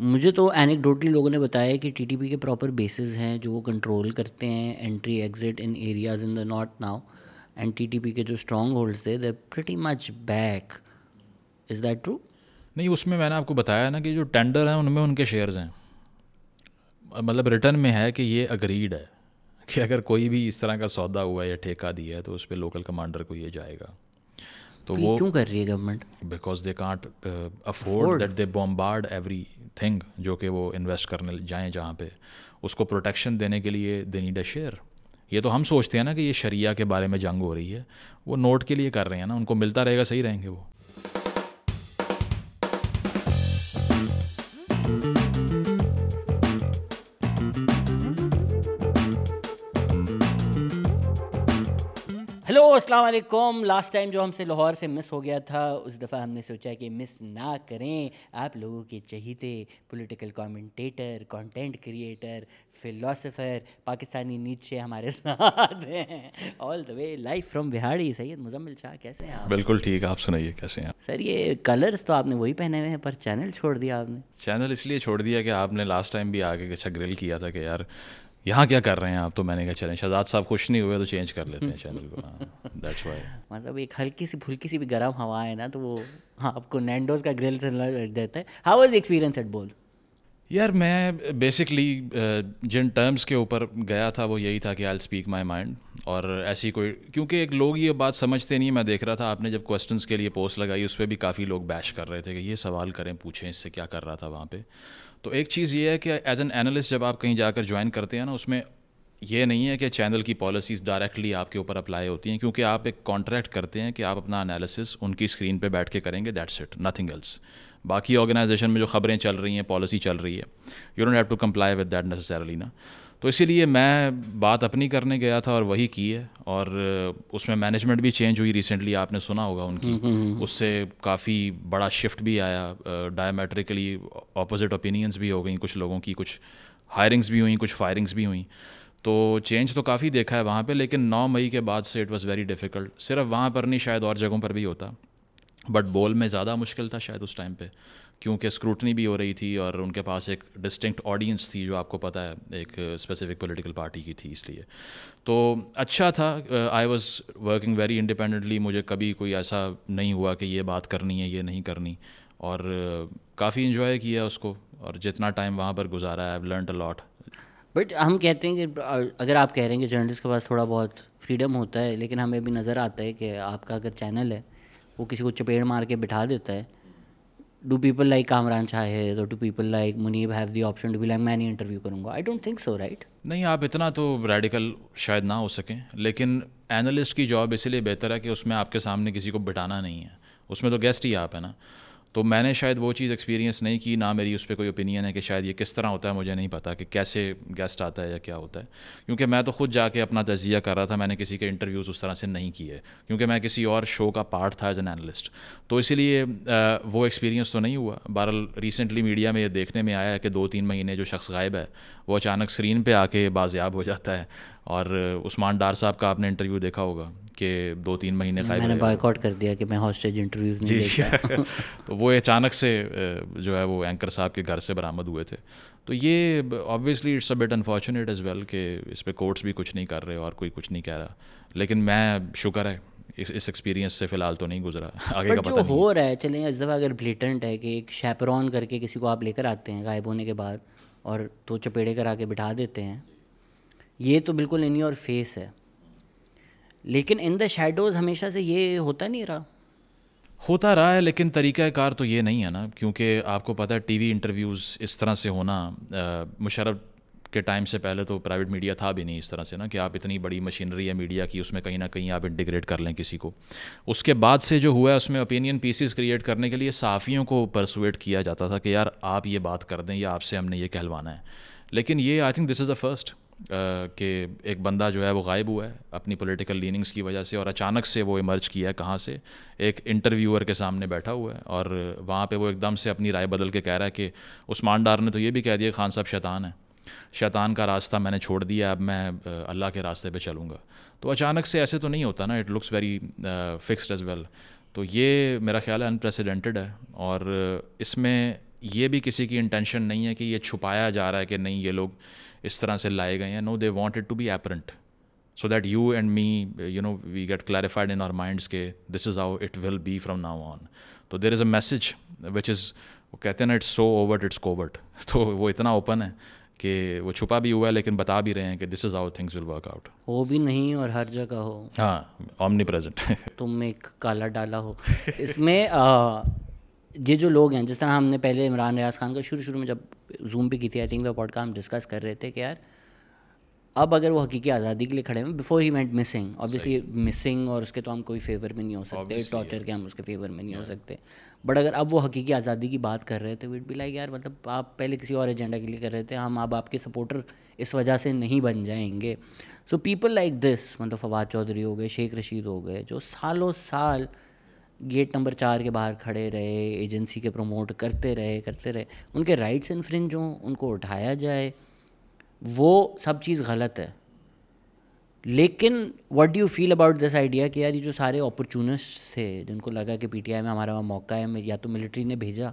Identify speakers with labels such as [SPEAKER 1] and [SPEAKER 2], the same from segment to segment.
[SPEAKER 1] मुझे तो डोटली लोगों ने बताया कि टीटीपी के प्रॉपर बेसिस हैं जो वो कंट्रोल करते हैं entry exit in areas in the north now and TTP के जो स्ट्रॉन्ग होल्ड थे they much back is that true नहीं उसमें मैंने आपको बताया ना कि जो
[SPEAKER 2] टेंडर हैं उनमें उनके शेयर्स हैं मतलब रिटर्न में है कि ये अग्रीड है कि अगर कोई भी इस तरह का सौदा हुआ है या ठेका दिया है तो उस पर लोकल कमांडर को ये जाएगा तो, तो वो क्यों
[SPEAKER 1] कर रही है government
[SPEAKER 2] because they can't afford that they bombard everything जो कि वो इन्वेस्ट करने जाएँ जहाँ पे उसको प्रोटेक्शन देने के लिए दे नीड अ शेयर ये तो हम सोचते हैं ना कि ये शरिया के बारे में जंग हो रही है वो नोट के लिए कर रहे हैं ना उनको मिलता रहेगा सही रहेंगे वो
[SPEAKER 1] अस्सलाम लास्ट टाइम जो हमसे लाहौर से मिस हो गया था उस दफ़ा हमने सोचा कि मिस ना करें आप लोगों के चहीते political commentator content creator philosopher Pakistani नीचे हमारे साथ हैं all the way life from बिहाड़ी सैयद मुजम्मिल शाह कैसे हैं आप
[SPEAKER 2] बिल्कुल ठीक है आप सुनाइए कैसे हैं
[SPEAKER 1] सर ये कलर्स तो आपने वही पहने हुए हैं पर चैनल छोड़ दिया आपने
[SPEAKER 2] चैनल इसलिए छोड़ दिया कि आपने लास्ट टाइम भी आगे अच्छा ग्रिल किया था कि यार यहाँ क्या कर रहे हैं आप तो मैंने कहा चलें शहजाद साहब खुश नहीं हुए तो चेंज कर लेते हैं चैनल
[SPEAKER 1] को दैट्स हाँ, वाई मतलब एक हल्की सी फुल्की सी भी गर्म हवा है ना तो वो हाँ आपको नैंडोज का ग्रिल देता है हाउ वाज एक्सपीरियंस एट बोल
[SPEAKER 2] यार मैं बेसिकली जिन टर्म्स के ऊपर गया था वो यही था कि आई स्पीक माई माइंड और ऐसी कोई क्योंकि एक लोग ये बात समझते नहीं मैं देख रहा था आपने जब क्वेश्चंस के लिए पोस्ट लगाई उस पर भी काफ़ी लोग बैश कर रहे थे कि ये सवाल करें पूछें इससे क्या कर रहा था वहाँ पर तो एक चीज़ ये है कि एज एन एनालिस्ट जब आप कहीं जाकर ज्वाइन करते हैं ना उसमें ये नहीं है कि चैनल की पॉलिसीज़ डायरेक्टली आपके ऊपर अप्लाई होती हैं क्योंकि आप एक कॉन्ट्रैक्ट करते हैं कि आप अपना एनालिसिस उनकी स्क्रीन पे बैठ के करेंगे दैट्स इट नथिंग एल्स बाकी ऑर्गेनाइजेशन में जो खबरें चल रही हैं पॉलिसी चल रही है you don't have to comply with that necessarily ना तो इसीलिए मैं बात अपनी करने गया था और वही की है और उसमें मैनेजमेंट भी चेंज हुई रिसेंटली आपने सुना होगा उनकी हम्म, हम्म, हम्म। उससे काफ़ी बड़ा शिफ्ट भी आया डायमेट्रिकली ऑपोजिट ओपिनियंस भी हो गई कुछ लोगों की कुछ हायरिंग्स भी हुई कुछ फायरिंग्स भी हुई तो चेंज तो काफ़ी देखा है वहाँ पर लेकिन नौ मई के बाद से इट वॉज़ वेरी डिफ़िकल्ट सिर्फ वहाँ पर नहीं शायद और जगहों पर भी होता बट बोल में ज़्यादा मुश्किल था शायद उस टाइम पे क्योंकि स्क्रूटनी भी हो रही थी और उनके पास एक डिस्टिंक्ट ऑडियंस थी जो आपको पता है एक स्पेसिफिक पॉलिटिकल पार्टी की थी इसलिए तो अच्छा था I was working very independently मुझे कभी कोई ऐसा नहीं हुआ कि ये बात करनी है ये नहीं करनी और uh, काफ़ी इन्जॉय किया उसको और जितना टाइम वहाँ पर गुजारा है लर्न अ लॉट
[SPEAKER 1] बट हम कहते हैं कि uh, अगर आप कह रहे हैं कि जर्नलिस्ट के पास थोड़ा बहुत फ्रीडम होता है लेकिन हमें भी नज़र आता है कि आपका अगर चैनल है वो किसी को चपेड़ मार के बिठा देता है do people like Kamran Shahid तो do people like Munib have the option to be like मैं नहीं इंटरव्यू करूँगा I don't think so right
[SPEAKER 2] नहीं आप इतना तो रेडिकल शायद ना हो सकें लेकिन एनालिस्ट की जॉब इसीलिए बेहतर है कि उसमें आपके सामने किसी को बिठाना नहीं है उसमें तो गेस्ट ही आप है ना तो मैंने शायद वो चीज़ एक्सपीरियंस नहीं की ना मेरी उस पर कोई ओपिनियन है कि शायद ये किस तरह होता है मुझे नहीं पता कि कैसे गेस्ट आता है या क्या होता है क्योंकि मैं तो खुद जाके अपना तजिया कर रहा था मैंने किसी के इंटरव्यूज़ उस तरह से नहीं किए क्योंकि मैं किसी और शो का पार्ट था एज एन एनलिस्ट तो इसीलिए वो एक्सपीरियंस तो नहीं हुआ बहरल रिसेंटली मीडिया में ये देखने में आया है कि दो तीन महीने जो शख्स गायब है वो अचानक स्क्रीन पर आके बाजियाब हो जाता है और उस्मान डार साहब का आपने इंटरव्यू देखा होगा के दो तीन महीने मैंने बॉयकॉट
[SPEAKER 1] कर दिया कि मैं हॉस्टेज इंटरव्यूज नहीं देखता
[SPEAKER 2] तो वो अचानक से जो है वो एंकर साहब के घर से बरामद हुए थे तो ये obviously it's a bit unfortunate as well कि इस पर कोर्ट्स भी कुछ नहीं कर रहे और कोई कुछ नहीं कह रहा लेकिन मैं शुक्र है इस एक्सपीरियंस से फिलहाल तो नहीं गुजरा आगे का पता जो
[SPEAKER 1] हो रहा है चलें इस दफ़ा अगर ब्लिटेंट है कि एक शेपरॉन करके किसी को आप लेकर आते हैं गायब होने के बाद और तो चपेड़े करा के बिठा देते हैं ये तो बिल्कुल इन योर फेस है लेकिन इन द शेडोज़ हमेशा से ये होता नहीं रहा
[SPEAKER 2] होता रहा है लेकिन तरीक़ाकार तो ये नहीं है ना क्योंकि आपको पता है टीवी इंटरव्यूज़ इस तरह से होना मुशरफ के टाइम से पहले तो प्राइवेट मीडिया था भी नहीं इस तरह से ना कि आप इतनी बड़ी मशीनरी है मीडिया की उसमें कहीं ना कहीं आप इंटीग्रेट कर लें किसी को उसके बाद से जो हुआ है उसमें ओपिनियन पीसीस क्रिएट करने के लिए साफ़ियों को परसुएट किया जाता था कि यार आप ये बात कर दें या आपसे हमने ये कहलवाना है लेकिन ये I think this is the first कि एक बंदा जो है वो गायब हुआ है अपनी पॉलिटिकल लीनिंग्स की वजह से और अचानक से वो इमर्ज किया है कहाँ से एक इंटरव्यूअर के सामने बैठा हुआ है और वहाँ पे वो एकदम से अपनी राय बदल के कह रहा है कि उस्मान डार ने तो ये भी कह दिया खान साहब शैतान है शैतान का रास्ता मैंने छोड़ दिया अब मैं अल्लाह के रास्ते पर चलूँगा तो अचानक से ऐसे तो नहीं होता ना it looks very fixed as well तो ये मेरा ख्याल है अनप्रेसिडेंटेड है और इसमें ये भी किसी की इंटेंशन नहीं है कि ये छुपाया जा रहा है कि नहीं ये लोग इस तरह से लाए गए हैं no they wanted to be apparent so that you and me you know we get clarified in our minds के this is how it will be from now on तो there is a message which is वो कहते हैं ना it's so over it's covert तो वो इतना open है कि वो छुपा भी हुआ है लेकिन बता भी रहे हैं कि this is our things will work out
[SPEAKER 1] हो भी नहीं और हर जगह हो
[SPEAKER 2] हाँ ऑमनी प्रेजेंट
[SPEAKER 1] तुम एक काला डाला हो इसमें ये जो लोग हैं जिस तरह हमने पहले इमरान रियाज खान का शुरू शुरू में जब जूम पे की थी आई थिंक द का हम डिस्कस कर रहे थे कि यार अब अगर वो हकीकी आज़ादी के लिए खड़े हैं before he went missing obviously missing और उसके तो हम कोई फेवर में नहीं हो सकते टॉर्चर के हम उसके फेवर में नहीं हो सकते बट अगर अब वो हकीकी आज़ादी की बात कर रहे थे विट बी लाइक यार मतलब आप पहले किसी और एजेंडा के लिए कर रहे थे हम अब आपके सपोर्टर इस वजह से नहीं बन जाएंगे सो पीपल लाइक दिस मतलब फवाद चौधरी हो गए शेख रशीद हो गए जो सालों साल गेट नंबर चार के बाहर खड़े रहे एजेंसी के प्रमोट करते रहे करते रहे उनके राइट्स इन्फ्रिंज हों उनको उठाया जाए वो सब चीज़ गलत है लेकिन what do you feel about this idea कि यार ये जो सारे अपॉर्चुनिस्ट थे जिनको लगा कि पीटीआई में हमारा वहाँ मौका है या तो मिलिट्री ने भेजा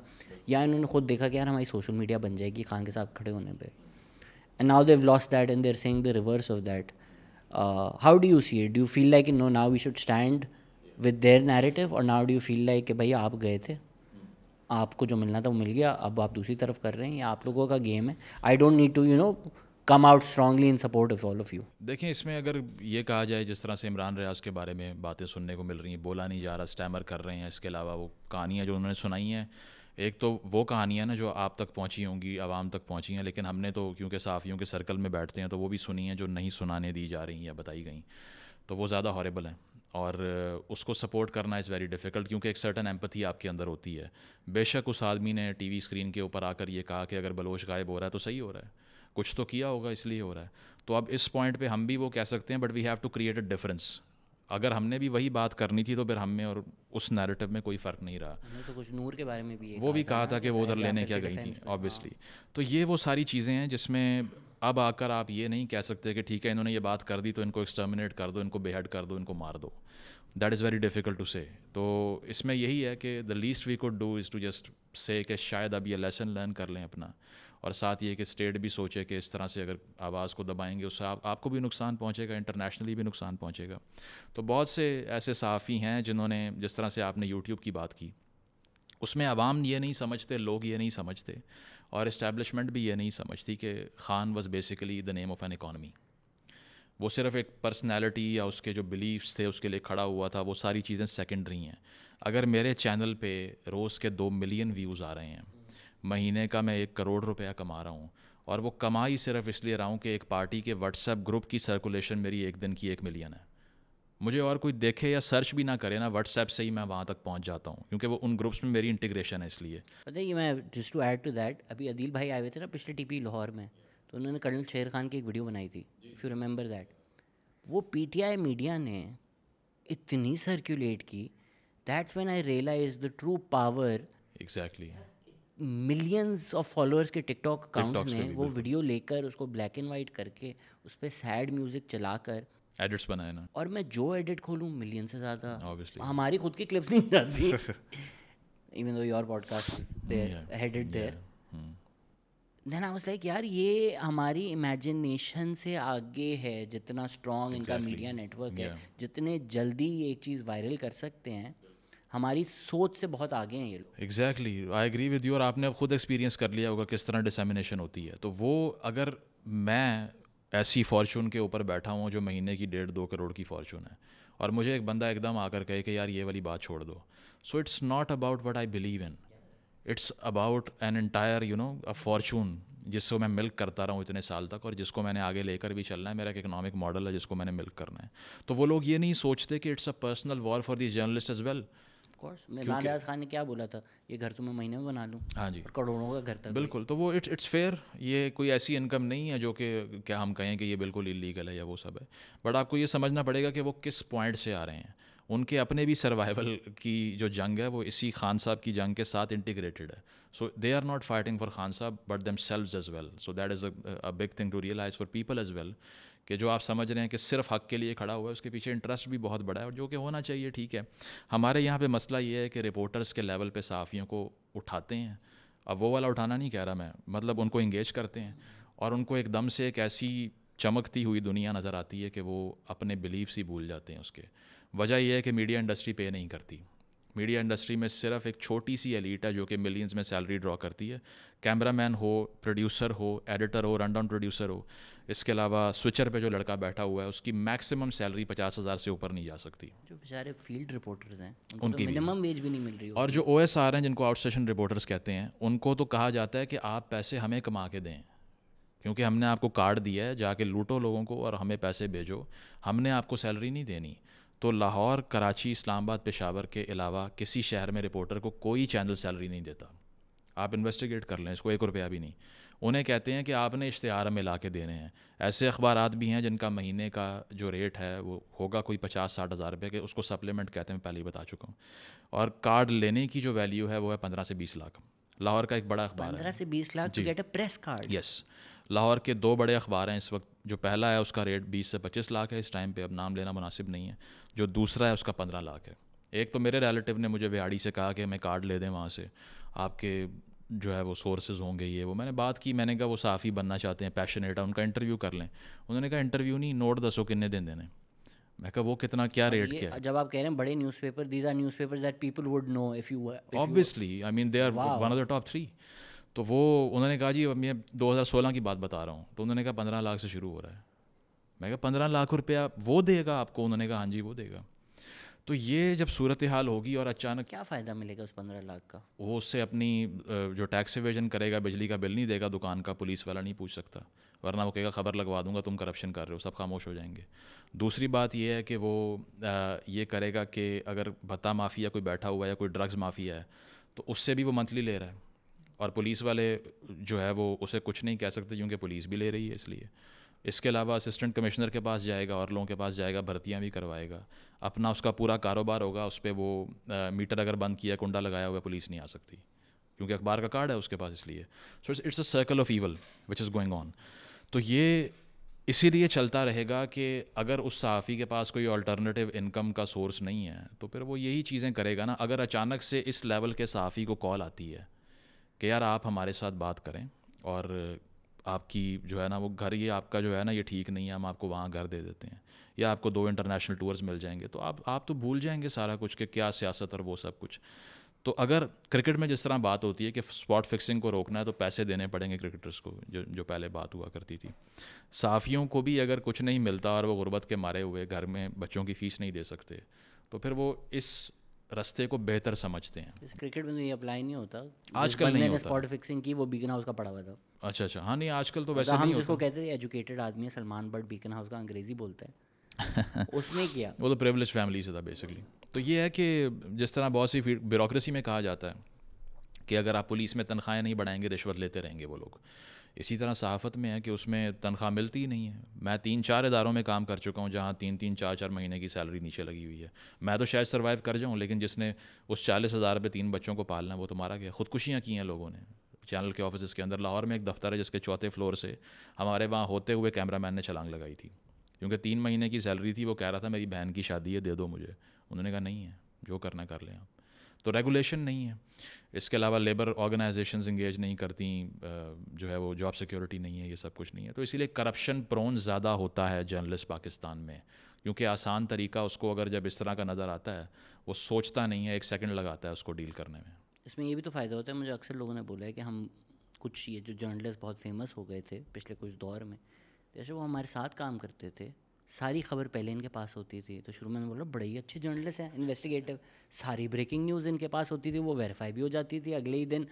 [SPEAKER 1] या इन्होंने खुद देखा कि यार हमारी सोशल मीडिया बन जाएगी खान के साथ खड़े होने पर and now they've lost that and they're saying the reverse of that how do you see it do feel like in no now we should stand with their narrative और now do you feel like कि भाई आप गए थे आपको जो मिलना था वो मिल गया अब आप दूसरी तरफ कर रहे हैं ये आप लोगों का गेम है I don't need to you know come out strongly in support of all of you
[SPEAKER 2] देखें इसमें अगर ये कहा जाए जिस तरह से इमरान रियाज के बारे में बातें सुनने को मिल रही हैं बोला नहीं जा रहा स्टैमर कर रहे हैं इसके अलावा वो कहानियाँ जो उन्होंने सुनाई हैं एक तो वो कहानियाँ ना जो आप तक पहुँची होंगी आवाम तक पहुँची हैं लेकिन हमने तो क्योंकि साफ़ियों के सर्कल में बैठते हैं तो वो भी सुनी हैं जो नहीं सुनाने दी जा रही हैं या बताई गई तो वो ज़्यादा हॉरेबल हैं और उसको सपोर्ट करना इज़ वेरी डिफ़िकल्ट क्योंकि एक सर्टन एम्पथी आपके अंदर होती है बेशक उस आदमी ने टीवी स्क्रीन के ऊपर आकर ये कहा कि अगर बलोच गायब हो रहा है तो सही हो रहा है कुछ तो किया होगा इसलिए हो रहा है तो अब इस पॉइंट पे हम भी वो कह सकते हैं but we have to create a difference अगर हमने भी वही बात करनी थी तो फिर हमें और उस नैरेटिव में कोई फ़र्क नहीं रहा
[SPEAKER 1] तो कुछ नूर के बारे में भी वो भी कहा था, था कि वो उधर लेने क्या गई थी
[SPEAKER 2] ऑब्वियसली हाँ। तो ये वो सारी चीज़ें हैं जिसमें अब आकर आप ये नहीं कह सकते कि ठीक है इन्होंने ये बात कर दी तो इनको एक्सटर्मिनेट कर दो इनको बेहड कर दो इनको मार दो that is very difficult to say तो इसमें यही है कि the least we could do is to just say कि शायद अब ये लेसन लर्न कर लें अपना और साथ ये कि स्टेट भी सोचे कि इस तरह से अगर आवाज़ को दबाएंगे उससे आप, आपको भी नुकसान पहुँचेगा इंटरनेशनली भी नुकसान पहुँचेगा तो बहुत से ऐसे सहाफ़ी हैं जिन्होंने जिस तरह से आपने यूट्यूब की बात की उसमें आवाम ये नहीं समझते लोग ये नहीं समझते और इस्टेबलिशमेंट भी ये नहीं समझती कि Khan was basically the name of an economy वो सिर्फ एक पर्सनैलिटी या उसके जो बिलीव्स थे उसके लिए खड़ा हुआ था वो सारी चीज़ें सेकेंडरी हैं अगर मेरे चैनल पे रोज़ के दो मिलियन व्यूज़ आ रहे हैं महीने का मैं एक करोड़ रुपया कमा रहा हूँ और वो कमाई सिर्फ इसलिए रहा हूँ कि एक पार्टी के व्हाट्सएप ग्रुप की सर्कुलेशन मेरी एक दिन की एक मिलियन है मुझे और कोई देखे या सर्च भी ना करे ना व्हाट्सएप से ही मैं वहाँ तक पहुँच जाता हूँ क्योंकि वो उन ग्रुप्स में मेरी इंटीग्रेशन है इसलिए
[SPEAKER 1] पता ही मैं just to add to that अभी अदील भाई आए हुए थे ना पिछले टीपी लाहौर में तो उन्होंने कर्नल शेर खान की एक वीडियो बनाई थी इफ़ यू रिमेंबर दैट वो पी टी आई मीडिया ने इतनी सर्क्यूलेट की that's when I realize the true power exactly millions of followers के टिकटॉक अकाउंट्स ने वो वीडियो लेकर उसको ब्लैक एंड वाइट करके उस पर सैड म्यूज़िक चलाकर एडिट्स बनाए ना और मैं जो एडिट खोलूँ मिलियन से ज़्यादा हमारी खुद की क्लिप्स नहीं जाती even though your podcast there headed there then I was like यार ये हमारी इमेजिनेशन से आगे है जितना स्ट्रॉन्ग exactly. इनका मीडिया नेटवर्क yeah. है जितने जल्दी ये एक चीज़ वायरल कर सकते हैं हमारी सोच से बहुत आगे हैं ये लोग
[SPEAKER 2] exactly I agree with you और आपने अब खुद एक्सपीरियंस कर लिया होगा किस तरह डिसमिनेशन होती है तो वो अगर मैं ऐसी फ़ॉर्चून के ऊपर बैठा हूँ जो महीने की डेढ़ दो करोड़ की फ़ॉर्चून है और मुझे एक बंदा एकदम आकर कहे कि यार ये वाली बात छोड़ दो so it's not about what I believe in it's about an entire you know a fortune जिससे मैं मिल्क करता रहा हूँ इतने साल तक और जिसको मैंने आगे लेकर भी चलना है मेरा एक इकोनॉमिक मॉडल है जिसको मैंने मिल्क करना है तो वो लोग ये नहीं सोचते कि it's a personal war for this journalist as well
[SPEAKER 1] तो, हाँ
[SPEAKER 2] तो कोई ऐसी इनकम नहीं है जो हम है या वो सब बट आपको ये समझना पड़ेगा कि वो किस पॉइंट से आ रहे हैं उनके अपने भी सर्वाइवल की जो जंग है वो इसी खान साहब की जंग के साथ इंटीग्रेटेड है so they are not fighting for Khan sahab but themselves as well so that is a thing to realize for people as well कि जो आप समझ रहे हैं कि सिर्फ हक के लिए खड़ा हुआ है उसके पीछे इंटरेस्ट भी बहुत बड़ा है और जो कि होना चाहिए ठीक है हमारे यहाँ पे मसला ये है कि रिपोर्टर्स के लेवल पे सहाफ़ियों को उठाते हैं अब वो वाला उठाना नहीं कह रहा मैं मतलब उनको इंगेज करते हैं और उनको एकदम से एक ऐसी चमकती हुई दुनिया नज़र आती है कि वो अपने बिलीव्स ही भूल जाते हैं उसके वजह यह है कि मीडिया इंडस्ट्री पे नहीं करती मीडिया इंडस्ट्री में सिर्फ एक छोटी सी एलिट है जो कि मिलियंस में सैलरी ड्रॉ करती है कैमरामैन हो प्रोड्यूसर हो एडिटर हो रन डाउन प्रोड्यूसर हो इसके अलावा स्विचर पे जो लड़का बैठा हुआ है उसकी मैक्सिमम सैलरी पचास हज़ार से ऊपर नहीं जा सकती
[SPEAKER 1] जो बेचारे फील्ड रिपोर्टर्स हैं उनको तो उनकी तो मिनिमम वेज भी नहीं मिल रही और जो
[SPEAKER 2] ओ एस आर हैं जिनको आउटस्टेशन रिपोर्टर्स कहते हैं उनको तो कहा जाता है कि आप पैसे हमें कमा के दें क्योंकि हमने आपको कार्ड दिया है जाके लूटो लोगों को और हमें पैसे भेजो हमने आपको सैलरी नहीं देनी तो लाहौर कराची इस्लामाबाद पेशावर के अलावा किसी शहर में रिपोर्टर को कोई चैनल सैलरी नहीं देता आप इन्वेस्टिगेट कर लें इसको एक रुपया भी नहीं उन्हें कहते हैं कि आपने इश्तहार में ला के देने हैं ऐसे अखबार भी हैं जिनका महीने का जो रेट है वो होगा कोई पचास साठ हज़ार रुपये के उसको सप्लीमेंट कहते हैं मैं पहले ही बता चुका हूँ और कार्ड लेने की जो वैल्यू है वो है पंद्रह से बीस लाख लाहौर का एक बड़ा अखबार पंद्रह से
[SPEAKER 1] बीस लाख तो get a press card
[SPEAKER 2] yes yes. Lahore के दो बड़े अखबार हैं इस वक्त जो पहला है उसका रेट बीस से पच्चीस लाख है इस टाइम पे अब नाम लेना मुनासिब नहीं है जो दूसरा है उसका पंद्रह लाख है एक तो मेरे रिलेटिव ने मुझे बिहाड़ी से कहा कि हमें कार्ड ले दें वहाँ से आपके जो है वो सोर्सेज होंगे ये वो मैंने बात की मैंने कहा वो साफ़ी बनना चाहते हैं पैशनेट है उनका इंटरव्यू कर लें उन्होंने कहा इंटरव्यू नहीं नोट दसो किन्ने दिन देने मैं कहा वो कितना क्या रेट क्या
[SPEAKER 1] जब आप कह रहे हैं बड़े newspaper these are newspapers that people would know if you obviously
[SPEAKER 2] I mean they are one of the top three तो वो उन्होंने कहा जी मैं 2016 की बात बता रहा हूँ तो उन्होंने कहा पंद्रह लाख से शुरू हो रहा है मैं कहा पंद्रह लाख रुपया वो देगा आपको उन्होंने कहा हाँ जी वो देगा तो ये जब सूरत हाल होगी और
[SPEAKER 1] अचानक क्या फ़ायदा मिलेगा उस पंद्रह लाख का
[SPEAKER 2] वो उससे अपनी जो टैक्स एवेजन करेगा बिजली का बिल नहीं देगा दुकान का पुलिस वाला नहीं पूछ सकता वरना वो कहेगा खबर लगवा दूंगा तुम करप्शन कर रहे हो सब खामोश हो जाएंगे दूसरी बात ये है कि वो ये करेगा कि अगर भत्ता माफिया कोई बैठा हुआ है या कोई ड्रग्स माफिया है तो उससे भी वो मंथली ले रहा है और पुलिस वाले जो है वो उसे कुछ नहीं कह सकते क्योंकि पुलिस भी ले रही है इसलिए इसके अलावा असिस्टेंट कमिश्नर के पास जाएगा और लोगों के पास जाएगा भर्तियाँ भी करवाएगा अपना उसका पूरा कारोबार होगा उस पर वो आ, मीटर अगर बंद किया कुंडा लगाया हुआ पुलिस नहीं आ सकती क्योंकि अखबार का कार्ड है उसके पास इसलिए so it's a circle of evil which is going on तो ये इसीलिए चलता रहेगा कि अगर उस सहाफ़ी के पास कोई अल्टरनेटिव इनकम का सोर्स नहीं है तो फिर वो यही चीज़ें करेगा ना अगर अचानक से इस लेवल के सहाफ़ी को कॉल आती है कि यार आप हमारे साथ बात करें और आपकी जो है ना वो घर ये आपका जो है ना ये ठीक नहीं है हम आपको वहाँ घर दे देते हैं या आपको दो इंटरनेशनल टूर्स मिल जाएंगे तो आप आप तो भूल जाएंगे सारा कुछ कि क्या सियासत और वो सब कुछ तो अगर क्रिकेट में जिस तरह बात होती है कि स्पॉट फिक्सिंग को रोकना है तो पैसे देने पड़ेंगे क्रिकेटर्स को जो जो पहले बात हुआ करती थी साफ़ियों को भी अगर कुछ नहीं मिलता और वो गुर्बत के मारे हुए घर में बच्चों की फ़ीस नहीं दे सकते तो फिर वो इस रास्ते को बेहतर समझते हैं
[SPEAKER 1] इस क्रिकेट में तो ये अप्लाई नहीं होता आजकल नहीं होता स्पॉट फिक्सिंग की वो बीकन हाउस का पड़ा हुआ था
[SPEAKER 2] अच्छा अच्छा हाँ नहीं आजकल तो मतलब वैसे तो हम जिसको
[SPEAKER 1] कहते थे एजुकेटेड आदमी है सलमान बट बीकन हाउस का अंग्रेजी बोलते हैं उसने किया
[SPEAKER 2] वो तो प्रिवलेज फैमिली से था बेसिकली तो ये है कि जिस तरह बहुत सी ब्यूरोक्रेसी में कहा जाता है कि अगर आप पुलिस में तनख्वाहें नहीं बढ़ाएंगे रिश्वत लेते रहेंगे वो लोग इसी तरह सहाफ़त में है कि उसमें तनख्वाह मिलती ही नहीं है मैं तीन चार इदारों में काम कर चुका हूँ जहाँ तीन तीन चार चार महीने की सैलरी नीचे लगी हुई है मैं तो शायद सर्वाइव कर जाऊँ लेकिन जिसने उस चालीस हज़ार रुपये तीन बच्चों को पालना है वो तो मारा गया खुदकुशियाँ की हैं लोगों ने चैनल के ऑफिस के अंदर लाहौर में एक दफ्तर है जिसके चौथे फ्लोर से हमारे वहाँ होते हुए मैन ने छलांग लगाई थी क्योंकि तीन महीने की सैलरी थी वो कह रहा था मेरी बहन की शादी है दे दो मुझे उन्होंने कहा नहीं है जो करना कर लें आप तो रेगुलेशन नहीं है इसके अलावा लेबर ऑर्गेनाइजेशन इंगेज नहीं करती जो है वो जॉब सिक्योरिटी नहीं है ये सब कुछ नहीं है तो इसीलिए करप्शन प्रोन ज़्यादा होता है जर्नलिस्ट पाकिस्तान में क्योंकि आसान तरीका उसको अगर जब इस तरह का नज़र आता है वो सोचता नहीं है एक सेकंड लगाता है उसको डील करने में
[SPEAKER 1] इसमें ये भी तो फ़ायदा होता है मुझे अक्सर लोगों ने बोला है कि हम कुछ ये जो जर्नलिस्ट बहुत फेमस हो गए थे पिछले कुछ दौर में जैसे वो हमारे साथ काम करते थे सारी खबर पहले इनके पास होती थी तो शुरू में बोला बड़े ही अच्छे जर्नलिस्ट हैं इन्वेस्टिगेटिव सारी ब्रेकिंग न्यूज़ इनके पास होती थी वो वेरीफाई भी हो जाती थी अगले ही दिन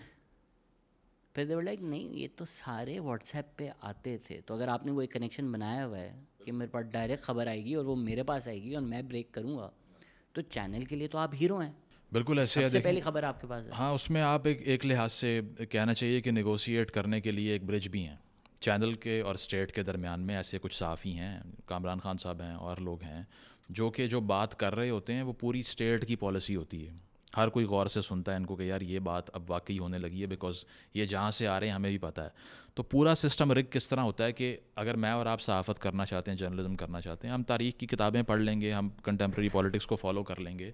[SPEAKER 1] फिर दे लाइक नहीं ये तो सारे व्हाट्सएप पे आते थे तो अगर आपने वो एक कनेक्शन बनाया हुआ है कि मेरे पास डायरेक्ट खबर आएगी और वो मेरे पास आएगी और मैं ब्रेक करूँगा तो चैनल के लिए तो आप हीरो हैं
[SPEAKER 2] बिल्कुल ऐसे सबसे पहली खबर आपके पास है हाँ उसमें आप एक एक लिहाज से कहना चाहिए कि नेगोशिएट करने के लिए एक ब्रिज भी हैं चैनल के और स्टेट के दरमियान में ऐसे कुछ साफ़ी हैं कामरान खान साहब हैं और लोग हैं जो कि जो बात कर रहे होते हैं वो पूरी स्टेट की पॉलिसी होती है हर कोई गौर से सुनता है इनको कि यार ये बात अब वाकई होने लगी है बिकॉज ये जहाँ से आ रहे हैं हमें भी पता है तो पूरा सिस्टम रिग किस तरह होता है कि अगर मैं और आप सहाफ़त करना चाहते हैं जर्नलिज्म करना चाहते हैं हम तारीख की किताबें पढ़ लेंगे हम कंटेम्प्रेरी पॉलिटिक्स को फॉलो कर लेंगे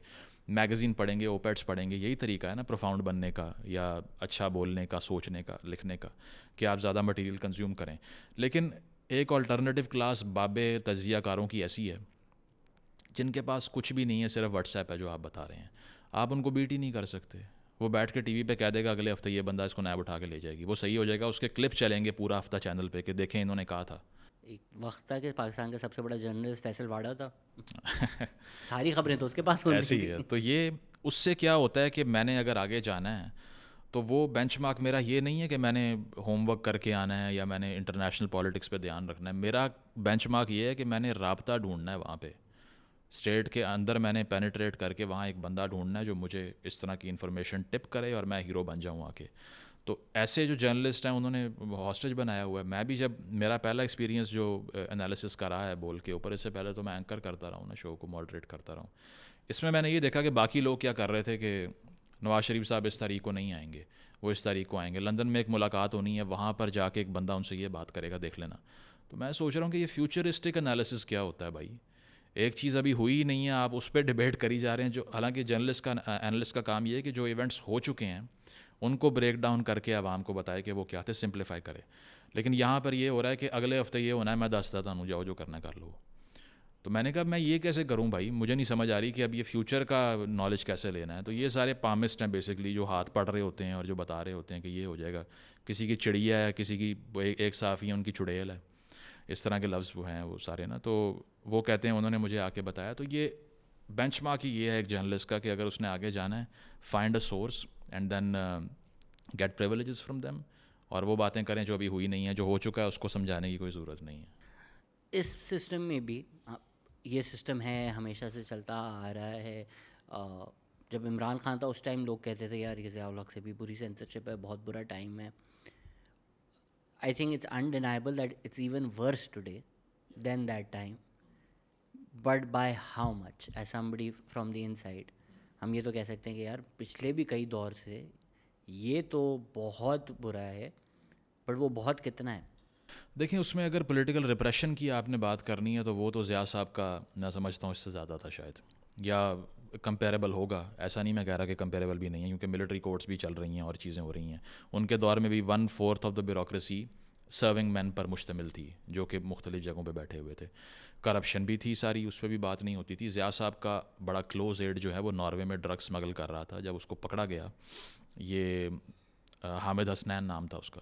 [SPEAKER 2] मैगज़ीन पढ़ेंगे ओपेट्स पढ़ेंगे यही तरीका है ना प्रोफाउंड बनने का या अच्छा बोलने का सोचने का लिखने का कि आप ज़्यादा मटेरियल कंज्यूम करें लेकिन एक अल्टरनेटिव क्लास बाबे तजियाकारों की ऐसी है जिनके पास कुछ भी नहीं है सिर्फ व्हाट्सएप है जो आप बता रहे हैं आप उनको बीट ही नहीं कर सकते वो बैठ के टीवी पे कह देगा अगले हफ्ते ये बंदा इसको नैब उठा के ले जाएगी वो सही हो जाएगा उसके क्लिप चलेंगे पूरा हफ्ता चैनल पे कि देखें इन्होंने कहा था
[SPEAKER 1] एक वक्त था कि पाकिस्तान का सबसे बड़ा जर्नलिस्ट फैसल वाड़ा था सारी खबरें तो उसके पास ऐसी है
[SPEAKER 2] तो ये उससे क्या होता है कि मैंने अगर आगे जाना है तो वो बेंच मेरा ये नहीं है कि मैंने होमवर्क करके आना है या मैंने इंटरनेशनल पॉलिटिक्स पे ध्यान रखना है मेरा बेंच ये है कि मैंने रबता ढूंढना है वहाँ पे स्टेट के अंदर मैंने पेनिट्रेट करके वहाँ एक बंदा ढूंढना है जो मुझे इस तरह की इन्फॉर्मेशन टिप करे और मैं हीरो बन जाऊँ आके तो ऐसे जो जर्नलिस्ट हैं उन्होंने हॉस्टेज बनाया हुआ है मैं भी जब मेरा पहला एक्सपीरियंस जो एनालिसिस का रहा है बोल के ऊपर इससे पहले तो मैं एंकर करता रहा हूँ ना शो को मॉडरेट करता रहा हूँ इसमें मैंने ये देखा कि बाकी लोग क्या कर रहे थे कि नवाज शरीफ साहब इस तारीख को नहीं आएंगे वो इस तारीख को आएंगे लंदन में एक मुलाकात होनी है वहाँ पर जाके एक बंदा उनसे ये बात करेगा देख लेना तो मैं सोच रहा हूँ कि ये फ्यूचरिस्टिक एनालिसिस क्या होता है भाई एक चीज़ अभी हुई ही नहीं है आप उस पर डिबेट करी जा रहे हैं जो हालांकि जर्नलिस्ट का एनालिस्ट का काम ये है कि जो इवेंट्स हो चुके हैं उनको ब्रेक डाउन करके आवाम को बताए कि वो क्या थे सिंप्लीफाई करे लेकिन यहाँ पर ये हो रहा है कि अगले हफ्ते ये होना है मैं दस दस जाओ जो करना कर लो तो मैंने कहा मैं ये कैसे करूँ भाई मुझे नहीं समझ आ रही कि अब ये फ्यूचर का नॉलेज कैसे लेना है तो ये सारे पामिस्ट हैं बेसिकली जो हाथ पढ़ रहे होते हैं और जो बता रहे होते हैं कि ये हो जाएगा किसी की चिड़िया है किसी की एक, एक साफ़ी है उनकी चुड़ैल है इस तरह के लफ्ज़ वो हैं वो सारे ना तो वो कहते हैं उन्होंने मुझे आके बताया तो ये बेंच मार्क ही ये है एक जर्नलिस्ट का कि अगर उसने आगे जाना है find a source and then get privilege from them और वो बातें करें जो अभी हुई नहीं है जो हो चुका है उसको समझाने की कोई ज़रूरत नहीं है
[SPEAKER 1] इस सिस्टम में भी ये सिस्टम है हमेशा से चलता आ रहा है जब इमरान खान था उस टाइम लोग कहते थे यार ये हक से भी बुरी सेंसरशिप है बहुत बुरा टाइम है I think it's undeniable that it's even worse today than that time but by how much as समी फ्रॉम द इनसाइड हम ये तो कह सकते हैं कि यार पिछले भी कई दौर से ये तो बहुत बुरा है पर वो बहुत कितना है
[SPEAKER 2] देखें उसमें अगर पॉलिटिकल रिप्रेशन की आपने बात करनी है तो वो तो ज़िया साहब का मैं समझता हूँ इससे ज़्यादा था शायद या कंपेरेबल होगा ऐसा नहीं मैं कह रहा कि कंपेरेबल भी नहीं है क्योंकि मिलिट्री कोर्ट्स भी चल रही हैं और चीज़ें हो रही हैं उनके दौर में भी one fourth of the bureaucracy serving man पर मुश्तमिल थी जो कि मुख्तलिफ जगहों पर बैठे हुए थे करप्शन भी थी सारी उस पर भी बात नहीं होती थी ज़िया साहब का बड़ा क्लोज एड जो है वो नॉर्वे में ड्रग स्मगल कर रहा था जब उसको पकड़ा गया ये हामिद हसनैन नाम था उसका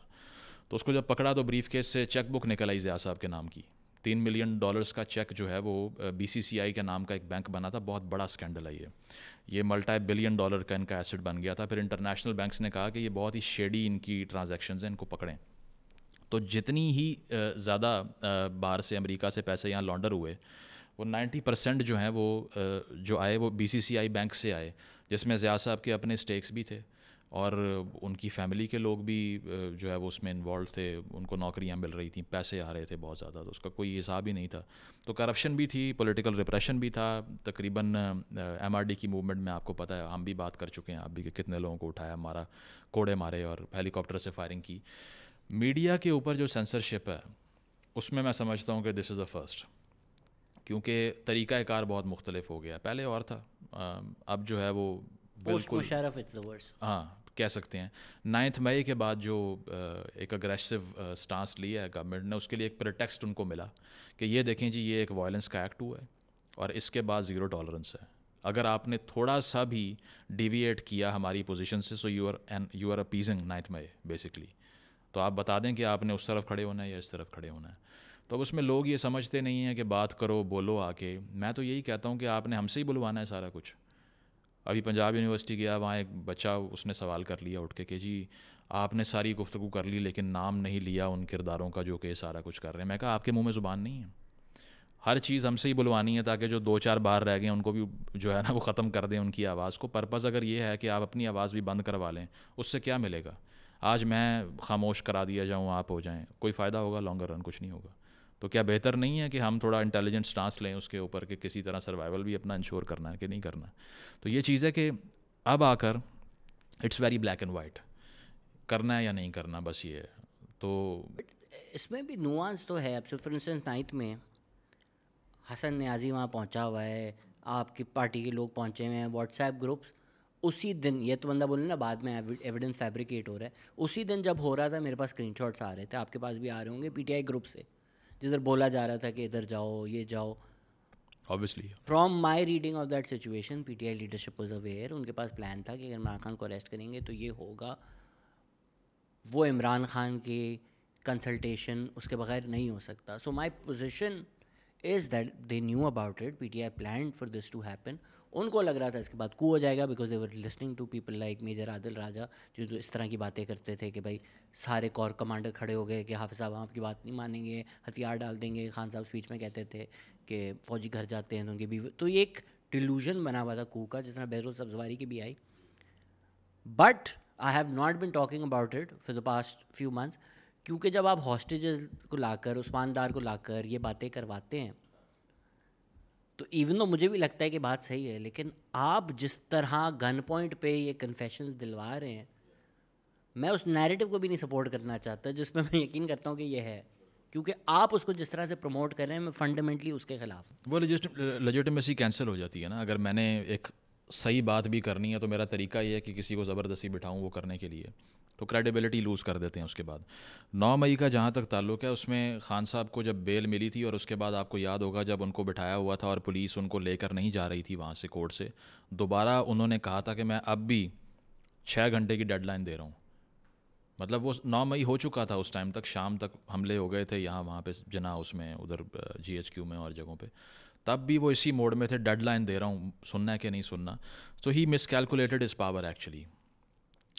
[SPEAKER 2] तो उसको जब पकड़ा तो ब्रीफ केस से चेक बुक निकल आई ज़िया साहब के नाम की तीन मिलियन डॉलर्स का चेक जो है वो बीसीसीआई के नाम का एक बैंक बना था बहुत बड़ा स्कैंडल है ये ये मल्टा बिलियन डॉलर का इनका एसेट बन गया था फिर इंटरनेशनल बैंक्स ने कहा कि ये बहुत ही शेडी इनकी ट्रांजेक्शन हैं इनको पकड़ें तो जितनी ही ज़्यादा बाहर से अमेरिका से पैसे यहाँ लॉन्डर हुए वो 90 परसेंट जो हैं वो जो आए वो बीसीसीआई बैंक से आए जिसमें ज़िया साहब के अपने स्टेक्स भी थे और उनकी फैमिली के लोग भी जो है वो उसमें इन्वॉल्व थे उनको नौकरियां मिल रही थी पैसे आ रहे थे बहुत ज़्यादा तो उसका कोई हिसाब ही नहीं था तो करप्शन भी थी पॉलिटिकल रिप्रेशन भी था तकरीबन एमआरडी की मूवमेंट में आपको पता है हम भी बात कर चुके हैं आप भी कि कितने लोगों को उठाया मारा कोड़े मारे और हेलीकॉप्टर से फायरिंग की मीडिया के ऊपर जो सेंसरशिप है उसमें मैं समझता हूँ कि दिस इज़ द फर्स्ट क्योंकि तरीका कार बहुत मुख्तलिफ हो गया पहले और था अब जो है वो बिल्कुल हाँ कह सकते हैं नाइन्थ मई के बाद जो एक अग्रेसिव स्टांस लिया है गवर्नमेंट ने उसके लिए एक प्रटेक्स्ट उनको मिला कि ये देखें जी ये एक वायलेंस का एक्ट हुआ है और इसके बाद ज़ीरो टॉलरेंस है अगर आपने थोड़ा सा भी डिविएट किया हमारी पोजीशन से so you are an you are appeasing ninth May basically तो आप बता दें कि आपने उस तरफ खड़े होना है या इस तरफ खड़े होना है तो अब उसमें लोग ये समझते नहीं हैं कि बात करो बोलो आके मैं तो यही कहता हूँ कि आपने हमसे ही बुलवाना है सारा कुछ अभी पंजाब यूनिवर्सिटी गया वहाँ एक बच्चा उसने सवाल कर लिया उठ के कि जी आपने सारी गुफ्तु कर ली लेकिन नाम नहीं लिया उन किरदारों का जो कि सारा कुछ कर रहे हैं मैं कहा आपके मुंह में ज़ुबान नहीं है हर चीज़ हमसे ही बुलवानी है ताकि जो दो चार बाहर रह गए उनको भी जो है ना वो ख़त्म कर दें उनकी आवाज़ को पर्पज़ अगर ये है कि आप अपनी आवाज़ भी बंद करवा लें उससे क्या मिलेगा आज मैं खामोश करा दिया जाऊँ आप हो जाएँ कोई फ़ायदा होगा लॉन्गर रन कुछ नहीं होगा तो क्या बेहतर नहीं है कि हम थोड़ा इंटेलिजेंट स्टांस लें उसके ऊपर कि किसी तरह सर्वाइवल भी अपना इंश्योर करना है कि नहीं करना तो ये चीज़ है कि अब आकर it's very black and white करना है या नहीं करना बस ये है तो
[SPEAKER 1] इसमें भी नुआंस तो है अब फॉर इंस्टेंस नाइन्थ में हसन न्याजी वहाँ पहुँचा हुआ है आपकी पार्टी के लोग पहुँचे हुए हैं व्हाट्सएप ग्रुप्स उसी दिन ये तो बंदा बोले ना बाद में एविडेंस फैब्रिकेट हो रहा है उसी दिन जब हो रहा था मेरे पास स्क्रीन आ रहे थे आपके पास भी आ रहे होंगे पीटीआई ग्रुप से जिधर बोला जा रहा था कि इधर जाओ ये जाओ obviously from my reading of that situation P T I leadership was aware उनके पास प्लान था कि अगर इमरान खान को अरेस्ट करेंगे तो ये होगा वो इमरान खान के कंसल्टेशन उसके बगैर नहीं हो सकता so my position is that they knew about it P T I plan for this to happen उनको लग रहा था इसके बाद कू हो जाएगा because they were listening to people like major Adil Raja जो तो इस तरह की बातें करते थे कि भाई सारे कॉर कमांडर खड़े हो गए कि हाफिज साहब आपकी बात नहीं मानेंगे हथियार डाल देंगे खान साहब स्पीच में कहते थे कि फ़ौजी घर जाते हैं तो उनकी बीवी तो ये एक डिलूजन बना हुआ था कू का जिस तरह बैरो सब्जवारी की भी आई but I have not been talking about it for the past few months क्योंकि जब आप हॉस्टेज को लाकर उस्मानदार को लाकर ये बातें करवाते हैं तो इवन तो मुझे भी लगता है कि बात सही है लेकिन आप जिस तरह गन पॉइंट पे ये कन्फेशन दिलवा रहे हैं मैं उस नैरेटिव को भी नहीं सपोर्ट करना चाहता जिसमें मैं यकीन करता हूँ कि ये है क्योंकि आप उसको जिस तरह से प्रमोट कर रहे हैं मैं फंडामेंटली उसके खिलाफ
[SPEAKER 2] वो लजिटमेसी कैंसिल हो जाती है ना अगर मैंने एक सही बात भी करनी है तो मेरा तरीका ये है कि किसी को ज़बरदस्ती बिठाऊँ वो करने के लिए तो क्रेडिबिलिटी लूज़ कर देते हैं उसके बाद नौ मई का जहाँ तक ताल्लुक है उसमें खान साहब को जब बेल मिली थी और उसके बाद आपको याद होगा जब उनको बिठाया हुआ था और पुलिस उनको लेकर नहीं जा रही थी वहाँ से कोर्ट से दोबारा उन्होंने कहा था कि मैं अब भी छः घंटे की डेडलाइन दे रहा हूँ मतलब वो नौ मई हो चुका था उस टाइम तक शाम तक हमले हो गए थे यहाँ वहाँ पे जना उसमें उधर जी एच क्यू में और जगहों पे तब भी वो इसी मोड में थे डेडलाइन दे रहा हूँ सुनना है कि नहीं सुनना सो ही मिसकैलकुलेटेड इस पावर एक्चुअली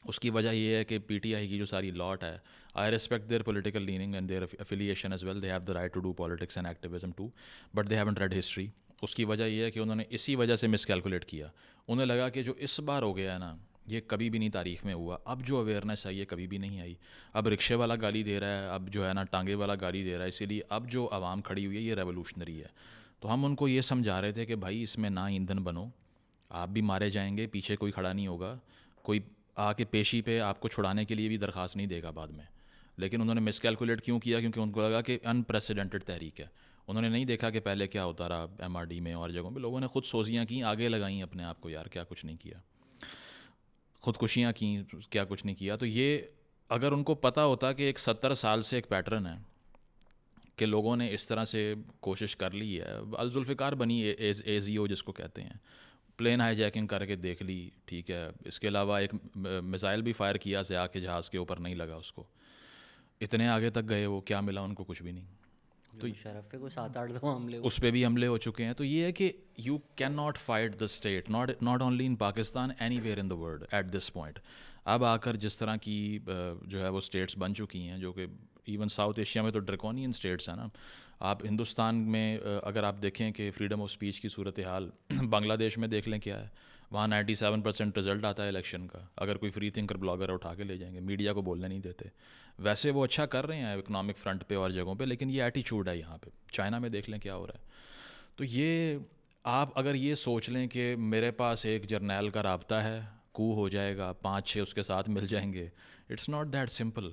[SPEAKER 2] उसकी वजह यह है कि पीटीआई की जो सारी लॉट है I respect their political leaning and their affiliation as well they have the right to do politics and activism too but they have read history उसकी वजह यह है कि उन्होंने इसी वजह से मिसकैलकुलेट किया उन्हें लगा कि जो इस बार हो गया है ना ये कभी भी नहीं तारीख में हुआ अब जो अवेयरनेस आई है कभी भी नहीं आई अब रिक्शे वाला गाली दे रहा है अब जो है ना टांगे वाला गाली दे रहा है इसीलिए अब जो आवाम खड़ी हुई है ये रेवोल्यूशनरी है तो हम उनको ये समझा रहे थे कि भाई इसमें ना ईंधन बनो आप भी मारे जाएंगे पीछे कोई खड़ा नहीं होगा कोई आके पेशी पे आपको छुड़ाने के लिए भी दरख्वास्त नहीं देगा बाद में लेकिन उन्होंने मिसकैलकुलेट क्यों किया क्योंकि उनको लगा कि अनप्रेसिडेंटेड तहरीक है उन्होंने नहीं देखा कि पहले क्या होता रहा एम में और जगहों पर लोगों ने खुद सोजियाँ की आगे लगाई अपने आप को यार क्या कुछ नहीं किया खुदकुशियाँ की क्या कुछ नहीं किया तो ये अगर उनको पता होता कि एक सत्तर साल से एक पैटर्न है के लोगों ने इस तरह से कोशिश कर ली है अलजुल्फ़िकार बनी एज ओ जिसको कहते हैं प्लेन हाईजैकिंग करके देख ली ठीक है इसके अलावा एक मिसाइल भी फायर किया से आके जहाज़ के ऊपर नहीं लगा उसको इतने आगे तक गए वो क्या मिला उनको कुछ भी नहीं
[SPEAKER 1] तो शरफ पे को सात आठ दो हमले उस
[SPEAKER 2] पर भी हमले हो चुके हैं तो ये है कि you can not fight the state not not only in Pakistan anywhere in the world at this point अब आकर जिस तरह की जो है वो स्टेट्स बन चुकी हैं जो कि इवन साउथ एशिया में तो ड्रकोनियन स्टेट्स हैं ना आप हिंदुस्तान में अगर आप देखें कि फ्रीडम ऑफ स्पीच की सूरत हाल बांग्लादेश में देख लें क्या है वहाँ नाइन्टी सेवन परसेंट रिजल्ट आता है इलेक्शन का अगर कोई फ्री थिंकर ब्लॉगर उठा के ले जाएंगे मीडिया को बोलने नहीं देते वैसे वो अच्छा कर रहे हैं इकोनॉमिक फ्रंट पे और जगहों पे लेकिन ये एटीट्यूड है यहाँ पे चाइना में देख लें क्या हो रहा है तो ये आप अगर ये सोच लें कि मेरे पास एक जर्नैल का रबता है कू हो जाएगा पाँच छः उसके साथ मिल जाएंगे it's not that simple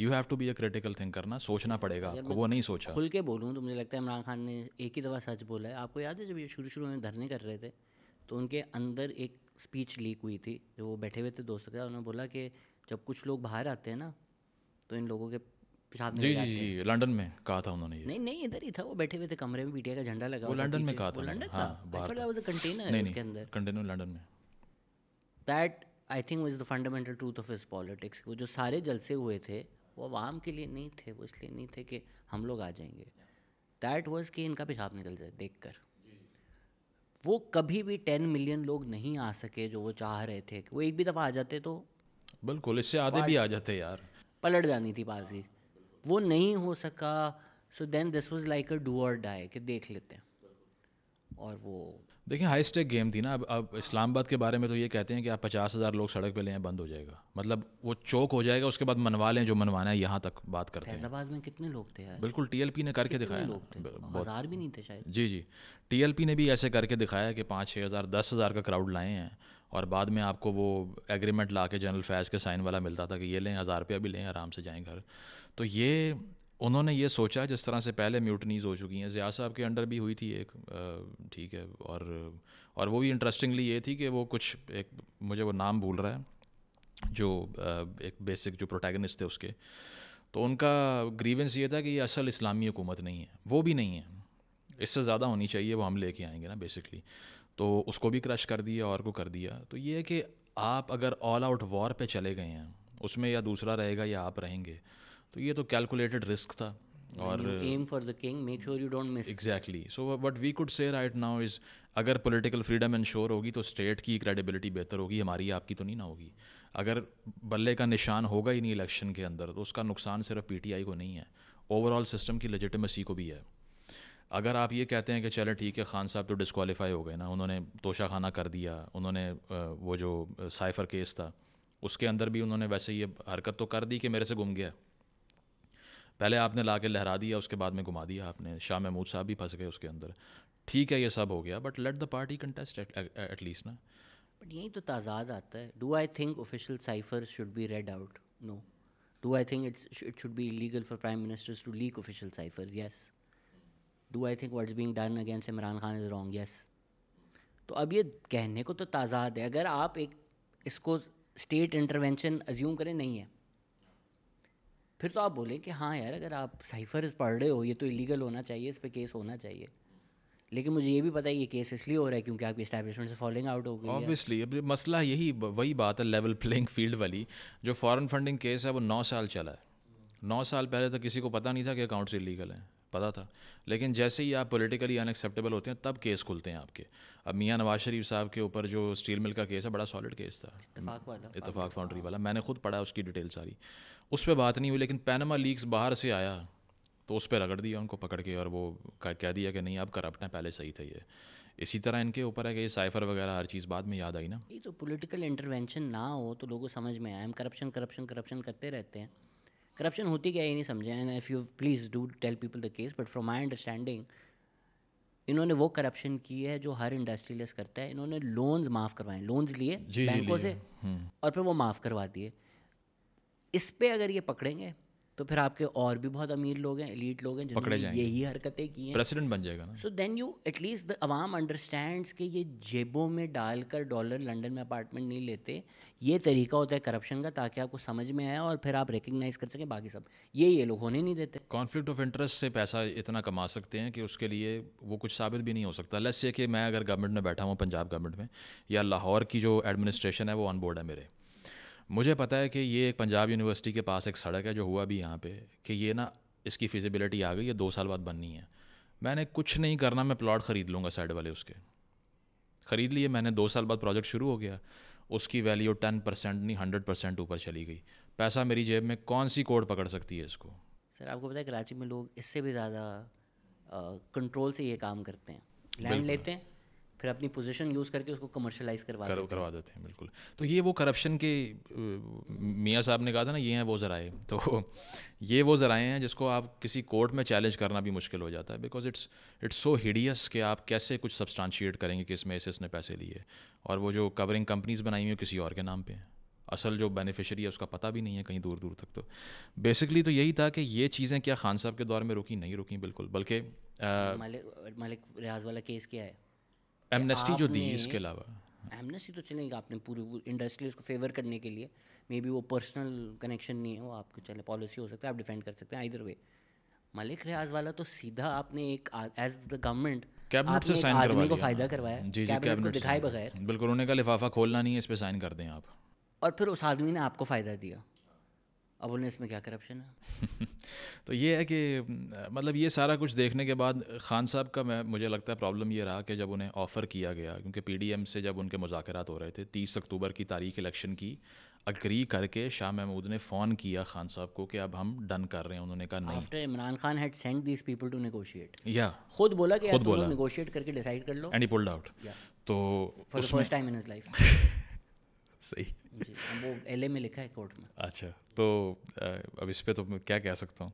[SPEAKER 2] you have to be a critical think करना सोचना पड़ेगा आपको वो नहीं सोचा खुल
[SPEAKER 1] के बोलूँ तो मुझे लगता है इमरान खान ने एक ही दफ़ा सच बोला है आपको याद है जब ये शुरू शुरू में धरने कर रहे थे तो उनके अंदर एक स्पीच लीक हुई थी जो वो बैठे हुए थे दोस्तों के उन्होंने बोला कि जब कुछ लोग बाहर आते हैं ना तो इन लोगों के जी जी
[SPEAKER 2] जी लंदन में कहा था उन्होंने
[SPEAKER 1] नहीं नहीं इधर ही था वो बैठे हुए थे कमरे में पीटीआई का झंडा लगा वो लंदन में कहा था लंदन हाँ, था कंटेनर उसके अंदर कंटेनर लंदन में that I think was the fundamental truth of his politics वो जो सारे जलसे हुए थे वो आवाम के लिए नहीं थे वो इसलिए नहीं थे कि हम लोग आ जाएंगे दैट वॉज कि इनका पेशाब निकल जाए देख कर वो कभी भी टेन मिलियन लोग नहीं आ सके जो वो चाह रहे थे वो एक भी दफ़ा आ जाते तो बिल्कुल इससे आधे भी आ जाते यार पलट जानी थी बाजी वो नहीं हो सका so then this was like a do और डाई कि देख लेते हैं और वो
[SPEAKER 2] देखिए हाई स्टेक गेम थी ना अब अब इस्लामाबाद के बारे में तो ये कहते हैं कि आप पचास हज़ार लोग सड़क पे ले हैं बंद हो जाएगा मतलब वो चौक हो जाएगा उसके बाद मनवा लें जो मनवाना है यहाँ तक बात
[SPEAKER 1] करते हैं फैजाबाद में कितने लोग थे यार बिल्कुल टीएलपी ने करके दिखाया लोग थे हज़ार भी नहीं थे शायद
[SPEAKER 2] जी जी टीएलपी ने भी ऐसे करके दिखाया कि पाँच छः हज़ार दस हज़ार का क्राउड लाए हैं और बाद में आपको वो एग्रीमेंट ला के जनरल फैज़ के साइन वाला मिलता था कि ये लें हज़ार रुपया भी लें आराम से जाएँ घर तो ये उन्होंने ये सोचा जिस तरह से पहले म्यूटनीज हो चुकी हैं ज़िया साहब के अंडर भी हुई थी एक ठीक है और और वो भी इंटरेस्टिंगली ये थी कि वो कुछ एक मुझे वो नाम भूल रहा है जो एक बेसिक जो प्रोटैगनिस्ट थे उसके तो उनका ग्रीवेंस ये था कि ये असल इस्लामी हुकूमत नहीं है वो भी नहीं है इससे ज़्यादा होनी चाहिए वो हम लेके आएंगे ना बेसिकली तो उसको भी क्रश कर दिया और को कर दिया तो ये है कि आप अगर ऑल आउट वॉर पे चले गए हैं उसमें या दूसरा रहेगा या आप रहेंगे तो ये तो कैलकुलेटेड रिस्क था और aim
[SPEAKER 1] for the king make sure you don't miss exactly
[SPEAKER 2] so but we could say right now is अगर पॉलिटिकल फ्रीडम इंश्योर होगी तो स्टेट की क्रेडिबिलिटी बेहतर होगी हमारी आपकी तो नहीं ना होगी अगर बल्ले का निशान होगा ही नहीं इलेक्शन के अंदर तो उसका नुकसान सिर्फ पीटीआई को नहीं है ओवरऑल सिस्टम की लेजिटमेसी को भी है अगर आप ये कहते हैं कि चले ठीक है खान साहब तो डिसकॉलीफाई हो गए ना उन्होंने तोशाखाना कर दिया उन्होंने वो जो साइफर केस था उसके अंदर भी उन्होंने वैसे ये हरकत तो कर दी कि मेरे से गुम गया पहले आपने ला के लहरा दिया उसके बाद में घुमा दिया आपने शाह महमूद साहब भी फंस गए उसके अंदर ठीक है ये सब हो गया but let the party contest at least ना
[SPEAKER 1] बट यही तो ताजाद आता है do I think official cipher should be read out no do I think it's it should be legal for prime ministers to leak official cipher yes do I think what is being done against Imran Khan is wrong yes तो अब ये कहने को तो ताजाद है अगर आप एक इसको स्टेट इंटरवेंशन अज्यूम करें नहीं है फिर तो आप बोले कि हाँ यार अगर आप साइफर पढ़ रहे हो ये तो इलीगल होना चाहिए इस पर केस होना चाहिए लेकिन मुझे ये भी पता है ये केस इसलिए हो रहा है क्योंकि आपकी इस्टेब्लिशमेंट से फॉलोइंग आउट हो गई ऑब्वियसली
[SPEAKER 2] अब मसला यही वही बात है लेवल प्लेइंग फील्ड वाली जो फॉरेन फंडिंग केस है वो नौ साल चला है नौ साल पहले तो किसी को पता नहीं था कि अकाउंट्स इलीगल हैं पता था लेकिन जैसे ही आप पॉलिटिकली अनएक्सेप्टेबल होते हैं तब केस खुलते हैं आपके अब मियाँ नवाज शरीफ साहब के ऊपर जो स्टील मिल का केस है बड़ा सॉलिड केस था इतफाक वाला फाउंड्री वाला मैंने खुद पढ़ा उसकी डिटेल सारी उस पर बात नहीं हुई लेकिन पैनमा लीक्स बाहर से आया तो उस पर रगड़ दिया उनको पकड़ के और वो कह दिया कि नहीं आप करप्ट हैं पहले सही थे ये इसी तरह इनके ऊपर है कि ये साइफर वगैरह हर चीज़ बाद में याद आई ना
[SPEAKER 1] ये तो पॉलिटिकल इंटरवेंशन ना हो तो लोगों समझ में आए हम करप्शन करप्शन करप्शन करते रहते हैं करप्शन होती क्या ये नहीं समझे and if you please do tell people the case but from my understanding इन्होंने वो करप्शन की है जो हर इंडस्ट्रियलिस्ट करता है इन्होंने लोन्स माफ़ करवाए लोन्स लिए बैंकों से हम्म। और फिर वो माफ़ करवा दिए इस पर अगर ये पकड़ेंगे तो फिर आपके और भी बहुत अमीर लोग हैं एलीट लोग हैं जिन्होंने यही हरकतें की हैं प्रेसिडेंट बन जाएगा ना so then you at least the अवाम अंडरस्टैंड्स कि ये जेबों में डालकर डॉलर लंदन में अपार्टमेंट नहीं लेते ये तरीका होता है करप्शन का ताकि आपको समझ में आए और फिर आप रिकग्नाइज कर सकें बाकी सब ये ये लोग होने नहीं देते
[SPEAKER 2] कॉन्फ्लिक्ट ऑफ इंटरेस्ट से पैसा इतना कमा सकते हैं कि उसके लिए वो कुछ साबित भी नहीं हो सकता लेस ये कि मैं अगर गवर्नमेंट में बैठा हूँ पंजाब गवर्नमेंट में या लाहौर की जो एडमिनिस्ट्रेशन है वो ऑन बोर्ड है मेरे मुझे पता है कि ये एक पंजाब यूनिवर्सिटी के पास एक सड़क है जो हुआ भी यहाँ पे कि ये ना इसकी फिजिबिलिटी आ गई ये दो साल बाद बननी है मैंने कुछ नहीं करना मैं प्लॉट ख़रीद लूँगा साइड वाले उसके ख़रीद लिए मैंने दो साल बाद प्रोजेक्ट शुरू हो गया उसकी वैल्यू टेन परसेंट नहीं हंड्रेड परसेंट ऊपर चली गई पैसा मेरी जेब में कौन सी कोड पकड़ सकती है इसको
[SPEAKER 1] सर आपको पता है कराची में लोग इससे भी ज़्यादा कंट्रोल से ये काम करते हैं लैंड लेते हैं फिर अपनी पोजीशन यूज़ करके उसको कमर्शलाइज करवा कर, देते
[SPEAKER 2] करवा देते हैं बिल्कुल तो ये वो करप्शन के मियाँ साहब ने कहा था ना ये हैं वो ज़राए तो ये वो ज़राए हैं जिसको आप किसी कोर्ट में चैलेंज करना भी मुश्किल हो जाता है because it's it's so hideous कि आप कैसे कुछ सब्सटानशिएट करेंगे कि इसमें ऐसे इसने पैसे लिए और वो जो कवरिंग कंपनीज़ बनाई हुई किसी और के नाम पर असल जो बेनिफिशरी है उसका पता भी नहीं है कहीं दूर दूर तक तो बेसिकली तो यही था कि ये चीज़ें क्या खान साहब के दौर में रुकी नहीं रुकी बिल्कुल बल्कि
[SPEAKER 1] मालिक मालिक रियाज वाला केस क्या है एमनेस्टी जो दी इसके अलावा एमनेस्टी तो चलेगी आपने पूरी इंडस्ट्री उसको फेवर करने के लिए मे बी वो पर्सनल कनेक्शन नहीं है वो आपके चले पॉलिसी हो सकता है आप डिफेंड कर सकते हैं आइदर वे मलिक रियाज वाला तो सीधा आपने एक एज द गवर्नमेंट कैबिनेट से साइन करवा को फायदा करवाया जी जी कैबिनेट को दिखाए बगैर
[SPEAKER 2] बिल्कुल उन्होंने कहा लिफाफा खोलना नहीं है इस पे साइन कर दें आप
[SPEAKER 1] और फिर उस आदमी ने आपको फ़ायदा दिया अब उन्हें इसमें क्या करप्शन
[SPEAKER 2] है तो ये है कि मतलब ये सारा कुछ देखने के बाद खान साहब का मैं मुझे लगता है प्रॉब्लम ये रहा कि जब उन्हें ऑफ़र किया गया क्योंकि पीडीएम से जब उनके मुजाकरात हो रहे थे 30 अक्टूबर की तारीख इलेक्शन की अग्री करके शाह महमूद ने फ़ोन किया खान साहब को कि अब हम डन कर रहे हैं उन्होंने कहा नहीं after
[SPEAKER 1] Imran Khan had send this people to negotiate
[SPEAKER 2] या खुद बोला कि खुद बोला
[SPEAKER 1] नेगोशिएट करके डिसाइड कर लो एंड ही पुल्ड आउट
[SPEAKER 2] तो first
[SPEAKER 1] time in his life सही जी वो एलए में लिखा है कोर्ट में
[SPEAKER 2] अच्छा तो अब इस पर तो क्या कह सकता हूँ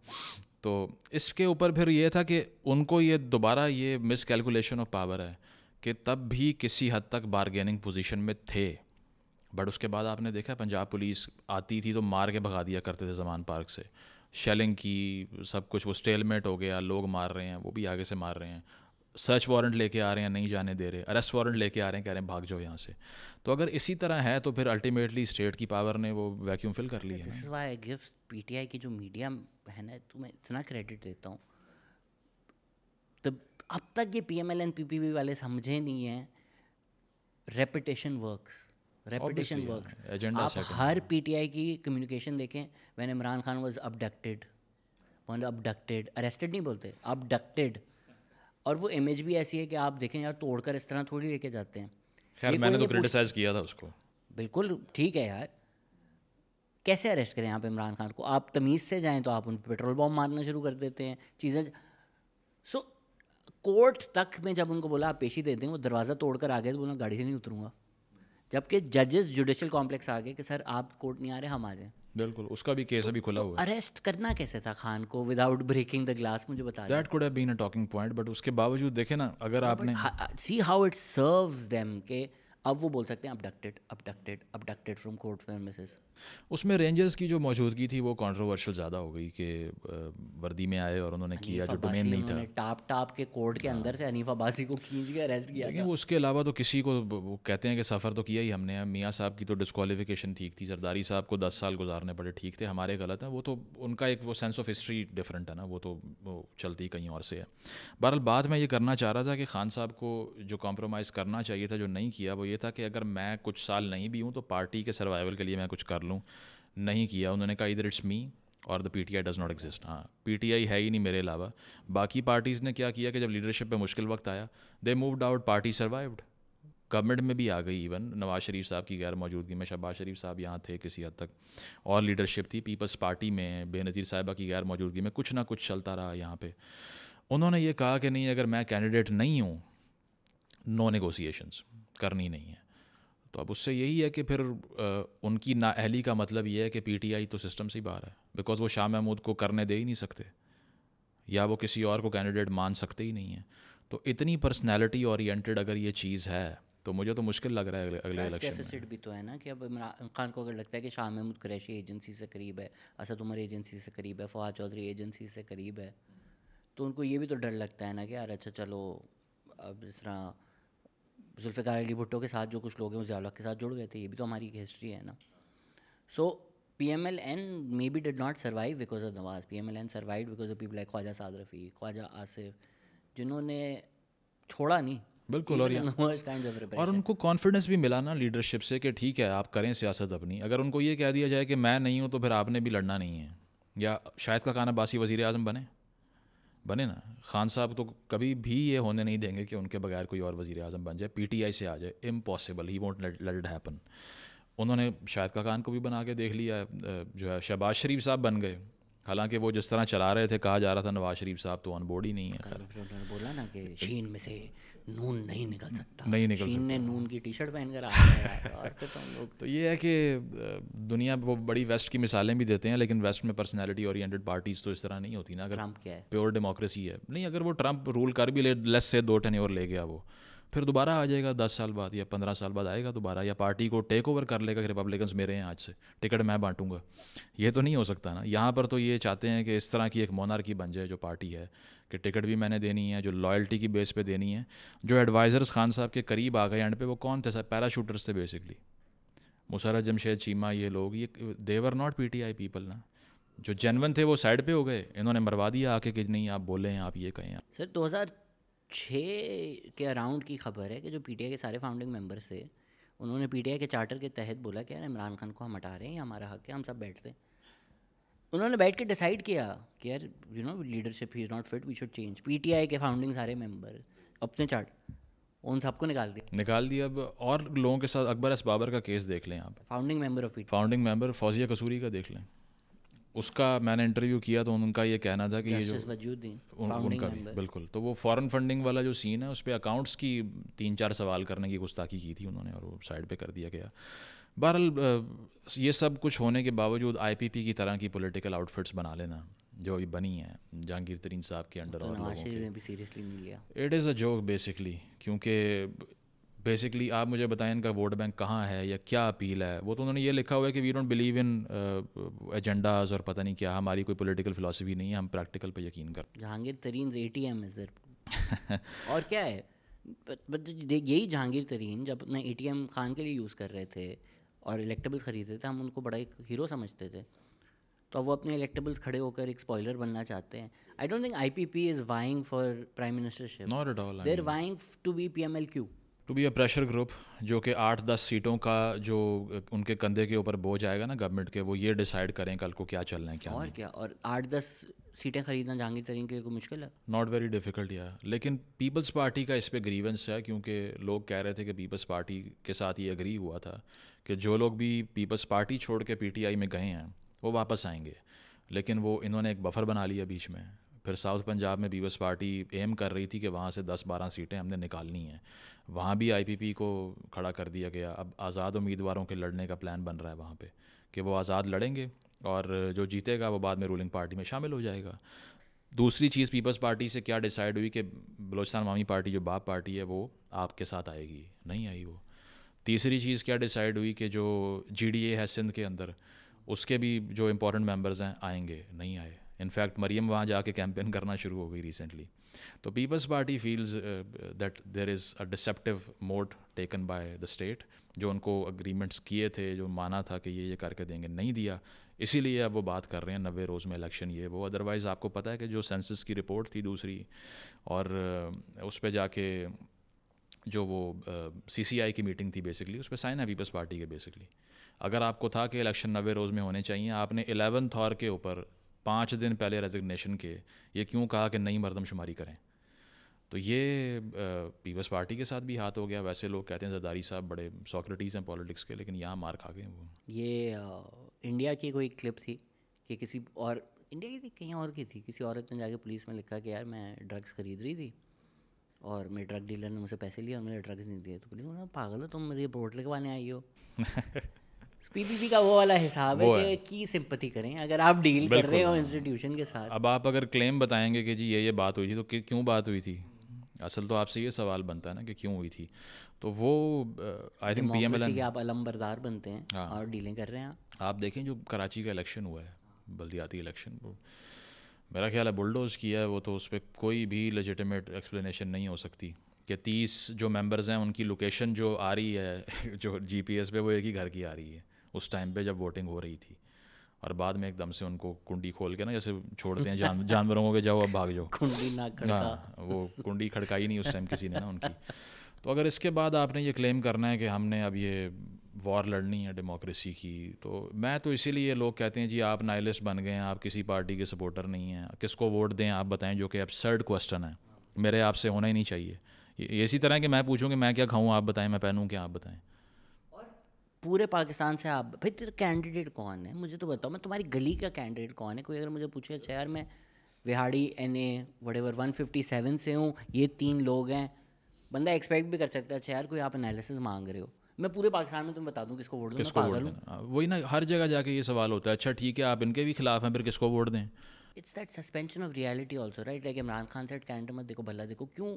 [SPEAKER 2] तो इसके ऊपर फिर ये था कि उनको ये दोबारा ये मिस कैलकुलेशन ऑफ पावर है कि तब भी किसी हद तक बारगेनिंग पोजीशन में थे बट उसके बाद आपने देखा पंजाब पुलिस आती थी तो मार के भगा दिया करते थे जमान पार्क से शेलिंग की सब कुछ वो स्टेलमेट हो गया लोग मार रहे हैं वो भी आगे से मार रहे हैं सर्च वारंट लेके आ रहे हैं नहीं जाने दे रहे अरेस्ट वारंट लेके आ रहे हैं कह रहे हैं भाग जाओ यहाँ से तो अगर इसी तरह है तो फिर अल्टीमेटली स्टेट की पावर ने वो वैक्यूम फिल कर लिया
[SPEAKER 1] ली वाई आई गिव्स पीटीआई की जो मीडिया है ना तो मैं इतना क्रेडिट देता हूँ तो अब तक ये P M L and P P V वाले समझे नहीं हैं repetition works repetition work agenda हर पी टी आई की कम्युनिकेशन देखें when Imran Khan was abducted मतलब अबडक्टेड अरेस्टेड नहीं बोलते अबडक्टेड और वो इमेज भी ऐसी है कि आप देखें यार तोड़कर इस तरह थोड़ी लेके जाते हैं खैर मैंने तो क्रिटिसाइज किया था उसको बिल्कुल ठीक है यार कैसे अरेस्ट करें आप इमरान खान को आप तमीज़ से जाएं तो आप उन पेट्रोल बॉम्ब मारना शुरू कर देते हैं चीज़ें सो कोर्ट तक में जब उनको बोला आप पेशी दे दें वो दरवाज़ा तोड़ कर आ गए तो बोला गाड़ी से नहीं उतरूँगा जबकि जजेस जुडिशल कॉम्प्लेक्स आ गए कि सर आप कोर्ट नहीं आ रहे हम आ जाएँ
[SPEAKER 2] बिल्कुल उसका भी केस तो अभी खुला तो हुआ
[SPEAKER 1] अरेस्ट करना कैसे था खान को विदाउट ब्रेकिंग द ग्लास मुझे बता that could have been a talking point but उसके बावजूद देखे ना अगर आपने see how it serves them के अब वो बोल सकते हैं abducted abducted abducted from court मिसेस
[SPEAKER 2] उसमें रेंजर्स की जो मौजूदगी थी वो कॉन्ट्रोवर्शियल ज़्यादा हो गई कि वर्दी में आए और उन्होंने किया जो डोमेन नहीं था
[SPEAKER 1] टाप टाप के कोर्ट के हाँ। अंदर से अनीफा बासी को खींच के अरेस्ट किया गया
[SPEAKER 2] उसके अलावा तो किसी को वो कहते हैं कि सफ़र तो किया ही हमने मियाँ साहब की तो डिस्कवालिफिकेशन ठीक थी सरदारी साहब को दस साल गुजारने पड़े ठीक थे हमारे गलत हैं वो तो उनका एक वो सेंस ऑफ हिस्ट्री डिफरेंट है ना वो तो चलती कहीं और से है बहरहाल बाद मैं ये करना चाह रहा था कि खान साहब को जो कॉम्प्रोमाइज़ करना चाहिए था जो नहीं किया वो ये था कि अगर मैं कुछ साल नहीं भी हूँ तो पार्टी के सर्वाइवल के लिए मैं कुछ कर लूँ नहीं किया उन्होंने कहा इधर इट्स मी और the P T I does not exist हाँ पी टी आई है ही नहीं मेरे अलावा बाकी पार्टीज़ ने क्या किया कि जब लीडरशिप पर मुश्किल वक्त आया they moved out party survived government में भी आ गई इवन नवाज शरीफ साहब की गैर मौजूदगी में शहबाज शरीफ साहब यहाँ थे किसी हद तक और लीडरशिप थी पीपल्स पार्टी में बेनज़ीर साहिबा की गैर मौजूदगी में कुछ ना कुछ चलता रहा यहाँ पे उन्होंने ये कहा कि नहीं अगर मैं कैंडिडेट नहीं हूँ नो नेगोशिएशंस करनी नहीं है तो अब उससे यही है कि फिर आ, उनकी नाअहली का मतलब ये है कि पीटीआई तो सिस्टम से ही बाहर है बिकॉज वो शाह महमूद को करने दे ही नहीं सकते या वो किसी और को कैंडिडेट मान सकते ही नहीं हैं तो इतनी पर्सनैलिटी ओरिएंटेड अगर ये चीज़ है तो मुझे तो मुश्किल लग रहा है अगले इलेक्शन
[SPEAKER 1] भी तो है ना कि अब इमरान खान को अगर लगता है कि शाह महमूद क्रैशी एजेंसी से करीब है असद उमर एजेंसी से करीब है फवाद चौधरी एजेंसी से करीब है तो उनको ये भी तो डर लगता है ना कि यार अच्छा चलो अब इस तरह जुल्फ़िकार अली भुट्टो के साथ जो कुछ लोग हैं वो ज़ियाउलक के साथ जुड़ गए थे ये भी तो हमारी एक हिस्ट्री है ना so P M L N may be did not survive because of Nawaz P M L N survive because of people like Khawaja Saad Rafique Khawaja Asif जिन्होंने छोड़ा नहीं बिल्कुल और और
[SPEAKER 2] उनको कॉन्फिडेंस भी मिला ना लीडरशिप से कि ठीक है आप करें सियासत अपनी अगर उनको ये कह दिया जाए कि मैं नहीं हूँ तो फिर आपने भी लड़ना नहीं है या शायद का खाना बासी वज़ी अजम बने बने ना खान साहब तो कभी भी ये होने नहीं देंगे कि उनके बगैर कोई और वज़ी अजम बन जाए पी टी आई से आ जाए इम्पॉसिबल ही वॉन्ट लेट इट हैपन उन्होंने शाहिद का खान को भी बना के देख लिया जो है शहबाज शरीफ साहब बन गए हालांकि वो जिस तरह चला रहे थे कहा जा रहा था नवाज शरीफ साहब तो ऑन बोर्ड ही नहीं है
[SPEAKER 1] खैर बोला ना कि चीन में से नून नहीं निकल सकता नहीं निकल सकता ने नून की टी शर्ट पहनकर आ तो,
[SPEAKER 2] तो ये है कि दुनिया वो बड़ी वेस्ट की मिसालें भी देते हैं लेकिन वेस्ट में पर्सनैलिटी ओरिएंटेड पार्टीज तो इस तरह नहीं होती ना अगर ट्रंप क्या है प्योर डेमोक्रेसी है नहीं अगर वो ट्रंप रूल कर भी ले लेस से दो टन और ले गया वो फिर दोबारा आ जाएगा दस साल बाद या पंद्रह साल बाद आएगा दोबारा या पार्टी को टेक ओवर कर लेगा कि रिपब्लिकन्स मेरे हैं आज से टिकट मैं बांटूंगा ये तो नहीं हो सकता ना यहाँ पर तो ये चाहते हैं कि इस तरह की एक मोनार्की बन जाए जो पार्टी है कि टिकट भी मैंने देनी है जो लॉयल्टी की बेस पे देनी है जो एडवाइज़र्स खान साहब के करीब आ गए एंड पे वो कौन थे सर पैराशूटर्स थे बेसिकली मुसरत जमशेद चीमा ये लोग ये they were not P T I people ना जो जेनवन थे वो साइड पे हो गए इन्होंने मरवा दिया आके कि नहीं आप बोले हैं आप ये कहें
[SPEAKER 1] सर छः के अराउंड की खबर है कि जो पी के सारे फाउंडिंग मेम्बर्स थे उन्होंने पी के चार्टर के तहत बोला कि यार इमरान खान को हम हटा रहे हैं या हमारा हक है हम सब बैठते हैं उन्होंने बैठ के डिसाइड किया कि यार यू नो लीडरशिप ही is not fit we should change PTI के फाउंडिंग सारे मेम्बर अपने चार्ट उन सबको निकाल दिया
[SPEAKER 2] निकाल दिया अब और लोगों के साथ अकबर अस बाबर का केस देख लें आप founding member of founding member Fauzia Kasuri का देख लें उसका मैंने इंटरव्यू किया तो उनका ये कहना था कि ये जो उन, उनका भी बिल्कुल तो वो फॉरेन फंडिंग वाला जो सीन है उस पर अकाउंट्स की तीन चार सवाल करने की गुस्ताखी की थी उन्होंने और वो साइड पे कर दिया गया बहरहाल ये सब कुछ होने के बावजूद आईपीपी की तरह की पॉलिटिकल आउटफिट्स बना लेना जो अभी बनी है जहांगीर तरीन साहब के अंडर और it is a joke basically क्योंकि बेसिकली आप मुझे बताएं इनका वोट बैंक कहाँ है या क्या अपील है वो तो उन्होंने ये लिखा हुआ है कि we don't believe in agendas और पता नहीं क्या हमारी कोई पोलिटिकल फिलासफी नहीं है हम प्रैक्टिकल पर यकीन कर
[SPEAKER 1] जहांगीर तरीन ए टी एम इज़ और क्या है यही जहांगीर तरीन जब अपना ए टी एम खान के लिए यूज़ कर रहे थे और इलेक्टेबल्स ख़रीदते थे हम उनको बड़ा एक हीरो समझते थे तो वो अपने इलेक्टेबल्स खड़े होकर एक स्पॉयलर बनना चाहते हैं I don't think I P P is vying for prime ministership they're vying to be P M L Q
[SPEAKER 2] to be a pressure group जो कि आठ दस सीटों का जो उनके कंधे के ऊपर बोझ आएगा ना गवर्नमेंट के वो ये डिसाइड करें कल को क्या चलना है क्या और
[SPEAKER 1] क्या और आठ दस सीटें खरीदना जहाँगी तरीन के कोई मुश्किल है
[SPEAKER 2] नॉट वेरी डिफिकल्ट यार लेकिन पीपल्स पार्टी का इस पर ग्रीवेंस है क्योंकि लोग कह रहे थे कि पीपल्स पार्टी के साथ ये अग्री हुआ था कि जो लोग भी पीपल्स पार्टी छोड़ के पी में गए हैं वो वापस आएंगे लेकिन वो इन्होंने एक बफर बना लिया बीच में फिर साउथ पंजाब में पीपल्स पार्टी एम कर रही थी कि वहाँ से 10-12 सीटें हमने निकालनी हैं वहाँ भी आईपीपी को खड़ा कर दिया गया अब आज़ाद उम्मीदवारों के लड़ने का प्लान बन रहा है वहाँ पे कि वो आज़ाद लड़ेंगे और जो जीतेगा वो बाद में रूलिंग पार्टी में शामिल हो जाएगा दूसरी चीज़ पीपल्स पार्टी से क्या डिसाइड हुई कि बलोचिस्तान मामी पार्टी जो बाप पार्टी है वो आपके साथ आएगी नहीं आई वो तीसरी चीज़ क्या डिसाइड हुई कि जो जी है सिंध के अंदर उसके भी जो इम्पोर्टेंट मेम्बर्स हैं आएंगे नहीं आए इनफैक्ट मरियम वहाँ जाके कैंपेन करना शुरू हो गई रिसेंटली तो people's party feels that there is a deceptive mode taken by the state जो उनको अग्रीमेंट्स किए थे जो माना था कि ये ये करके देंगे नहीं दिया इसीलिए अब वो बात कर रहे हैं नबे रोज़ में इलेक्शन ये वो अदरवाइज़ आपको पता है कि जो सेंसस की रिपोर्ट थी दूसरी और uh, उस पर जाके जो वो सी सी आई की मीटिंग थी बेसिकली उस पर साइन है पीपल्स पार्टी के बेसिकली अगर आपको था कि इलेक्शन नबे रोज़ में होने चाहिए आपने एलेवन और के ऊपर पाँच दिन पहले रेजिग्नेशन के ये क्यों कहा कि नई मरदमशुमारी करें तो ये पीपल्स पार्टी के साथ भी हाथ हो गया वैसे लोग कहते हैं जरदारी साहब बड़े सॉक्रेटीज़ हैं पॉलिटिक्स के लेकिन यहाँ मार खा गए वो
[SPEAKER 1] ये आ, इंडिया की कोई क्लिप थी कि किसी और इंडिया की थी कहीं और की थी किसी औरत ने जाके पुलिस में लिखा कि यार मैं ड्रग्स खरीद रही थी और मेरे ड्रग डीलर ने मुझसे पैसे लिए और मेरे ड्रग्स नहीं दिए तो पुलिस बोला पागल हो तुम मेरी रिपोर्ट लिखवाने आई हो पीपीपी का वो वाला हिसाब वो है, है कि की सिंपति करें अगर आप डील कर रहे हो इंस्टीट्यूशन के साथ अब
[SPEAKER 2] आप अगर क्लेम बताएंगे कि जी ये ये बात हुई थी तो क्यों बात हुई थी असल तो आपसे ये सवाल बनता है ना कि क्यों हुई थी तो वो आई थिंक एम
[SPEAKER 1] आप अलम बरदार बनते हैं हाँ, और डीलें कर रहे हैं
[SPEAKER 2] आप आप देखें जो कराची का इलेक्शन हुआ है बल्दियाती इलेक्शन वो मेरा ख्याल है बुलडोज़ किया है वो तो उस पर कोई भी लजिटमेट एक्सप्लेनेशन नहीं हो सकती कि तीस जो मेंबर्स हैं उनकी लोकेशन जो आ रही है जो जीपीएस पे वो एक ही घर की आ रही है उस टाइम पे जब वोटिंग हो रही थी और बाद में एकदम से उनको कुंडी खोल के ना जैसे छोड़ते हैं जान जानवरों को जाओ अब भाग जाओ कुंडी ना खड़का हाँ वो कुंडी खड़काई नहीं उस टाइम किसी ने ना उनकी तो अगर इसके बाद आपने ये क्लेम करना है कि हमने अब ये वॉर लड़नी है डेमोक्रेसी की तो मैं तो इसीलिए लोग कहते हैं जी आप नाइलिस्ट बन गए हैं आप किसी पार्टी के सपोर्टर नहीं हैं किसको वोट दें आप बताएं जो कि अपसर्ड क्वेश्चन है मेरे आपसे होना ही नहीं चाहिए इसी तरह कि मैं पूछूँ कि मैं क्या खाऊँ आप बताएं मैं पहनूँ क्या आप बताएं
[SPEAKER 1] पूरे पाकिस्तान से आप भाई तेरा कैंडिडेट कौन है मुझे तो बताओ मैं तुम्हारी गली का कैंडिडेट कौन है कोई अगर मुझे पूछे अच्छा यार मैं विहाड़ी एन ए एवर वन फिफ्टी सेवन से हूँ ये तीन लोग हैं बंदा एक्सपेक्ट भी कर सकता है अच्छा यार कोई आप एनालिसिस मांग रहे हो मैं पूरे पाकिस्तान में तुम्हें बता दूँ किसको वोट दूँ किसको वोट
[SPEAKER 2] हाँ, वही ना हर जगह जाके ये सवाल होता है अच्छा ठीक है आप इनके भी खिलाफ हैं फिर किसको वोट दें
[SPEAKER 1] it's that suspension of reality also right like Imran Khan सेट कैंड मत देखो भला देखो क्यों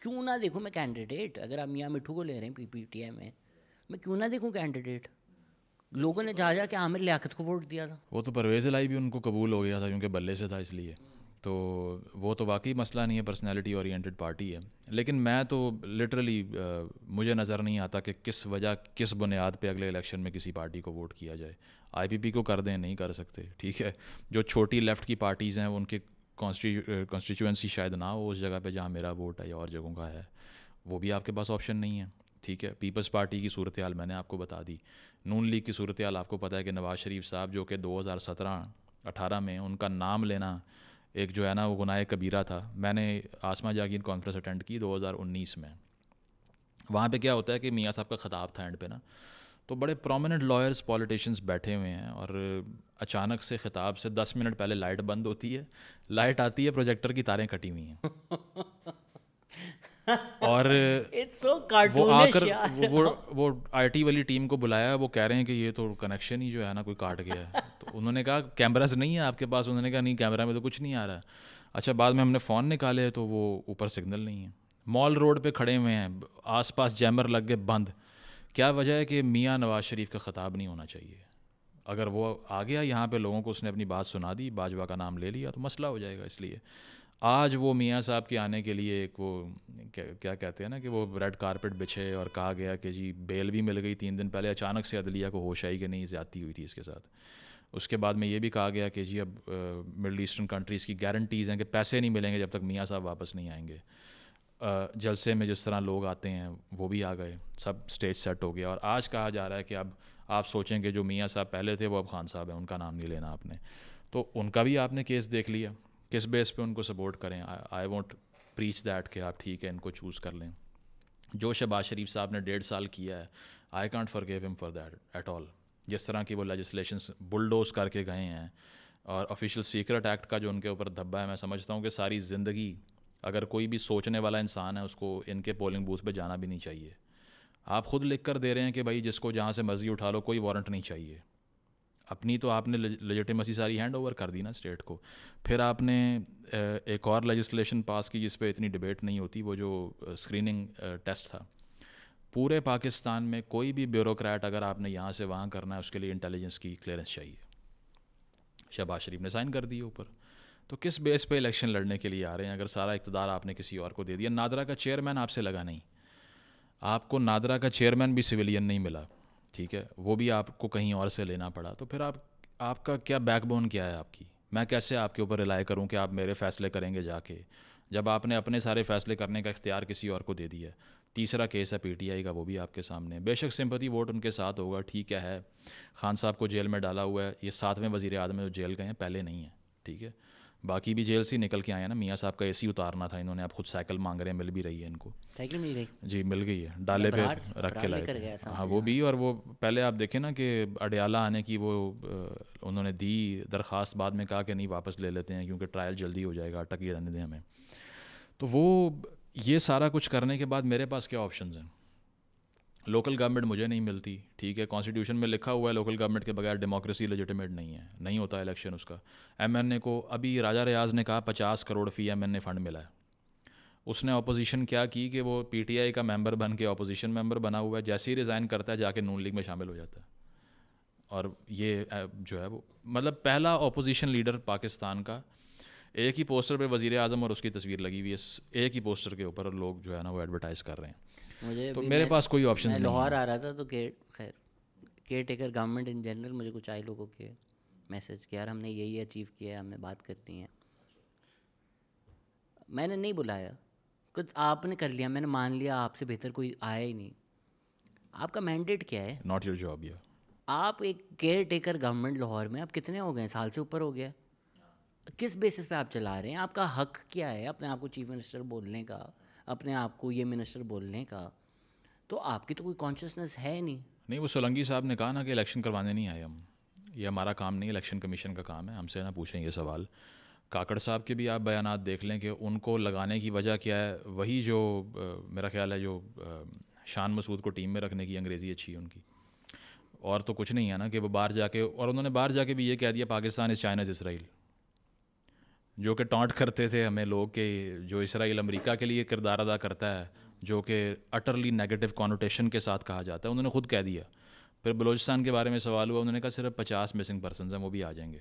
[SPEAKER 1] क्यों ना देखो मैं कैंडिडेट अगर आप मियाँ मिठू को ले रहे हैं पी पी टी आई में मैं क्यों ना देखूँ कैंडिडेट लोगों ने जा जा के आमिर लियाकत को वोट दिया था
[SPEAKER 2] वो तो परवेज लाई भी उनको कबूल हो गया था क्योंकि बल्ले से था इसलिए तो वो तो वाकई मसला नहीं है पर्सनैलिटी ओरिएंटेड पार्टी है लेकिन मैं तो लिटरली मुझे नज़र नहीं आता कि किस वजह किस बुनियाद पे अगले इलेक्शन में किसी पार्टी को वोट किया जाए आईपीपी को कर दें नहीं कर सकते ठीक है जो छोटी लेफ़्ट की पार्टीज़ हैं उनके कॉन्स्टिट्यूंसी शायद ना हो उस जगह पे जहाँ मेरा वोट है या और जगहों का है वो भी आपके पास ऑप्शन नहीं है ठीक है पीपल्स पार्टी की सूरत हाल मैंने आपको बता दी नून लीग की सूरत हाल आपको पता है कि नवाज़ शरीफ साहब जो कि 2017 18 में उनका नाम लेना एक जो है ना वो गुनाह कबीरा था मैंने आसमा जागीर कॉन्फ्रेंस अटेंड की 2019 में वहाँ पे क्या होता है कि मियाँ साहब का ख़ताब था एंड पे ना तो बड़े प्रोमिनेंट लॉयर्स पॉलिटिशियंस बैठे हुए हैं और अचानक से ख़िताब से दस मिनट पहले लाइट बंद होती है लाइट आती है प्रोजेक्टर की तारें कटी हुई हैं और so वो आकर वो, वो वो आईटी वाली टीम को बुलाया वो कह रहे हैं कि ये तो कनेक्शन ही जो है ना कोई काट गया है तो उन्होंने कहा कैमराज नहीं है आपके पास उन्होंने कहा नहीं कैमरा में तो कुछ नहीं आ रहा अच्छा बाद में हमने फ़ोन निकाले तो वो ऊपर सिग्नल नहीं है मॉल रोड पे खड़े हुए हैं आसपास जैमर लग गए बंद क्या वजह है कि मियाँ नवाज शरीफ का ख़ताब नहीं होना चाहिए अगर वो आ गया यहाँ पे लोगों को उसने अपनी बात सुना दी बाजवा का नाम ले लिया तो मसला हो जाएगा इसलिए आज वो मियाँ साहब के आने के लिए एक वो क्या, क्या कहते हैं ना कि वो रेड कारपेट बिछे और कहा गया कि जी बेल भी मिल गई तीन दिन पहले अचानक से अदलिया को होश आई कि नहीं ज़्यादती हुई थी इसके साथ उसके बाद में ये भी कहा गया कि जी अब मिडल ईस्टर्न कंट्रीज़ की गारंटीज़ हैं कि पैसे नहीं मिलेंगे जब तक मियाँ साहब वापस नहीं आएंगे जलसे में जिस तरह लोग आते हैं वो भी आ गए सब स्टेज सेट हो गया और आज कहा जा रहा है कि अब आप सोचें कि जो मियाँ साहब पहले थे वो अब खान साहब हैं उनका नाम नहीं लेना आपने तो उनका भी आपने केस देख लिया किस बेस पे उनको सपोर्ट करें आई वॉन्ट प्रीच दैट कि आप ठीक है इनको चूज़ कर लें जो शहबाज शरीफ साहब ने डेढ़ साल किया है I can't gave him for that at all जिस तरह की वो लेजिस्लेशन बुलडोज करके गए हैं और ऑफिशियल सीक्रेट एक्ट का जो उनके ऊपर धब्बा है मैं समझता हूँ कि सारी ज़िंदगी अगर कोई भी सोचने वाला इंसान है उसको इनके पोलिंग बूथ पे जाना भी नहीं चाहिए आप ख़ुद लिख कर दे रहे हैं कि भाई जिसको जहाँ से मर्ज़ी उठा लो कोई वारंट नहीं चाहिए अपनी तो आपने लेजिटिमेसी सारी हैंड ओवर कर दी ना स्टेट को फिर आपने एक और लेजिस्लेशन पास की जिस पर इतनी डिबेट नहीं होती वो जो स्क्रीनिंग टेस्ट था पूरे पाकिस्तान में कोई भी ब्यूरोक्रेट अगर आपने यहाँ से वहाँ करना है उसके लिए इंटेलिजेंस की क्लियरेंस चाहिए शहबाज शरीफ ने साइन कर दिए ऊपर तो किस बेस पे इलेक्शन लड़ने के लिए आ रहे हैं अगर सारा इकतदार आपने किसी और को दे दिया नादरा का चेयरमैन आपसे लगा नहीं आपको नादरा का चेयरमैन भी सिविलियन नहीं मिला ठीक है वो भी आपको कहीं और से लेना पड़ा तो फिर आप आपका क्या बैकबोन क्या है आपकी मैं कैसे आपके ऊपर रिलाई करूं कि आप मेरे फ़ैसले करेंगे जाके जब आपने अपने सारे फ़ैसले करने का इख्तियार किसी और को दे दिया तीसरा केस है पीटीआई का वो भी आपके सामने बेशक सिंपति वोट उनके साथ होगा ठीक है खान साहब को जेल में डाला हुआ है ये सातवें वजीर आजम जो जेल गए हैं पहले नहीं है ठीक है बाकी भी जेल से निकल के आए ना मियाँ साहब का ए उतारना था इन्होंने आप खुद साइकिल मांग रहे हैं मिल भी रही है इनको साइकिल मिल गई जी मिल गई है डाले पे रख के लाए हाँ वो हाँ। भी और वो पहले आप देखें ना कि अडयाला आने की वो उन्होंने दी दरख्वास्त बाद में कहा कि नहीं वापस ले लेते हैं क्योंकि ट्रायल जल्दी हो जाएगा अटक ही रहने दें हमें तो वो ये सारा कुछ करने के बाद मेरे पास क्या ऑप्शन हैं लोकल गवर्नमेंट मुझे नहीं मिलती ठीक है कॉन्स्टिट्यूशन में लिखा हुआ है लोकल गवर्नमेंट के बगैर डेमोक्रेसी लेजिटिमेट नहीं है नहीं होता इलेक्शन उसका ए को अभी राजा रियाज ने कहा पचास करोड़ फ़ी ए फ़ंड मिला है उसने अपोजिशन क्या की कि वो आई का मेंबर बन के अपोजिशन मेंबर बना हुआ है जैसे ही रिज़ाइन करता है जाके नून लीग में शामिल हो जाता है और ये जो है वो मतलब पहला अपोजिशन लीडर पाकिस्तान का एक ही पोस्टर पे वज़ी अजम और उसकी तस्वीर लगी हुई है एक ही पोस्टर के ऊपर लोग जो है ना वो एडवर्टाइज़ कर रहे हैं
[SPEAKER 1] मुझे तो मेरे पास कोई ऑप्शन लाहौर आ रहा था तो केयर खैर caretaker government in general मुझे कुछ आए लोगों के मैसेज कि यार हमने यही अचीव किया है हमने बात करनी है मैंने नहीं बुलाया कुछ आपने कर लिया मैंने मान लिया आपसे बेहतर कोई आया ही नहीं आपका मैंडेट क्या है
[SPEAKER 2] नॉट योर जॉब या
[SPEAKER 1] आप एक केयर टेकर गवर्नमेंट लाहौर में आप कितने हो गए साल से ऊपर हो गया किस बेसिस पे आप चला रहे हैं आपका हक क्या है अपने आप को चीफ मिनिस्टर बोलने का अपने आप को ये मिनिस्टर बोलने का तो आपकी तो कोई कॉन्शियसनेस है नहीं
[SPEAKER 2] नहीं वो सोलंगी साहब ने कहा ना कि इलेक्शन करवाने नहीं आए हम ये हमारा काम नहीं इलेक्शन कमीशन का काम है हमसे ना पूछें ये सवाल काकड़ साहब के भी आप बयान देख लें कि उनको लगाने की वजह क्या है वही जो आ, मेरा ख्याल है जो आ, शान मसूद को टीम में रखने की अंग्रेज़ी अच्छी है उनकी और तो कुछ नहीं है ना कि वो बाहर जाके और उन्होंने बाहर जाके भी ये कह दिया Pakistan is China is Israel जो कि टॉन्ट करते थे हमें लोग के जो इसराइल अमेरिका के लिए किरदार अदा करता है जो कि अटरली नेगेटिव कॉनोटेशन के साथ कहा जाता है उन्होंने खुद कह दिया फिर बलोचिस्तान के बारे में सवाल हुआ उन्होंने कहा सिर्फ पचास मिसिंग पर्सन हैं वो भी आ जाएंगे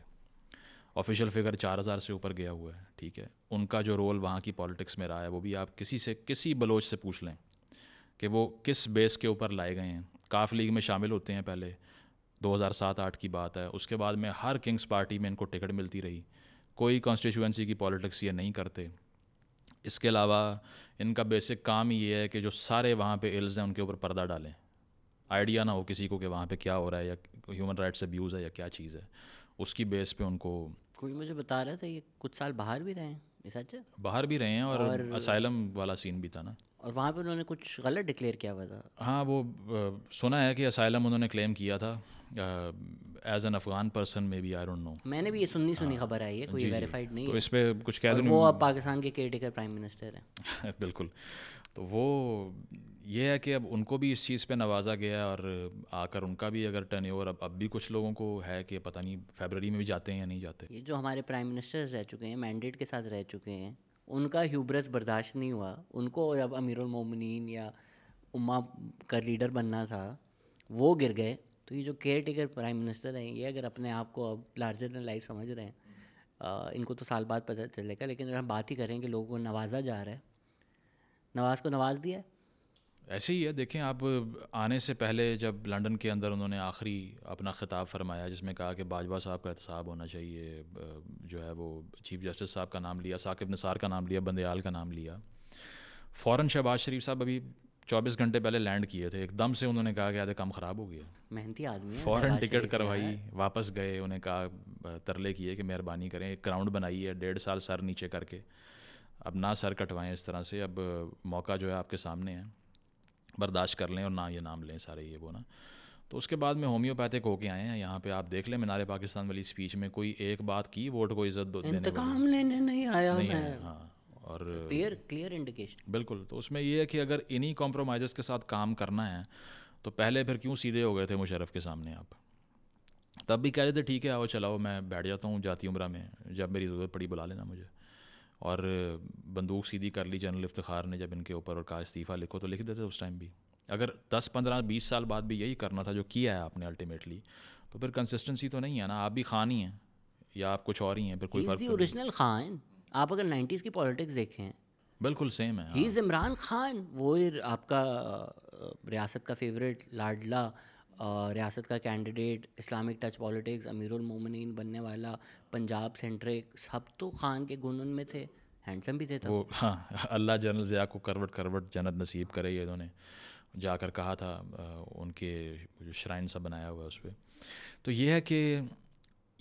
[SPEAKER 2] ऑफिशियल फिगर चार हज़ार से ऊपर गया हुआ है ठीक है उनका जो रोल वहाँ की पॉलिटिक्स में रहा है वो भी आप किसी से किसी बलोच से पूछ लें कि वो किस बेस के ऊपर लाए गए हैं काफ लीग में शामिल होते हैं पहले 2007-8 की बात है उसके बाद में हर किंग्स पार्टी में इनको टिकट मिलती रही कोई कॉन्स्टिट्यूंसी की पॉलिटिक्स ये नहीं करते इसके अलावा इनका बेसिक काम ये है कि जो सारे वहाँ पे इल्स हैं उनके ऊपर पर्दा डालें आइडिया ना हो किसी को कि वहाँ पे क्या हो रहा है या ह्यूमन राइट्स अब्यूज़ है या क्या चीज़ है उसकी बेस पे उनको
[SPEAKER 1] कोई मुझे बता रहा था ये कुछ साल बाहर भी रहे हैं सच है
[SPEAKER 2] बाहर भी रहे हैं और, और असाइलम वाला सीन भी था ना
[SPEAKER 1] और वहाँ पे उन्होंने कुछ गलत डिक्लेयर किया हुआ था
[SPEAKER 2] हाँ वो आ, सुना है कि असाइलम उन्होंने क्लेम किया था as an Afghan person may be I don't know
[SPEAKER 1] मैंने भी ये सुननी सुनी हाँ। खबर आई है कोई वेरीफाइड नहीं तो इस
[SPEAKER 2] पर कुछ कह वो अब
[SPEAKER 1] पाकिस्तान के केयर प्राइम मिनिस्टर
[SPEAKER 2] हैं बिल्कुल तो वो ये है कि अब उनको भी इस चीज़ पे नवाजा गया और आकर उनका भी अगर टर्न ओवर अब अब भी कुछ लोगों को है कि पता नहीं फेबररी में भी जाते हैं या नहीं जाते
[SPEAKER 1] ये जो हमारे प्राइम मिनिस्टर्स रह चुके हैं मैंडेट के साथ रह चुके हैं उनका ह्यूब्रस बर्दाश्त नहीं हुआ उनको अब अमीर उलमोमिन या उमा का लीडर बनना था वो गिर गए तो ये जो केयर टेकर प्राइम मिनिस्टर हैं ये अगर अपने आप को अब लार्जर देन लाइफ समझ रहे हैं आ, इनको तो साल बाद पता चलेगा लेकिन अगर हम बात ही करें कि लोगों को नवाजा जा रहा है नवाज को नवाज दिया
[SPEAKER 2] ऐसे ही है देखें आप आने से पहले जब लंदन के अंदर उन्होंने आखिरी अपना ख़िताब फरमाया जिसमें कहा कि बाजवा साहब का एहतसाब होना चाहिए जो है वो चीफ जस्टिस साहब का नाम लिया साकिब निसार का नाम लिया बंदयाल का नाम लिया फ़ौर शहबाज शरीफ साहब अभी चौबीस घंटे पहले लैंड किए थे एकदम से उन्होंने कहा कि आधे काम ख़राब हो गया
[SPEAKER 1] मेहनती आदमी फ़ौरन टिकट
[SPEAKER 2] करवाई वापस गए उन्हें कहा तरले किए कि मेहरबानी करें एक ग्राउंड बनाई है डेढ़ साल सर नीचे करके अब ना सर कटवाएं इस तरह से अब मौका जो है आपके सामने है बर्दाश्त कर लें और ना ये नाम लें सारे ये वो ना तो उसके बाद में होम्योपैथिक होके आए हैं यहाँ पे आप देख लें मिनारे पाकिस्तान वाली स्पीच में कोई एक बात की वोट को इज्जत देने
[SPEAKER 1] लेने नहीं आया नहीं मैं
[SPEAKER 2] हाँ और क्लियर
[SPEAKER 1] क्लियर इंडिकेशन
[SPEAKER 2] बिल्कुल तो उसमें ये है कि अगर इन्हीं कॉम्प्रोमाइज़ के साथ काम करना है तो पहले फिर क्यों सीधे हो गए थे मुशरफ के सामने आप तब भी कह रहे थे ठीक है आओ चलाओ मैं बैठ जाता हूँ जाती उम्र में जब मेरी ज़रूरत पड़ी बुला लेना मुझे और बंदूक सीधी कर ली जनरल इफ्तार ने जब इनके ऊपर और कहा इस्तीफ़ा लिखो तो लिख देते उस टाइम भी अगर दस पंद्रह बीस साल बाद भी यही करना था जो किया है आपने अल्टीमेटली तो फिर कंसिस्टेंसी तो नहीं है ना आप भी खान ही हैं या आप कुछ और ही हैं फिर कोई फर्क ओरिजिनल
[SPEAKER 1] तो खान आप अगर नाइन्टीज़ की पॉलिटिक्स देखें बिल्कुल सेम है ही इज़ इमरान खान वो आपका रियासत का फेवरेट लाडला रियासत का कैंडिडेट इस्लामिक टच पॉलिटिक्स अमीरमिन बनने वाला पंजाब सेंट्रिक सब तो खान के गुन उनमें थे हैंडसम भी थे तब
[SPEAKER 2] वो हाँ अल्लाह जनरल ज़िया को करवट करवट जन्नत नसीब करे ये उन्होंने जाकर कहा था उनके जो श्राइन सा बनाया हुआ है उस पर तो यह है कि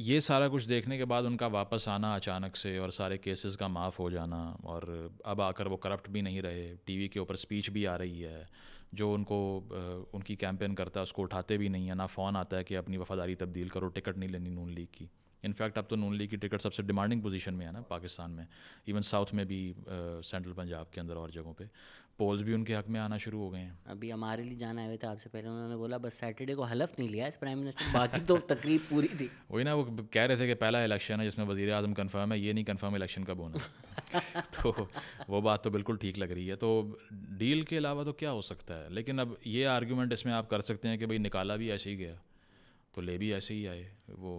[SPEAKER 2] ये सारा कुछ देखने के बाद उनका वापस आना अचानक से और सारे केसेस का माफ़ हो जाना और अब आकर वो करप्ट भी नहीं रहे टीवी के ऊपर स्पीच भी आ रही है जो उनको उनकी कैंपेन करता है उसको उठाते भी नहीं है ना फ़ोन आता है कि अपनी वफादारी तब्दील करो टिकट नहीं लेनी नून लीग की इनफैक्ट अब तो नून लीग की टिकट सबसे डिमांडिंग पोजीशन में है ना पाकिस्तान में इवन साउथ में भी सेंट्रल पंजाब के अंदर और जगहों पर पोल्स भी उनके हक में आना शुरू हो गए हैं
[SPEAKER 1] अभी हमारे लिए जाना आए थे आपसे पहले उन्होंने बोला बस सैटरडे को हलफ नहीं लिया इस प्राइम मिनिस्टर बाकी तो तकरीब पूरी थी
[SPEAKER 2] वही ना वो कह रहे थे कि पहला इलेक्शन है जिसमें वजीर अजम कन्फर्म है ये नहीं कन्फर्म इलेक्शन कब होना तो वो बात तो बिल्कुल ठीक लग रही है तो डील के अलावा तो क्या हो सकता है लेकिन अब ये आर्ग्यूमेंट इसमें आप कर सकते हैं कि भाई निकाला भी ऐसे ही गया
[SPEAKER 1] तो ले भी ऐसे ही आए वो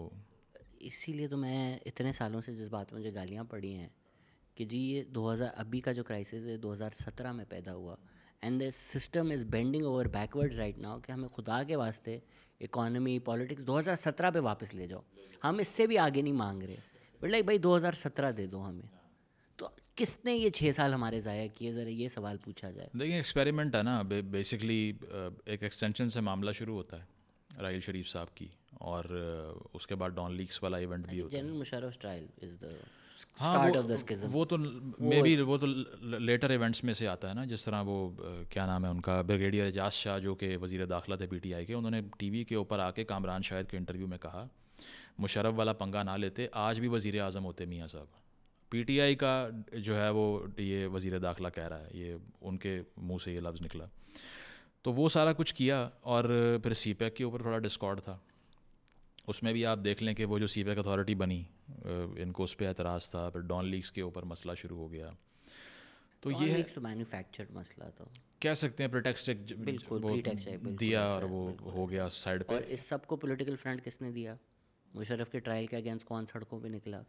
[SPEAKER 1] इसीलिए तो मैं इतने सालों से जिस बात मुझे गालियाँ पड़ी हैं कि जी ये 2000 अभी का जो क्राइसिस है 2017 में पैदा हुआ and the system is bending over backwards right now कि हमें खुदा के वास्ते इकोनॉमी पॉलिटिक्स 2017 पे वापस ले जाओ हम इससे भी आगे नहीं मांग रहे बट लाइक भाई 2017 दे दो हमें तो किसने ये छः साल हमारे ज़ाया किए ज़रा ये सवाल पूछा जाए
[SPEAKER 2] देखिए एक्सपेरिमेंट है ना बेसिकली एक एक्सटेंशन से मामला शुरू होता है राहल शरीफ साहब की और उसके बाद डॉन लीक्स वाला इवेंट भी अच्छा, होता है
[SPEAKER 1] general Musharraf trial is the start of the schism वो तो मे बी
[SPEAKER 2] वो तो लेटर इवेंट्स में से आता है ना जिस तरह वो क्या नाम है उनका ब्रिगेडियर एजाज शाह जो कि वजीर दाखिला थे पीटीआई के उन्होंने टीवी के ऊपर आके कामरान शाहिद के इंटरव्यू में कहा मुशरफ वाला पंगा ना लेते आज भी वजीर अजम होते मियाँ साहब पीटीआई का जो है वो ये वजीर दाखिला कह रहा है ये उनके मुँह से ये लफ्ज़ निकला तो वो सारा कुछ किया और फिर सी के ऊपर थोड़ा डिस्कॉर्ड था उसमें भी आप देख लें कि वो जो सी पैक अथॉरिटी बनी इनको उस पर एतराज़ था फिर डॉन लीक्स के ऊपर मसला शुरू हो गया
[SPEAKER 1] तो ये है तो मैन्युफैक्चर्ड मसला था
[SPEAKER 2] कह सकते हैं प्रोटेक्स्ट बिल्कुल दिया और वो हो गया साइड पर
[SPEAKER 1] इस सब को पॉलिटिकल फ्रंट किसने दिया मुशरफ के ट्रायल के अगेंस्ट कौन सड़कों पर निकला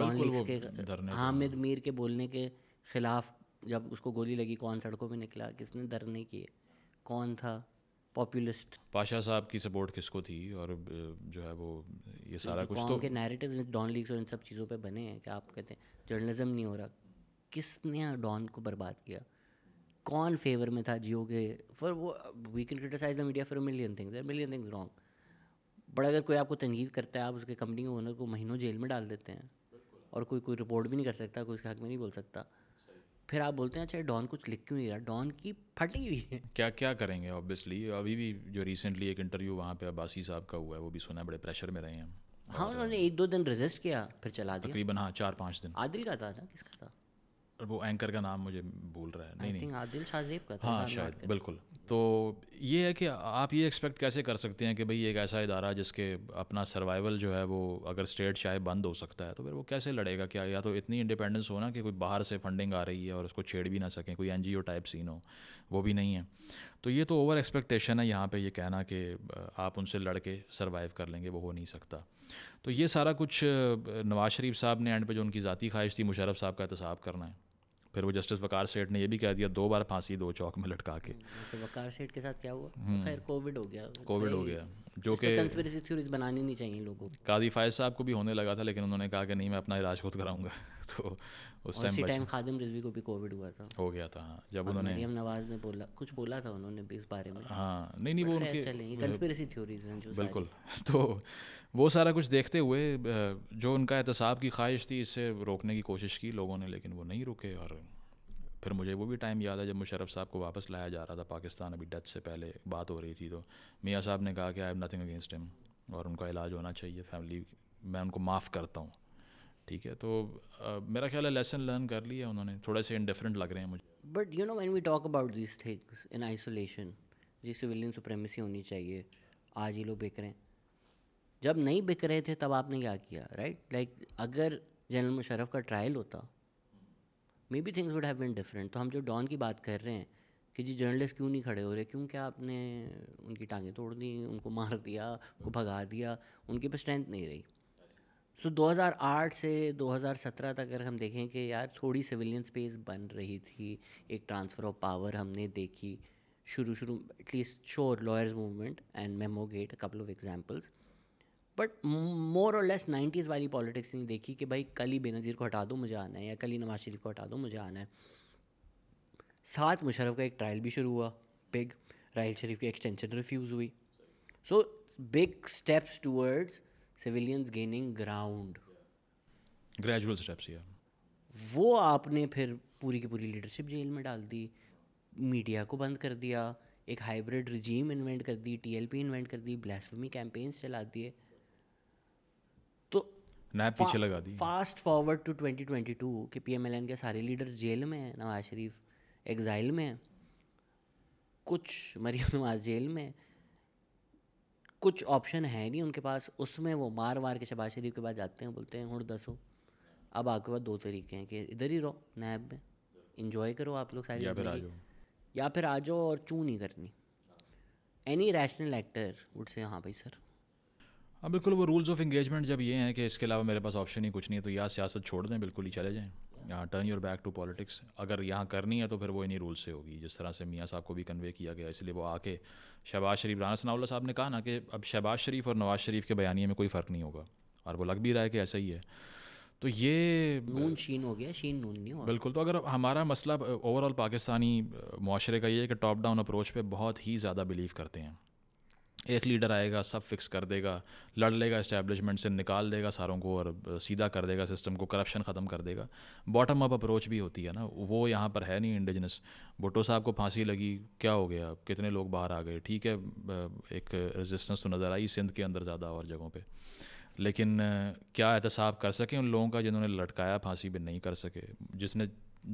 [SPEAKER 1] डॉन लीग्स के हामिद मीर के बोलने के खिलाफ जब उसको गोली लगी कौन सड़कों पे निकला किसने धरने किए कौन था
[SPEAKER 2] पॉपुलिस्ट पाशा साहब की सपोर्ट किसको थी और जो है वो ये सारा कुछ तो
[SPEAKER 1] के डॉन लीग्स और इन सब चीज़ों पे बने हैं कि आप कहते हैं जर्नलिज्म नहीं हो रहा किसने डॉन को बर्बाद किया कौन फेवर में था जियो के फॉर वो we can criticise the media for million things million things wrong but अगर कोई आपको तनकीद करता है आप उसके कंपनी के ओनर को महीनों जेल में डाल देते हैं और कोई कोई रिपोर्ट भी नहीं कर सकता कोई उसके हक में नहीं बोल सकता फिर आप बोलते हैं अच्छा डॉन कुछ लिख क्यों नहीं रहा डॉन की फटी हुई है
[SPEAKER 2] क्या क्या करेंगे ऑब्वियसली अभी भी जो रिसेंटली एक इंटरव्यू वहाँ पे अब्बासी साहब का हुआ है वो भी सुना बड़े प्रेशर में रहे हैं हाँ उन्होंने एक दो दिन
[SPEAKER 1] रजिस्ट किया फिर चला दिया तकरीबन
[SPEAKER 2] हाँ चार पाँच दिन
[SPEAKER 1] आदिल का था ना किसका था
[SPEAKER 2] वो एंकर का नाम मुझे भूल रहा है
[SPEAKER 1] नहीं नहीं आदिल शाहजेब का था हाँ शायद
[SPEAKER 2] बिल्कुल तो ये है कि आप ये एक्सपेक्ट कैसे कर सकते हैं कि भाई एक ऐसा इदारा जिसके अपना सर्वाइवल जो है वो अगर स्टेट चाहे बंद हो सकता है तो फिर वो कैसे लड़ेगा क्या या तो इतनी इंडिपेंडेंस हो ना कि कोई बाहर से फंडिंग आ रही है और उसको छेड़ भी ना सकें कोई एन टाइप सीन हो वो भी नहीं है तो ये तो ओवर एक्सपेक्टेशन है यहाँ पर ये कहना कि आप उनसे लड़ के सर्वाइव कर लेंगे वो हो नहीं सकता तो ये सारा कुछ नवाज शरीफ साहब ने एंड पे जो उनकी ज़ाती ख्वाहिश थी मुशरफ साहब का एहतसाब करना है फिर वो जस्टिस वकार सेठ ने ये भी कह दिया दो बार फांसी दो चौक में लटका के हम्म,
[SPEAKER 1] तो वकार सेठ के साथ क्या हुआ हम्म। खैर कोविड हो गया कोविड हो गया जो कि कंस्पिरेसी थ्योरीज बनानी नहीं चाहिए लोगों को
[SPEAKER 2] काजी फायज साहब को भी होने लगा था लेकिन उन्होंने कहा कि नहीं मैं अपना इलाज खुद कराऊंगा तो उस टाइम उसी टाइम खादिम
[SPEAKER 1] रिजवी को भी कोविड हुआ था हो गया था हाँ, जब उन्होंने मरियम नवाज ने बोला कुछ बोला था उन्होंने इस बारे में हाँ नहीं नहीं वो उनके कंस्पिरेसी थ्योरीज हैं जो बिल्कुल
[SPEAKER 2] तो वो सारा कुछ देखते हुए जो उनका एहतसाब की ख्वाहिश थी इससे रोकने की कोशिश की लोगों ने लेकिन वो नहीं रुके और फिर मुझे वो भी टाइम याद है जब मुशरफ साहब को वापस लाया जा रहा था पाकिस्तान अभी डच से पहले बात हो रही थी तो मियाँ साहब ने कहा कि I have nothing against him और उनका इलाज होना चाहिए फैमिली मैं उनको माफ़ करता हूँ ठीक है तो आ, मेरा ख्याल है लेसन लर्न कर लिया उन्होंने थोड़े से इनडिफरेंट लग रहे हैं मुझे
[SPEAKER 1] but you know when we talk about this things in isolation जी सिविलियन सुप्रेमेसी होनी चाहिए आज ही लोग देख रहे हैं जब नहीं बिक रहे थे तब आपने क्या किया राइट लाइक like, अगर जनरल मुशरफ का ट्रायल होता may be things would have been different तो हम जो डॉन की बात कर रहे हैं कि जी जर्नलिस्ट क्यों नहीं खड़े हो रहे क्यों क्या आपने उनकी टांगें तोड़ दी उनको मार दिया उनको भगा दिया उनके पर स्ट्रेंथ नहीं रही सो so, 2008 से 2017 तक अगर हम देखें कि यार थोड़ी सिविलियन स्पेस बन रही थी एक ट्रांसफ़र ऑफ पावर हमने देखी शुरू शुरू at least sure lawyers movement and memo gate couple of examples but more और लेस नाइन्टीज़ वाली पॉलिटिक्स नहीं देखी कि भाई कल ही बेनज़ीर को हटा दो मुझे आना है या कल ही नवाज शरीफ को हटा दो मुझे आना है साथ मुशरफ का एक ट्रायल भी शुरू हुआ बिग राहल शरीफ की एक्सटेंशन रिफ्यूज़ हुई so big steps towards civilians gaining ground gradual steps या वो आपने फिर पूरी की पूरी लीडरशिप जेल में डाल दी मीडिया को बंद कर दिया एक हाइब्रिड रिजीम इन्वेंट कर दी टीएलपी इन्वेंट कर दी ब्लास्फमी कैंपेन्स चला दिए
[SPEAKER 2] नैब पीछे लगा दी
[SPEAKER 1] फास्ट फॉरवर्ड टू 2022 कि पीएमएलएन के सारे लीडर्स जेल में हैं नवाज शरीफ एग्जाइल में है कुछ मरियम नवाज जेल में कुछ ऑप्शन है नहीं उनके पास उसमें वो मार मार के शबाज शरीफ के पास जाते हैं बोलते हैं हूँ दसो अब आपके पास दो तरीके हैं कि इधर ही रहो नैब में इंजॉय करो आप लोग सारी या फिर आ जाओ या फिर आ जाओ और चू नहीं करनी any rational actor would say हाँ भाई सर
[SPEAKER 2] हाँ बिल्कुल वो रूल्स ऑफ इंगेजमेंट जब ये हैं कि इसके अलावा मेरे पास ऑप्शन ही कुछ नहीं है तो या सियासत छोड़ दें बिल्कुल ही चले जाएँ यहाँ turn your back to politics अगर यहाँ करनी है तो फिर वो इन्हीं रूल से होगी जिस तरह से मियाँ साहब को भी कन्वे किया गया इसलिए वो आके शहबाज शरीफ राना सनाउल्ला साहब ने कहा ना कि अब शहबाज शरीफ और नवाज शरीफ के बयानी में कोई फ़र्क नहीं होगा और वो लग भी रहा है कि ऐसा ही है तो ये नून
[SPEAKER 1] शीन हो गया शीन नून नहीं हो
[SPEAKER 2] बिल्कुल तो अगर हमारा मसला ओवरऑल पाकिस्तानी माशरे का ये है कि टॉप डाउन अप्रोच पे बहुत ही ज़्यादा बिलीव करते हैं एक लीडर आएगा सब फिक्स कर देगा लड़ लेगा इस्टेब्लिशमेंट से निकाल देगा सारों को और सीधा कर देगा सिस्टम को करप्शन ख़त्म कर देगा बॉटम अप अप्रोच भी होती है ना वो यहाँ पर है नहीं इंडिजनस भुट्टो साहब को फांसी लगी क्या हो गया कितने लोग बाहर आ गए ठीक है एक रेजिस्टेंस तो नज़र आई सिंध के अंदर ज़्यादा और जगहों पर लेकिन क्या एहतसाब कर सकें उन लोगों का जिन्होंने लटकाया फांसी भी नहीं कर सके जिसने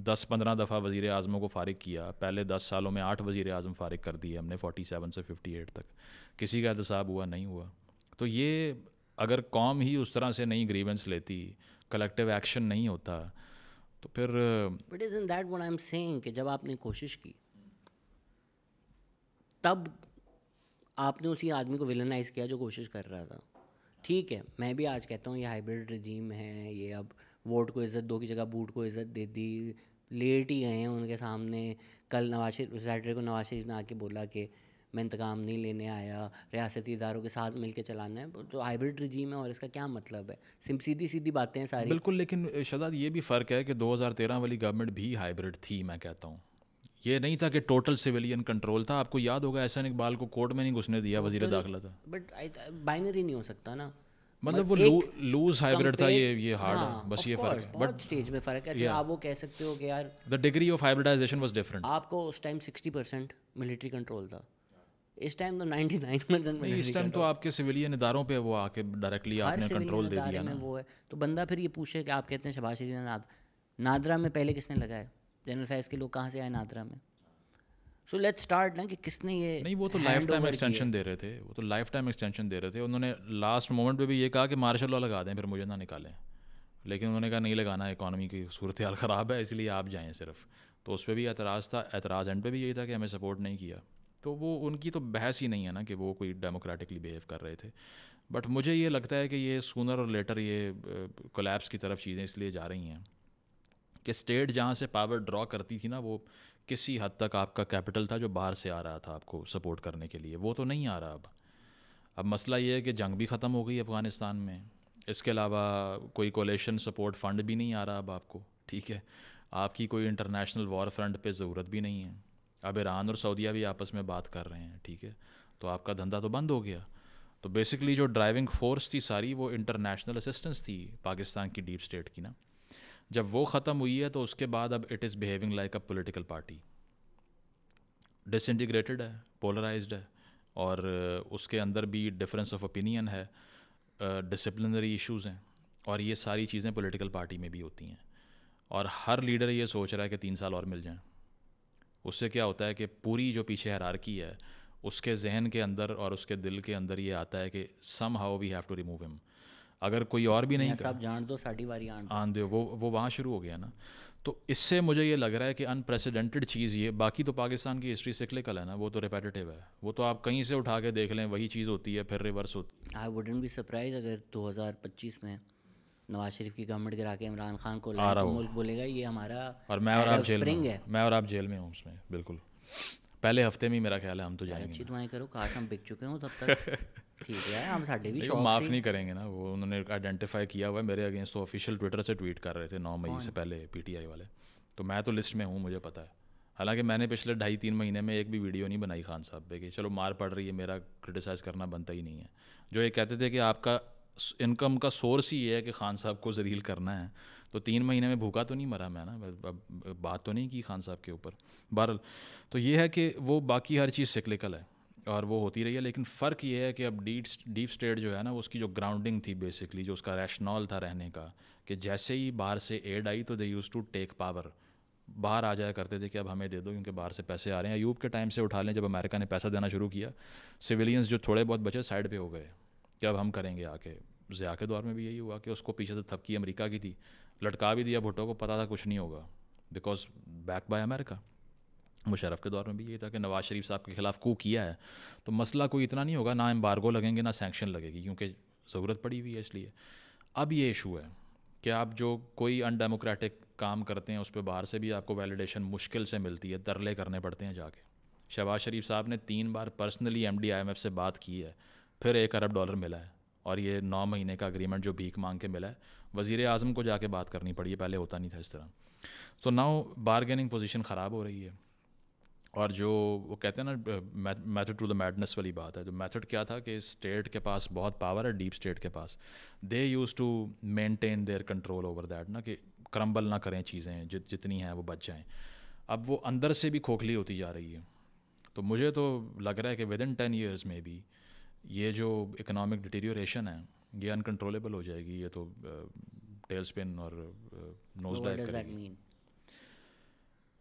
[SPEAKER 2] दस पंद्रह दफ़ा वज़ी अजमों को फ़ारिग किया पहले दस सालों में आठ वज़ी अजम फ़ारिग कर दिए हमने फोटी सेवन से फिफ्टी एट तक किसी का एहतसाब हुआ नहीं हुआ तो ये अगर कॉम ही उस तरह से नई ग्रीवेंस लेती कलेक्टिव एक्शन नहीं होता तो फिर
[SPEAKER 1] but is in that I am saying कि जब आपने कोशिश की तब आपने उसी आदमी को विलनाइज किया जो कोशिश कर रहा था ठीक है मैं भी आज कहता हूँ ये हाइब्रिड रजीम है ये अब वोट को इज़्ज़त दो की जगह बूट को इज़्ज़त दे दी लेट ही गए हैं उनके सामने कल नवाज शरीफ सैटरडे को नवाज शरीफ ने आके बोला कि मैं इंतकाम नहीं लेने आया रियासती इदारों के साथ मिलकर चलाना है तो हाइब्रिड रिजीम है और इसका क्या मतलब है सिम सीधी सीधी बातें हैं सारी बिल्कुल
[SPEAKER 2] लेकिन शदाद ये भी फ़र्क है कि 2013 वाली गवर्नमेंट भी हाइब्रिड थी मैं कहता हूँ ये नहीं था कि टोटल सिविलियन कंट्रोल था आपको याद होगा एहसन इकबाल को कोर्ट में नहीं घुसने दिया वजीर दाखिला था
[SPEAKER 1] बट बाइनरी नहीं हो सकता ना मतलब वो लूज हाइब्रिड था ये ये हार्ड हाँ, बस ये फर्क है बट स्टेज में फर्क है अच्छा आप वो कह सकते हो कि यार
[SPEAKER 2] the degree of hybridisation was different
[SPEAKER 1] आपको उस टाइम 60% मिलिट्री कंट्रोल था इस टाइम तो 99% इस टाइम तो
[SPEAKER 2] आपके सिविलियन اداروں पे वो आके डायरेक्टली आपने कंट्रोल दे दिया ना वो
[SPEAKER 1] है तो बंदा फिर ये पूछे कि आप कहते हैं शबाशी नादरा में पहले किसने लगाया जनरल फैज के लोग कहां से आए नादरा में सो लेट्स स्टार्ट ना कि किसने ये नहीं वो तो लाइफ टाइम एक्सटेंशन
[SPEAKER 2] दे रहे थे वो तो लाइफ टाइम एक्सटेंशन दे रहे थे उन्होंने लास्ट मोमेंट पे भी ये कहा कि मार्शल लॉ लगा दें फिर मुझे ना निकालें लेकिन उन्होंने कहा नहीं लगाना इकानमी की सूरत हाल ख़राब है इसलिए आप जाएँ सिर्फ तो उस पर भी एतराज़ था एतराज़ एंड पे भी यही था कि हमें सपोर्ट नहीं किया तो वो उनकी तो बहस ही नहीं है ना कि वो कोई डेमोक्रेटिकली बिहेव कर रहे थे बट मुझे ये लगता है कि ये सूनर और लेटर ये कोलैप्स की तरफ चीज़ें इसलिए जा रही हैं कि स्टेट जहाँ से पावर ड्रॉ करती थी ना वो किसी हद तक आपका कैपिटल था जो बाहर से आ रहा था आपको सपोर्ट करने के लिए वो तो नहीं आ रहा अब अब मसला ये है कि जंग भी ख़त्म हो गई अफ़गानिस्तान में इसके अलावा कोई कोलेशन सपोर्ट फ़ंड भी नहीं आ रहा अब आपको ठीक है आपकी कोई इंटरनेशनल वॉर फ्रंट पे ज़रूरत भी नहीं है अब ईरान और सऊदीया भी आपस में बात कर रहे हैं ठीक है तो आपका धंधा तो बंद हो गया तो बेसिकली जो ड्राइविंग फोर्स थी सारी वो इंटरनेशनल असिस्टेंस थी पाकिस्तान की डीप स्टेट की ना जब वो ख़त्म हुई है तो उसके बाद अब it is behaving like a political party disintegrated है पोलराइज है और uh, उसके अंदर भी डिफरेंस ऑफ ओपिनियन है डिसिप्लिनरी uh, इश्यूज़ हैं और ये सारी चीज़ें पॉलिटिकल पार्टी में भी होती हैं और हर लीडर ये सोच रहा है कि तीन साल और मिल जाएं उससे क्या होता है कि पूरी जो पीछे हरारकी है उसके जहन के अंदर और उसके दिल के अंदर ये आता है कि somehow we have to remove him अगर कोई और भी नहीं सब
[SPEAKER 1] जान दो साड़ी वारी आन
[SPEAKER 2] आन दो वो वो वहाँ शुरू हो गया ना तो इससे मुझे ये लग रहा है कि अनप्रेसिडेंटेड चीज़ ये बाकी तो पाकिस्तान की हिस्ट्री सिक्लिकल है ना वो तो रिपेटेटिव है वो तो आप कहीं से उठा के देख लें वही चीज़ होती है फिर रिवर्स होती
[SPEAKER 1] है आई वुडेंट बी सरप्राइज अगर 2025 में नवाज शरीफ की गवर्नमेंट गिरा के इमरान खान को आ रहा तो मुल्क बोलेगा ये हमारा और मैं और आप जेल में है
[SPEAKER 2] मैं और आप जेल में हूँ उसमें बिल्कुल पहले हफ्ते में मेरा ख्याल है हम तो जाएंगे अच्छी
[SPEAKER 1] दुआएं करो काश हम बिक चुके हों तब तक ठीक है हम साढ़े भी शौक माफ नहीं
[SPEAKER 2] करेंगे ना वो उन्होंने आइडेंटिफाई किया हुआ है मेरे अगेंस्ट तो ऑफिशियल ट्विटर से ट्वीट कर रहे थे नौ मई से पहले पीटीआई वाले तो मैं तो लिस्ट में हूँ मुझे पता है हालांकि मैंने पिछले ढाई तीन महीने में एक भी वीडियो नहीं बनाई खान साहब पे कि चलो मार पड़ रही है मेरा क्रिटिसाइज़ करना बनता ही नहीं है जो ये कहते थे कि आपका इनकम का सोर्स ही है कि खान साहब को जलील करना है तो तीन महीने में भूखा तो नहीं मरा मैं ना अब बात तो नहीं की खान साहब के ऊपर बहरल तो ये है कि वो बाकी हर चीज़ सिक्लिकल है और वो होती रही है लेकिन फ़र्क ये है कि अब डीप डीप स्टेट जो है ना उसकी जो ग्राउंडिंग थी बेसिकली जो उसका रैशनॉल था रहने का कि जैसे ही बाहर से एड आई तो they use to take power बाहर आ जाया करते थे कि अब हमें दे दो क्योंकि बाहर से पैसे आ रहे हैं यूब के टाइम से उठा लें जब अमेरिका ने पैसा देना शुरू किया सिविलियंस जो थोड़े बहुत बचे साइड पर हो गए कि अब हम करेंगे आके ज़िया के दौर में भी यही हुआ कि उसको पीछे से थपकी अमरीका की थी लटका भी दिया भुट्टो को पता था कुछ नहीं होगा because back by America Musharraf के दौर में भी ये था कि नवाज़ शरीफ साहब के ख़िलाफ़ को किया है तो मसला कोई इतना नहीं होगा ना एम्बार्गो लगेंगे ना सेंक्शन लगेगी क्योंकि ज़रूरत पड़ी हुई है इसलिए अब ये इशू है कि आप जो कोई अनडेमोक्रेटिक काम करते हैं उस पर बाहर से भी आपको वैलिडेशन मुश्किल से मिलती है दरले करने पड़ते हैं जाके शहबाज शरीफ साहब ने तीन बार personally M D I M F से बात की है फिर एक अरब डॉलर मिला है और ये नौ महीने का अग्रीमेंट जो भीख मांग के मिला है वज़ी अजम को जाके बात करनी पड़ी है पहले होता नहीं था इस तरह तो नाउ बारगेनिंग पोजिशन ख़राब हो रही है और जो वो कहते हैं ना मैथड टू द मैडनेस वाली बात है तो मैथड क्या था कि स्टेट के पास बहुत पावर है डीप स्टेट के पास they use to maintain their control over that ना कि क्रम्बल ना करें चीज़ें जित जितनी हैं वो बच जाएं अब वो अंदर से भी खोखली होती जा रही है तो मुझे तो लग रहा है कि विद इन टेन ईयर्स में भी ये जो इकोनॉमिक डिटेरियोरेशन है ये अनकंट्रोलेबल हो जाएगी ये तो टेल स्पिन और nose dive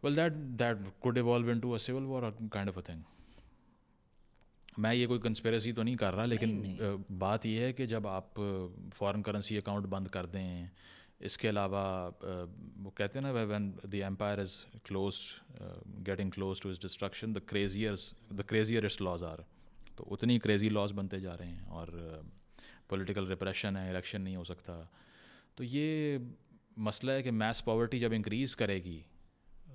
[SPEAKER 2] well that that could evolve in to a civil war kind of a thing मैं ये कोई कंस्पेरेसी तो नहीं कर रहा लेकिन नहीं, नहीं. बात यह है कि जब आप फॉरेन करेंसी अकाउंट बंद कर दें इसके अलावा वो कहते हैं ना when the empire is close getting close to is destruction the craziers the craziest laws are तो उतनी क्रेजी लॉज बनते जा रहे हैं और पॉलिटिकल रिप्रेशन है इलेक्शन नहीं हो सकता तो ये मसला है कि मैस पॉवर्टी जब इंक्रीज़ करेगी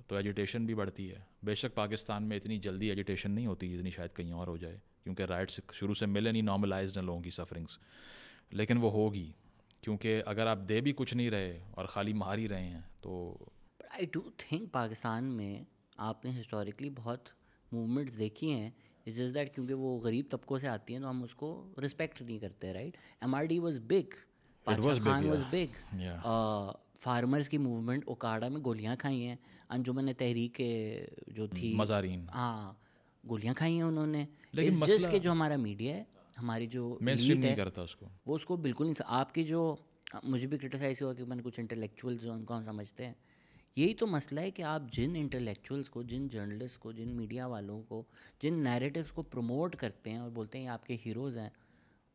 [SPEAKER 2] तो एजुटेशन भी बढ़ती है बेशक पाकिस्तान में इतनी जल्दी एजुटेशन नहीं होती जितनी शायद कहीं और हो जाए क्योंकि राइट्स शुरू से मिले नहीं नॉर्मलाइज हैं लोगों की सफरिंग्स लेकिन वो होगी क्योंकि अगर आप दे भी कुछ नहीं रहे और खाली मार ही रहे हैं
[SPEAKER 1] तो आई डू थिंक पाकिस्तान में आपने हिस्टोरिकली बहुत मूवमेंट्स देखी हैं इज जस्ट दैट क्योंकि वो गरीब तबकों से आती हैं तो हम उसको रिस्पेक्ट नहीं करते right M R D was big Khan was big farmers की मूवमेंट ओकाड़ा में गोलियाँ खाई हैं अंजुमन तहरीक जो थी हम्म, मजारीन हाँ गोलियाँ खाई हैं उन्होंने लेकिन मसला... के जो हमारा मीडिया है हमारी जो नहीं करता उसको वो उसको बिल्कुल नहीं आपकी जो मुझे भी क्रिटिसाइज हुआ कि मैंने कुछ इंटेलेक्चुअल जो उनको हम समझते हैं यही तो मसला है कि आप जिन इंटेलेक्चुअल्स को जिन जर्नलिस्ट को जिन मीडिया वालों को जिन नैरेटिव्स को प्रमोट करते हैं और बोलते हैं ये आपके हीरोज़ हैं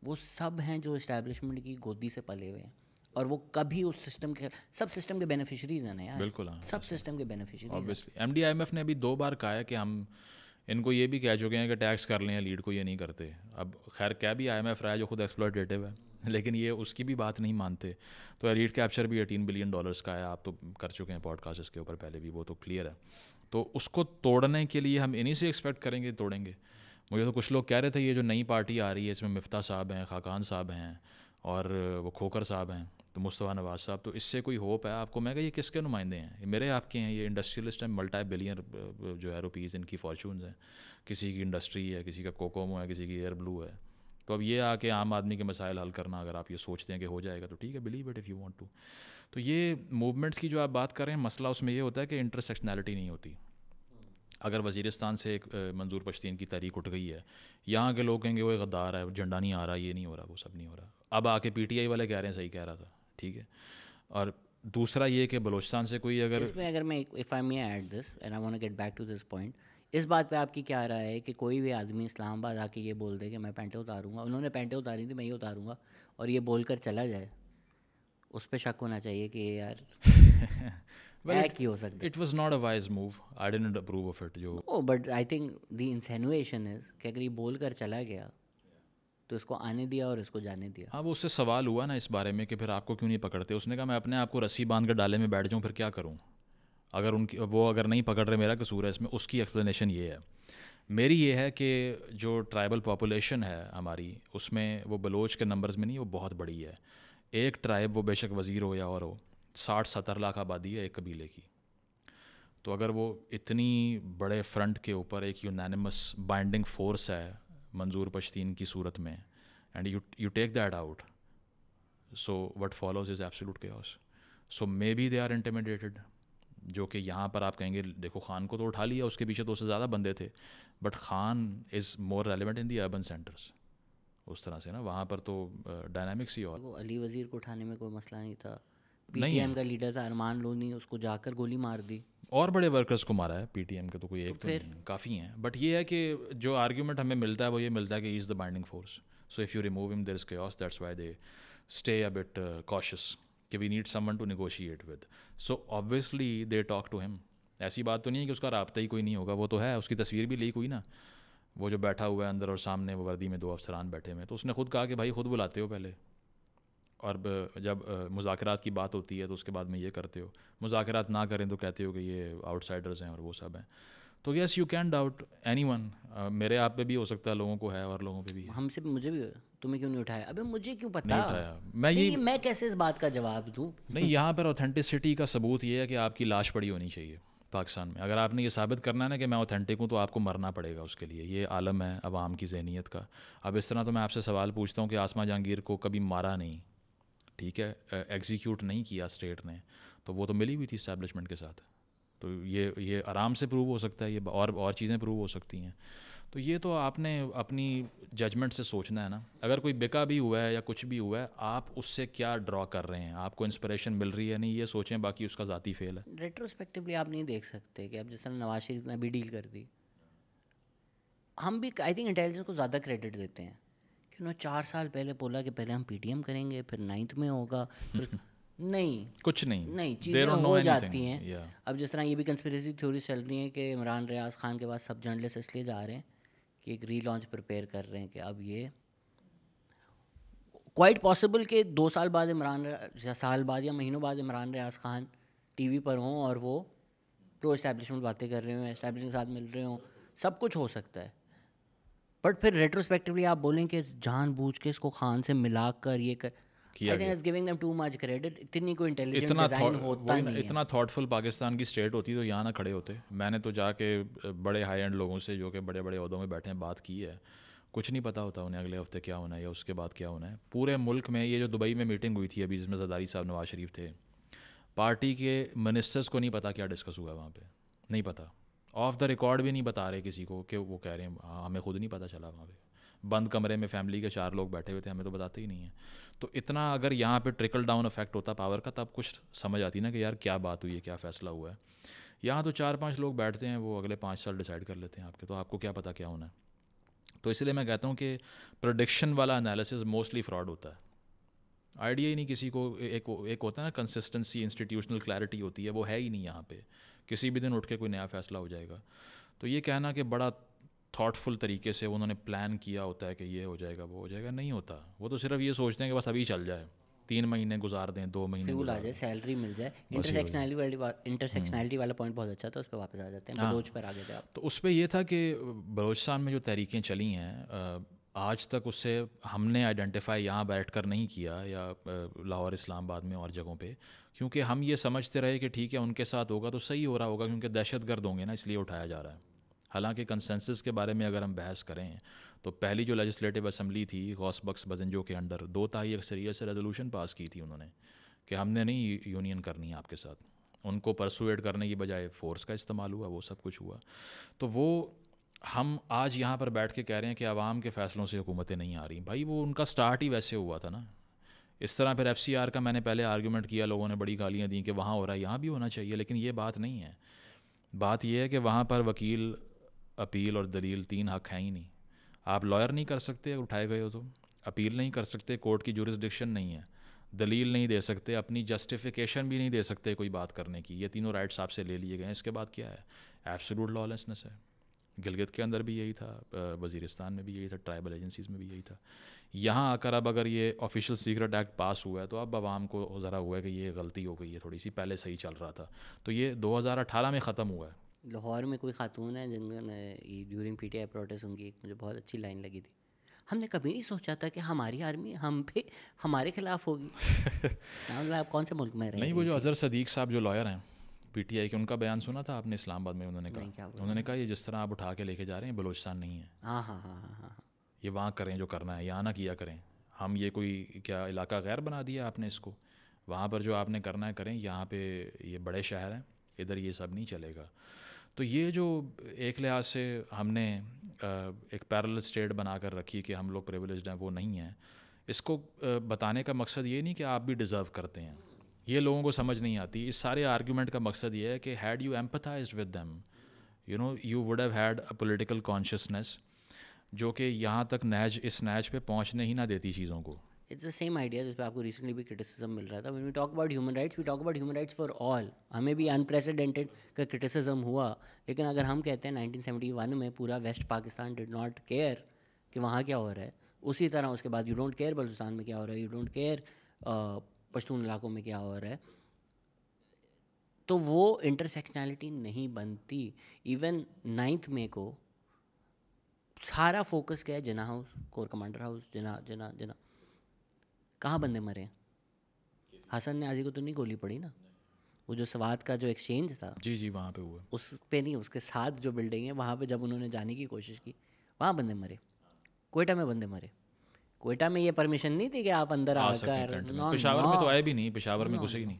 [SPEAKER 1] वो सब हैं जो इस्टेब्लिशमेंट की गोदी से पले हुए हैं और वो कभी उस सिस्टम के सब सिस्टम के बेनिफिशरीज हैं यार बिल्कुल हाँ, सब सिस्टम के बेनिफिशरीज
[SPEAKER 2] ऑब्वियसली एमडीआईएमएफ ने अभी दो बार कहा है कि हम इनको ये भी कह चुके हैं कि टैक्स कर लें लीड को ये नहीं करते अब खैर क्या भी आई एम एफ रहा है जो खुद एक्सप्लॉयटेटिव है लेकिन ये उसकी भी बात नहीं मानते तो लीड कैप्चर भी एटीन बिलियन डॉलर्स का है आप तो कर चुके हैं पॉडकास्ट इसके ऊपर पहले भी वो तो क्लियर है तो उसको तोड़ने के लिए हम इन्हीं से एक्सपेक्ट करेंगे तोड़ेंगे मुझे तो कुछ लोग कह रहे थे ये जो नई पार्टी आ रही है इसमें मिफ्ता साहब हैं खाकान साहब हैं और वो खोकर साहब हैं तो मुस्तफ़ा नवाज़ साहब तो इससे कोई होप है आपको मैं कहा ये किसके नुमाइंदे हैं मेरे आपके हैं ये इंडस्ट्रियलिस्ट हैं मल्टा बिलियन जो है रुपीज़ इनकी फ़ॉर्चून हैं किसी की इंडस्ट्री है किसी का कोकोमो है किसी की एयर ब्लू है तो अब ये आके आम आदमी के मसाइल हल करना अगर आप ये सोचते हैं कि हो जाएगा तो ठीक है believe it if you want to तो ये मूवमेंट्स की जो आप बात कर रहे हैं मसला उसमें ये होता है कि इंटरसेक्शनैलिटी नहीं होती अगर वजीरस्तान से एक मंजूर पश्तीन की तारीख उठ गई है यहाँ के लोग कहेंगे वो गद्दार है झंडा नहीं आ रहा ये नहीं हो रहा वो सब नहीं हो रहा अब आके पीटीआई वाले कह रहे हैं सही कह रहा था ठीक है और दूसरा ये कि बलोचिस्तान से कोई अगर इसमें
[SPEAKER 1] अगर मैं if I may add this and I want get back to this point इस बात पे आपकी क्या राय है कि कोई भी आदमी इस्लामाबाद आके ये बोल दे कि मैं पैंटें उतारूंगा उन्होंने पैंटें उतारी थी मैं ही उतारूंगा और ये बोल कर चला जाए उस पर शक होना चाहिए कि यार well, it, हो सकता it was not a wise move I don't approve of it जो but I think the insinuation is कि अगर ये बोल कर चला गया तो इसको आने दिया और इसको जाने दिया
[SPEAKER 2] हाँ वो उससे सवाल हुआ ना इस बारे में कि फिर आपको क्यों नहीं पकड़ते उसने कहा मैं अपने आप को रस्सी बांध कर डाले में बैठ जाऊँ फिर क्या करूँ अगर उनकी वो अगर नहीं पकड़ रहे मेरा कसूर है इसमें उसकी एक्सप्लेनेशन ये है मेरी ये है कि जो ट्राइबल पॉपुलेशन है हमारी उसमें वो बलोच के नंबर्स में नहीं वो बहुत बड़ी है एक ट्राइब वो बेशक वज़ीर हो या और हो साठ सत्तर लाख आबादी है एक कबीले की तो अगर वो इतनी बड़े फ्रंट के ऊपर एक यूनानिमस बाइंडिंग फोर्स है मंजूर पश्तीन की सूरत में and you you take that out so what follows is absolute chaos so may be they are intermediated जो कि यहाँ पर आप कहेंगे देखो खान को तो उठा लिया उसके पीछे तो उससे ज़्यादा बंदे थे but Khan is more relevant in the urban centres उस तरह से ना वहाँ पर तो डायनामिक्स ही और
[SPEAKER 1] अली वज़ीर को उठाने में कोई मसला नहीं था पीटीएम का लीडर था अरमान लोनी उसको जाकर गोली मार दी
[SPEAKER 2] और बड़े वर्कर्स को मारा है पीटीएम के तो कोई एक तो, तो नहीं काफ़ी हैं बट ये है कि जो आर्ग्यूमेंट हमें मिलता है वो ये मिलता है कि is the binding force so if you remove him there is chaos that's why they stay a bit cautious कि we need someone to negotiate with so obviously they talk to him ऐसी बात तो नहीं है कि उसका रबता ही कोई नहीं होगा वो तो है उसकी तस्वीर भी लीक हुई ना वो जो बैठा हुआ है अंदर और सामने वो वर्दी में दो अफसरान बैठे हुए हैं तो उसने खुद कहा कि भाई खुद बुलाते हो पहले और जब मुजाकरात की बात होती है तो उसके बाद में ये करते हो मुजाकरात ना करें तो कहते हो कि ये आउटसाइडर्स हैं और वो सब हैं तो yes you can doubt anyone मेरे आप पे भी हो सकता है लोगों को है और लोगों पे भी
[SPEAKER 1] हमसे मुझे भी तुम्हें क्यों नहीं उठाया अबे मुझे क्यों पता नहीं उठाया मैं ये मैं कैसे इस बात का जवाब दूँ नहीं
[SPEAKER 2] यहाँ पर ऑथेंटिसिटी का सबूत ये है कि आपकी लाश पड़ी होनी चाहिए पाकिस्तान में अगर आपने ये साबित करना है ना कि मैं ऑथेंटिक हूँ तो आपको मरना पड़ेगा उसके लिए ये आलम है अवाम की जहनीत का अब इस तरह तो मैं आपसे सवाल पूछता हूँ कि आसमा जहांगीर को कभी मारा नहीं ठीक है एग्जीक्यूट नहीं किया स्टेट ने तो वो तो मिली हुई थी इस्टेब्लिशमेंट के साथ तो ये ये आराम से प्रूव हो सकता है ये और और चीज़ें प्रूव हो सकती हैं तो ये तो आपने अपनी जजमेंट से सोचना है ना अगर कोई बिका भी हुआ है या कुछ भी हुआ है आप उससे क्या ड्रॉ कर रहे हैं आपको इंस्पिरेशन मिल रही है नहीं ये सोचें बाकी उसका ज़ाती फेल
[SPEAKER 1] है रेट्रोस्पेक्टिवली आप नहीं देख सकते कि आप जिस तरह नवाज शरीफ ने अभी डील कर दी हम भी आई थिंक इंटेलिजेंस को ज़्यादा क्रेडिट देते हैं कि उन्होंने चार साल पहले बोला कि पहले हम पीटीएम करेंगे फिर नाइन्थ में होगा नहीं कुछ नहीं नहीं चीज़ें हो जाती हैं yeah. अब जिस तरह ये भी कंस्पिरेसी थ्योरी चल रही है कि इमरान रियाज खान के पास सब जर्नलिस्ट इसलिए जा रहे हैं कि एक री लॉन्च प्रिपेयर कर रहे हैं कि अब ये क्वाइट पॉसिबल कि दो साल बाद इमरान या साल बाद या महीनों बाद इमरान रियाज खान टीवी पर हों और वो प्रो इस्टेब्लिशमेंट बातें कर रहे हों इस्टेब्लिशमेंट के साथ मिल रहे हों सब कुछ हो सकता है बट फिर रेट्रोस्पेक्टिवली आप बोलें कि जान बूझ के इसको खान से मिला कर ये कर इतना
[SPEAKER 2] थाटफुल पाकिस्तान की स्टेट होती तो यहाँ ना खड़े होते मैंने तो जाके बड़े हाई एंड लोगों से जो कि बड़े बड़े अहदों में बैठे हैं बात की है कुछ नहीं पता होता उन्हें अगले हफ्ते क्या होना है या उसके बाद क्या होना है पूरे मुल्क में ये जो दुबई में मीटिंग हुई थी अभी जिसमें जदारी साहब नवाज शरीफ थे पार्टी के मिनिस्टर्स को नहीं पता क्या डिस्कस हुआ है वहाँ पर नहीं पता ऑफ द रिकॉर्ड भी नहीं बता रहे किसी को कि वो कह रहे हैं हाँ, हमें खुद नहीं पता चला वहाँ पे बंद कमरे में फैमिली के चार लोग बैठे हुए थे हमें तो बताते ही नहीं है तो इतना अगर यहाँ पे ट्रिकल डाउन इफेक्ट होता पावर का तब कुछ समझ आती ना कि यार क्या बात हुई है क्या फैसला हुआ है यहाँ तो चार पाँच लोग बैठते हैं वो अगले पाँच साल डिसाइड कर लेते हैं आपके तो आपको क्या पता क्या होना है तो इसलिए मैं कहता हूँ कि प्रोडिक्शन वाला एनालिसिस मोस्टली फ्रॉड होता है आइडिया ही नहीं किसी को एक एक होता है ना कंसिस्टेंसी इंस्टीट्यूशनल क्लैरिटी होती है वो है ही नहीं यहाँ पे किसी भी दिन उठ के कोई नया फैसला हो जाएगा तो ये कहना कि बड़ा थाटफुल तरीके से उन्होंने प्लान किया होता है कि ये हो जाएगा वो हो जाएगा नहीं होता वो तो सिर्फ ये सोचते हैं कि बस अभी चल जाए तीन महीने गुजार दें दो महीने फ्यूल आ जाए
[SPEAKER 1] सैलरी मिल जाए इंटरसेक्शनैलिटी वाली इंटरसेक्शनैलिटी हम्म। वाला पॉइंट बहुत अच्छा था उस पर वापस आ जाते हैं हाँ। बलोच पर आ गए थे आप
[SPEAKER 2] तो उस पर यह था कि बलोचिस्तान में जो तहरीकें चली हैं आज तक उससे हमने आइडेंटिफाई यहाँ बैठ कर नहीं किया या लाहौर इस्लामाबाद में और जगहों पे क्योंकि हम ये समझते रहे कि ठीक है उनके साथ होगा तो सही हो रहा होगा क्योंकि दहशत गर्द होंगे ना इसलिए उठाया जा रहा है हालांकि कंसेंसस के बारे में अगर हम बहस करें तो पहली जो लेजिस्लेटिव असम्बली थी गौस बक्स बजंजो के अंडर दो ताही अक्सरियत से रेजोलूशन पास की थी उन्होंने कि हमने नहीं यूनियन करनी है आपके साथ उनको परसुएट करने की बजाय फ़ोर्स का इस्तेमाल हुआ वो सब कुछ हुआ तो वो हम आज यहाँ पर बैठ के कह रहे हैं कि आवाम के फ़ैसलों से हुकूमतें नहीं आ रही भाई वो उनका स्टार्ट ही वैसे हुआ था ना इस तरह फिर एफ सी आर का मैंने पहले आर्ग्यूमेंट किया लोगों ने बड़ी गालियाँ दी कि वहाँ हो रहा है यहाँ भी होना चाहिए लेकिन ये बात नहीं है बात यह है कि वहाँ पर वकील अपील और दलील तीन हक हैं ही नहीं आप लॉयर नहीं कर सकते उठाए गए हो तो अपील नहीं कर सकते कोर्ट की जुरिस्डिक्शन नहीं है दलील नहीं दे सकते अपनी जस्टिफिकेशन भी नहीं दे सकते कोई बात करने की ये तीनों राइट्स आपसे ले लिए गए हैं इसके बाद क्या है एब्सोलूट लॉलेसनेस है गिलगित के अंदर भी यही था वजीरिस्तान में भी यही था ट्राइबल एजेंसीज़ में भी यही था यहाँ आकर अब अगर ये ऑफिशियल सीक्रेट एक्ट पास हुआ है तो अब आवाम को ज़रा हुआ है कि ये गलती हो गई है थोड़ी सी पहले सही चल रहा था तो ये 2018 में ख़त्म हुआ है
[SPEAKER 1] लाहौर में कोई खातून है जिन्होंने during P T I protest उनकी एक मुझे बहुत अच्छी लाइन लगी थी हमने कभी नहीं सोचा था कि हमारी आर्मी हम पे हमारे खिलाफ होगी आप कौन से मुल्क में रहे नहीं वो जो अजहर सदीक साहब जो लॉयर हैं
[SPEAKER 2] पीटीआई के उनका बयान सुना था आपने इस्लामाबाद में उन्होंने कहा उन्होंने कहा ये जिस तरह आप उठा के लेके जा रहे हैं बलोचिस्तान नहीं है
[SPEAKER 1] हाँ हाँ हाँ हाँ, हाँ, हाँ।
[SPEAKER 2] ये वहाँ करें जो करना है यहाँ ना किया करें हम ये कोई क्या इलाका गैर बना दिया आपने इसको वहाँ पर जो आपने करना है करें यहाँ पे ये बड़े शहर हैं इधर ये सब नहीं चलेगा तो ये जो एक लिहाज से हमने एक पैरल स्टेट बना कर रखी कि हम लोग प्रिवलेज हैं वो नहीं हैं इसको बताने का मकसद ये नहीं कि आप भी डिज़र्व करते हैं ये लोगों को समझ नहीं आती इस सारे आर्ग्यूमेंट का मकसद ये है कि had you empathise with them you know you would have had a political consciousness जो कि यहाँ तक नैज इस नैज पे पहुँचने ही ना देती चीज़ों को
[SPEAKER 1] इट्स द सेम आइडिया जिस पर आपको रिसेंटली भी क्रिटिसिज्म मिल रहा था we talk about human rights we talk about human rights for all हमें भी अनप्रेसिडेंटेड का क्रिटिसिज्म हुआ लेकिन अगर हम कहते हैं 1971 में पूरा west Pakistan did not care कि वहाँ क्या हो रहा है उसी तरह उसके बाद यू डोंट केयर बलूचिस्तान में क्या हो रहा है यू डोंट केयर पश्तून इलाकों में क्या हो रहा है तो वो इंटरसेक्शनैलिटी नहीं बनती इवन नाइन्थ मे को सारा फोकस क्या है जना हाउस कोर कमांडर हाउस जना जना जना कहाँ बंदे मरे हसन ने आजी को तो नहीं गोली पड़ी ना वो जो सवाद का जो एक्सचेंज था जी जी वहाँ पे हुआ उस पे नहीं उसके साथ जो बिल्डिंग है वहाँ पे जब उन्होंने जाने की कोशिश की वहाँ बंदे मरे कोयटा में बंदे मरे कोयटा में ये परमिशन नहीं थी कि आप अंदर आकर पेशावर में तो आए भी नहीं पेशावर में घुसे ही नहीं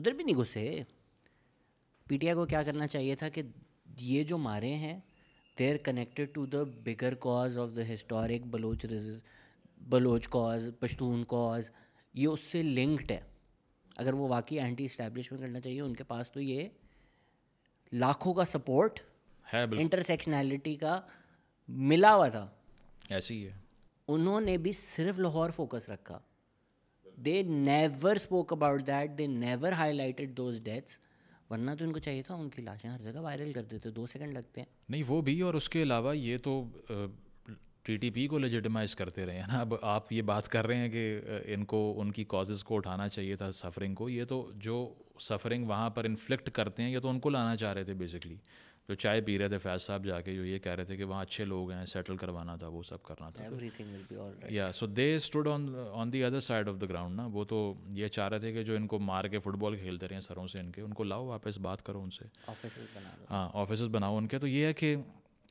[SPEAKER 1] उधर भी नहीं घुसे पीटीआई को क्या करना चाहिए था कि ये जो मारे हैं they are connected to the bigger cause of the historic Baloch Baloch cause Pashtun cause ये उससे लिंक्ड है अगर वो वाकई एंटी इस्टेब्लिशमेंट करना चाहिए उनके पास तो ये लाखों का सपोर्ट है इंटरसेक्शनैलिटी का मिला हुआ था ऐसी ही है उन्होंने भी सिर्फ लाहौर फोकस रखा they never spoke about that they never highlighted those deaths वरना तो इनको चाहिए था उनकी लाशें हर जगह वायरल कर देते दो सेकंड लगते हैं
[SPEAKER 2] नहीं वो भी और उसके अलावा ये तो टीटीपी को लेजिटिमाइज करते रहे हैं ना अब आप ये बात कर रहे हैं कि इनको उनकी कॉजेज़ को उठाना चाहिए था सफरिंग को ये तो जो सफरिंग वहाँ पर इन्फ्लिक्ट करते हैं ये तो उनको लाना चाह रहे थे बेसिकली तो चाय पी रहे थे फैज साहब जाके जो ये कह रहे थे कि वहाँ अच्छे लोग हैं सेटल करवाना था वो सब करना था या so they stood on on the other side of the ground ना वो तो ये चाह रहे थे कि जो इनको मार के फुटबॉल खेलते रहे सरों से इनके उनको लाओ वापस बात करो उनसे हाँ ऑफिस बनाओ उनके तो ये है कि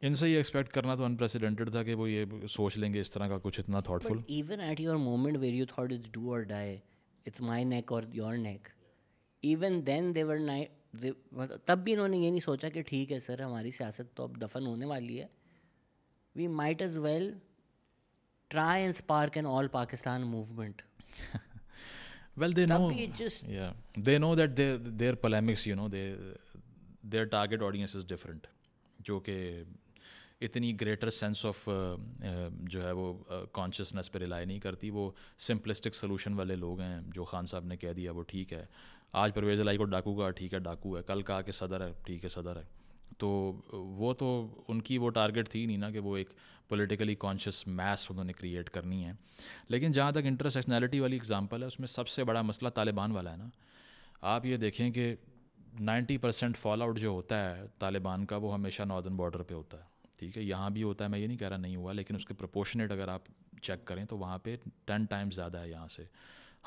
[SPEAKER 2] इनसे ये एक्सपेक्ट करना तो अनप्रेसिडेंटेड था कि वो ये सोच लेंगे इस तरह का कुछ इतना thoughtful
[SPEAKER 1] even at your moment where you thought it's do और डाई इट्स माई नेक और your neck even then they were night मतलब तब भी इन्होंने ये नहीं सोचा कि ठीक है सर हमारी सियासत तो अब दफन होने वाली है we might as well try and spark an all Pakistan movement
[SPEAKER 2] well they know they know that their polemics you know their target audience is different जो कि इतनी ग्रेटर सेंस ऑफ जो है वो कॉन्शियसनेस पर रिलाई नहीं करती वो सिंपलिस्टिक सोलूशन वाले लोग हैं जो खान साहब ने कह दिया वो ठीक है आज परवेज़ लाई को डाकू का ठीक है डाकू है कल कहा कि सदर है ठीक है सदर है तो वो तो उनकी वो टारगेट थी नहीं ना कि वो एक पॉलिटिकली कॉन्शियस मैस उन्होंने क्रिएट करनी है लेकिन जहाँ तक इंटरसेक्शनैलिटी वाली एग्जांपल है उसमें सबसे बड़ा मसला तालिबान वाला है ना आप ये देखें कि 90 परसेंट फॉल आउट जो होता है तालिबान का वो हमेशा नॉर्दर्न बॉर्डर पे होता है ठीक है यहाँ भी होता है मैं ये नहीं कह रहा नहीं हुआ लेकिन उसके प्रपोशनेट अगर आप चेक करें तो वहाँ पर टेन टाइम्स ज़्यादा है यहाँ से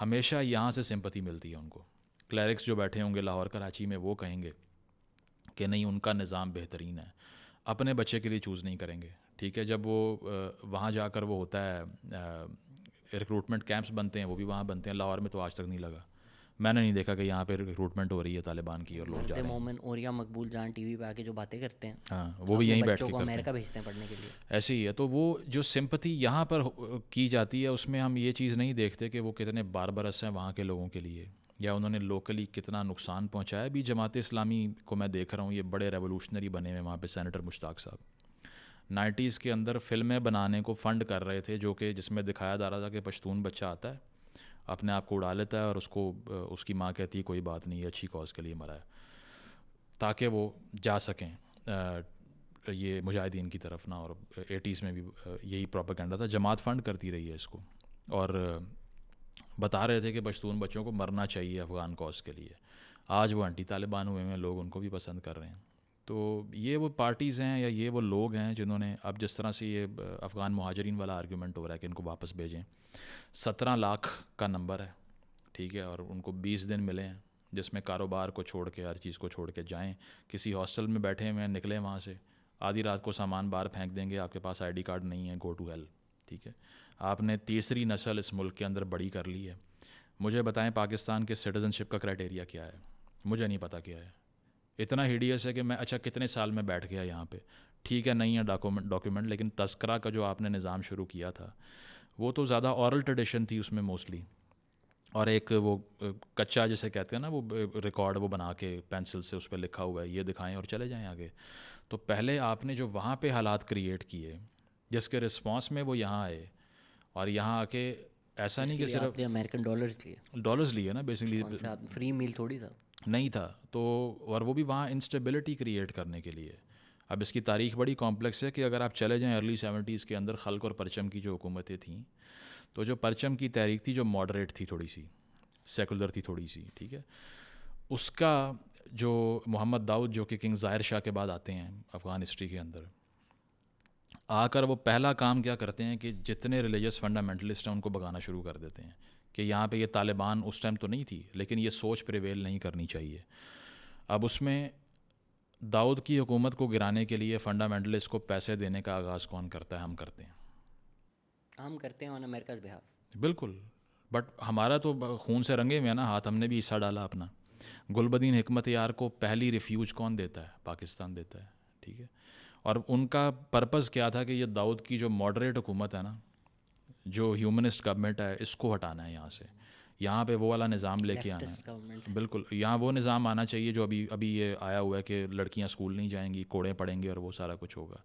[SPEAKER 2] हमेशा यहाँ से सिम्पति मिलती है उनको क्लैरिक्स जो बैठे होंगे लाहौर कराची में वो कहेंगे कि नहीं उनका निज़ाम बेहतरीन है अपने बच्चे के लिए चूज़ नहीं करेंगे ठीक है जब वो वहाँ जाकर वो होता है रिक्रूटमेंट कैंप्स बनते हैं वो भी वहाँ बनते हैं लाहौर में तो आज तक नहीं लगा मैंने नहीं देखा कि यहाँ पे रिक्रूटमेंट हो रही है तालिबान की और लोग जा रहे हैं
[SPEAKER 1] और या मकबूल जान टीवी पे आके जो बातें करते हैं हाँ वो भी यहीं बैठ के अमेरिका भेजते हैं पढ़ने के
[SPEAKER 2] लिए ऐसे ही है तो वो जो सिंपति यहाँ पर की जाती है उसमें हम ये चीज़ नहीं देखते कि वो कितने बारबरस हैं वहाँ के लोगों के लिए या उन्होंने लोकली कितना नुकसान पहुंचाया भी जमात इस्लामी को मैं देख रहा हूँ ये बड़े रेवोल्यूशनरी बने हुए वहाँ पे सेनेटर मुश्ताक साहब नाइन्टीज़ के अंदर फिल्में बनाने को फ़ंड कर रहे थे जो कि जिसमें दिखाया जा रहा था कि पश्तून बच्चा आता है अपने आप को उड़ा लेता है और उसको उसकी माँ कहती है कोई बात नहीं अच्छी कॉज के लिए मरा है ताकि वो जा सकें ये मुजाहिदीन की तरफ ना और एटीज़ में भी यही प्रॉपर था जमात फ़ंड करती रही है इसको और बता रहे थे कि पश्तून बच्चों को मरना चाहिए अफ़गान कॉज के लिए आज वो एंटी तालिबान हुए हैं लोग उनको भी पसंद कर रहे हैं तो ये वो पार्टीज़ हैं या ये वो लोग हैं जिन्होंने अब जिस तरह से ये अफ़गान महाजरीन वाला आर्गूमेंट हो रहा है कि इनको वापस भेजें सत्रह लाख का नंबर है ठीक है और उनको बीस दिन मिले हैं जिसमें कारोबार को छोड़ के हर चीज़ को छोड़ के जाएँ किसी हॉस्टल में बैठे हुए हैं निकलें वहाँ से आधी रात को सामान बाहर फेंक देंगे आपके पास आईडी कार्ड नहीं है गो टू हेल ठीक है आपने तीसरी नस्ल इस मुल्क के अंदर बड़ी कर ली है मुझे बताएं पाकिस्तान के सिटीज़नशिप का क्राइटेरिया क्या है मुझे नहीं पता क्या है इतना हीडियस है कि मैं अच्छा कितने साल में बैठ गया यहाँ पे ठीक है नहीं है डॉक्यूमेंट डॉक्यूमेंट लेकिन तस्करा का जो आपने निज़ाम शुरू किया था वो तो ज़्यादा औरल ट्रेडिशन थी उसमें मोस्टली और एक वो कच्चा जैसे कहते हैं ना वो रिकॉर्ड वो बना के पेंसिल से उस पर लिखा हुआ है ये दिखाएं और चले जाएं आगे तो पहले आपने जो वहाँ पे हालात क्रिएट किए जिसके रिस्पांस में वो यहाँ आए और यहाँ आके ऐसा नहीं कि सिर्फ
[SPEAKER 1] अमेरिकन डॉलर्स लिए
[SPEAKER 2] डॉलर्स लिए ना बेसिकली फ्री मील थोड़ी था नहीं था तो और वो भी वहाँ इंस्टेबिलिटी क्रिएट करने के लिए अब इसकी तारीख बड़ी कॉम्प्लेक्स है कि अगर आप चले जाएं अर्ली सेवेंटीज़ के अंदर खल्क और परचम की जो हुकूमतें थीं तो जो परचम की तहरीक थी जो मॉडरेट थी थोड़ी सी सेकुलर थी थोड़ी सी ठीक है उसका जो मोहम्मद दाऊद जो कि किंग ज़ाहिर शाह के बाद आते हैं अफ़गान हिस्ट्री के अंदर आकर वो पहला काम क्या करते हैं कि जितने रिलीजियस फंडामेंटलिस्ट हैं उनको भगाना शुरू कर देते हैं कि यहाँ पे ये तालिबान उस टाइम तो नहीं थी लेकिन ये सोच प्रिवेल नहीं करनी चाहिए अब उसमें दाऊद की हुकूमत को गिराने के लिए फंडामेंटलिस्ट को पैसे देने का आगाज़ कौन करता है हम करते हैं
[SPEAKER 1] हम करते हैं ऑन अमेरिकाज बिहाफ
[SPEAKER 2] बिल्कुल बट हमारा तो खून से रंगे हुए ना हाथ हमने भी हिस्सा डाला अपना गुलबदीन हमत यार को पहली रिफ्यूज कौन देता है पाकिस्तान देता है ठीक है और उनका पर्पज़ क्या था कि ये दाऊद की जो मॉडरेट हुकूमत है ना जो ह्यूमनिस्ट गवर्नमेंट है इसको हटाना है यहाँ से यहाँ पे वो वाला निज़ाम लेके आना है बिल्कुल यहाँ वो निज़ाम आना चाहिए जो अभी अभी ये आया हुआ है कि लड़कियाँ स्कूल नहीं जाएंगी कोड़े पड़ेंगे और वो सारा कुछ होगा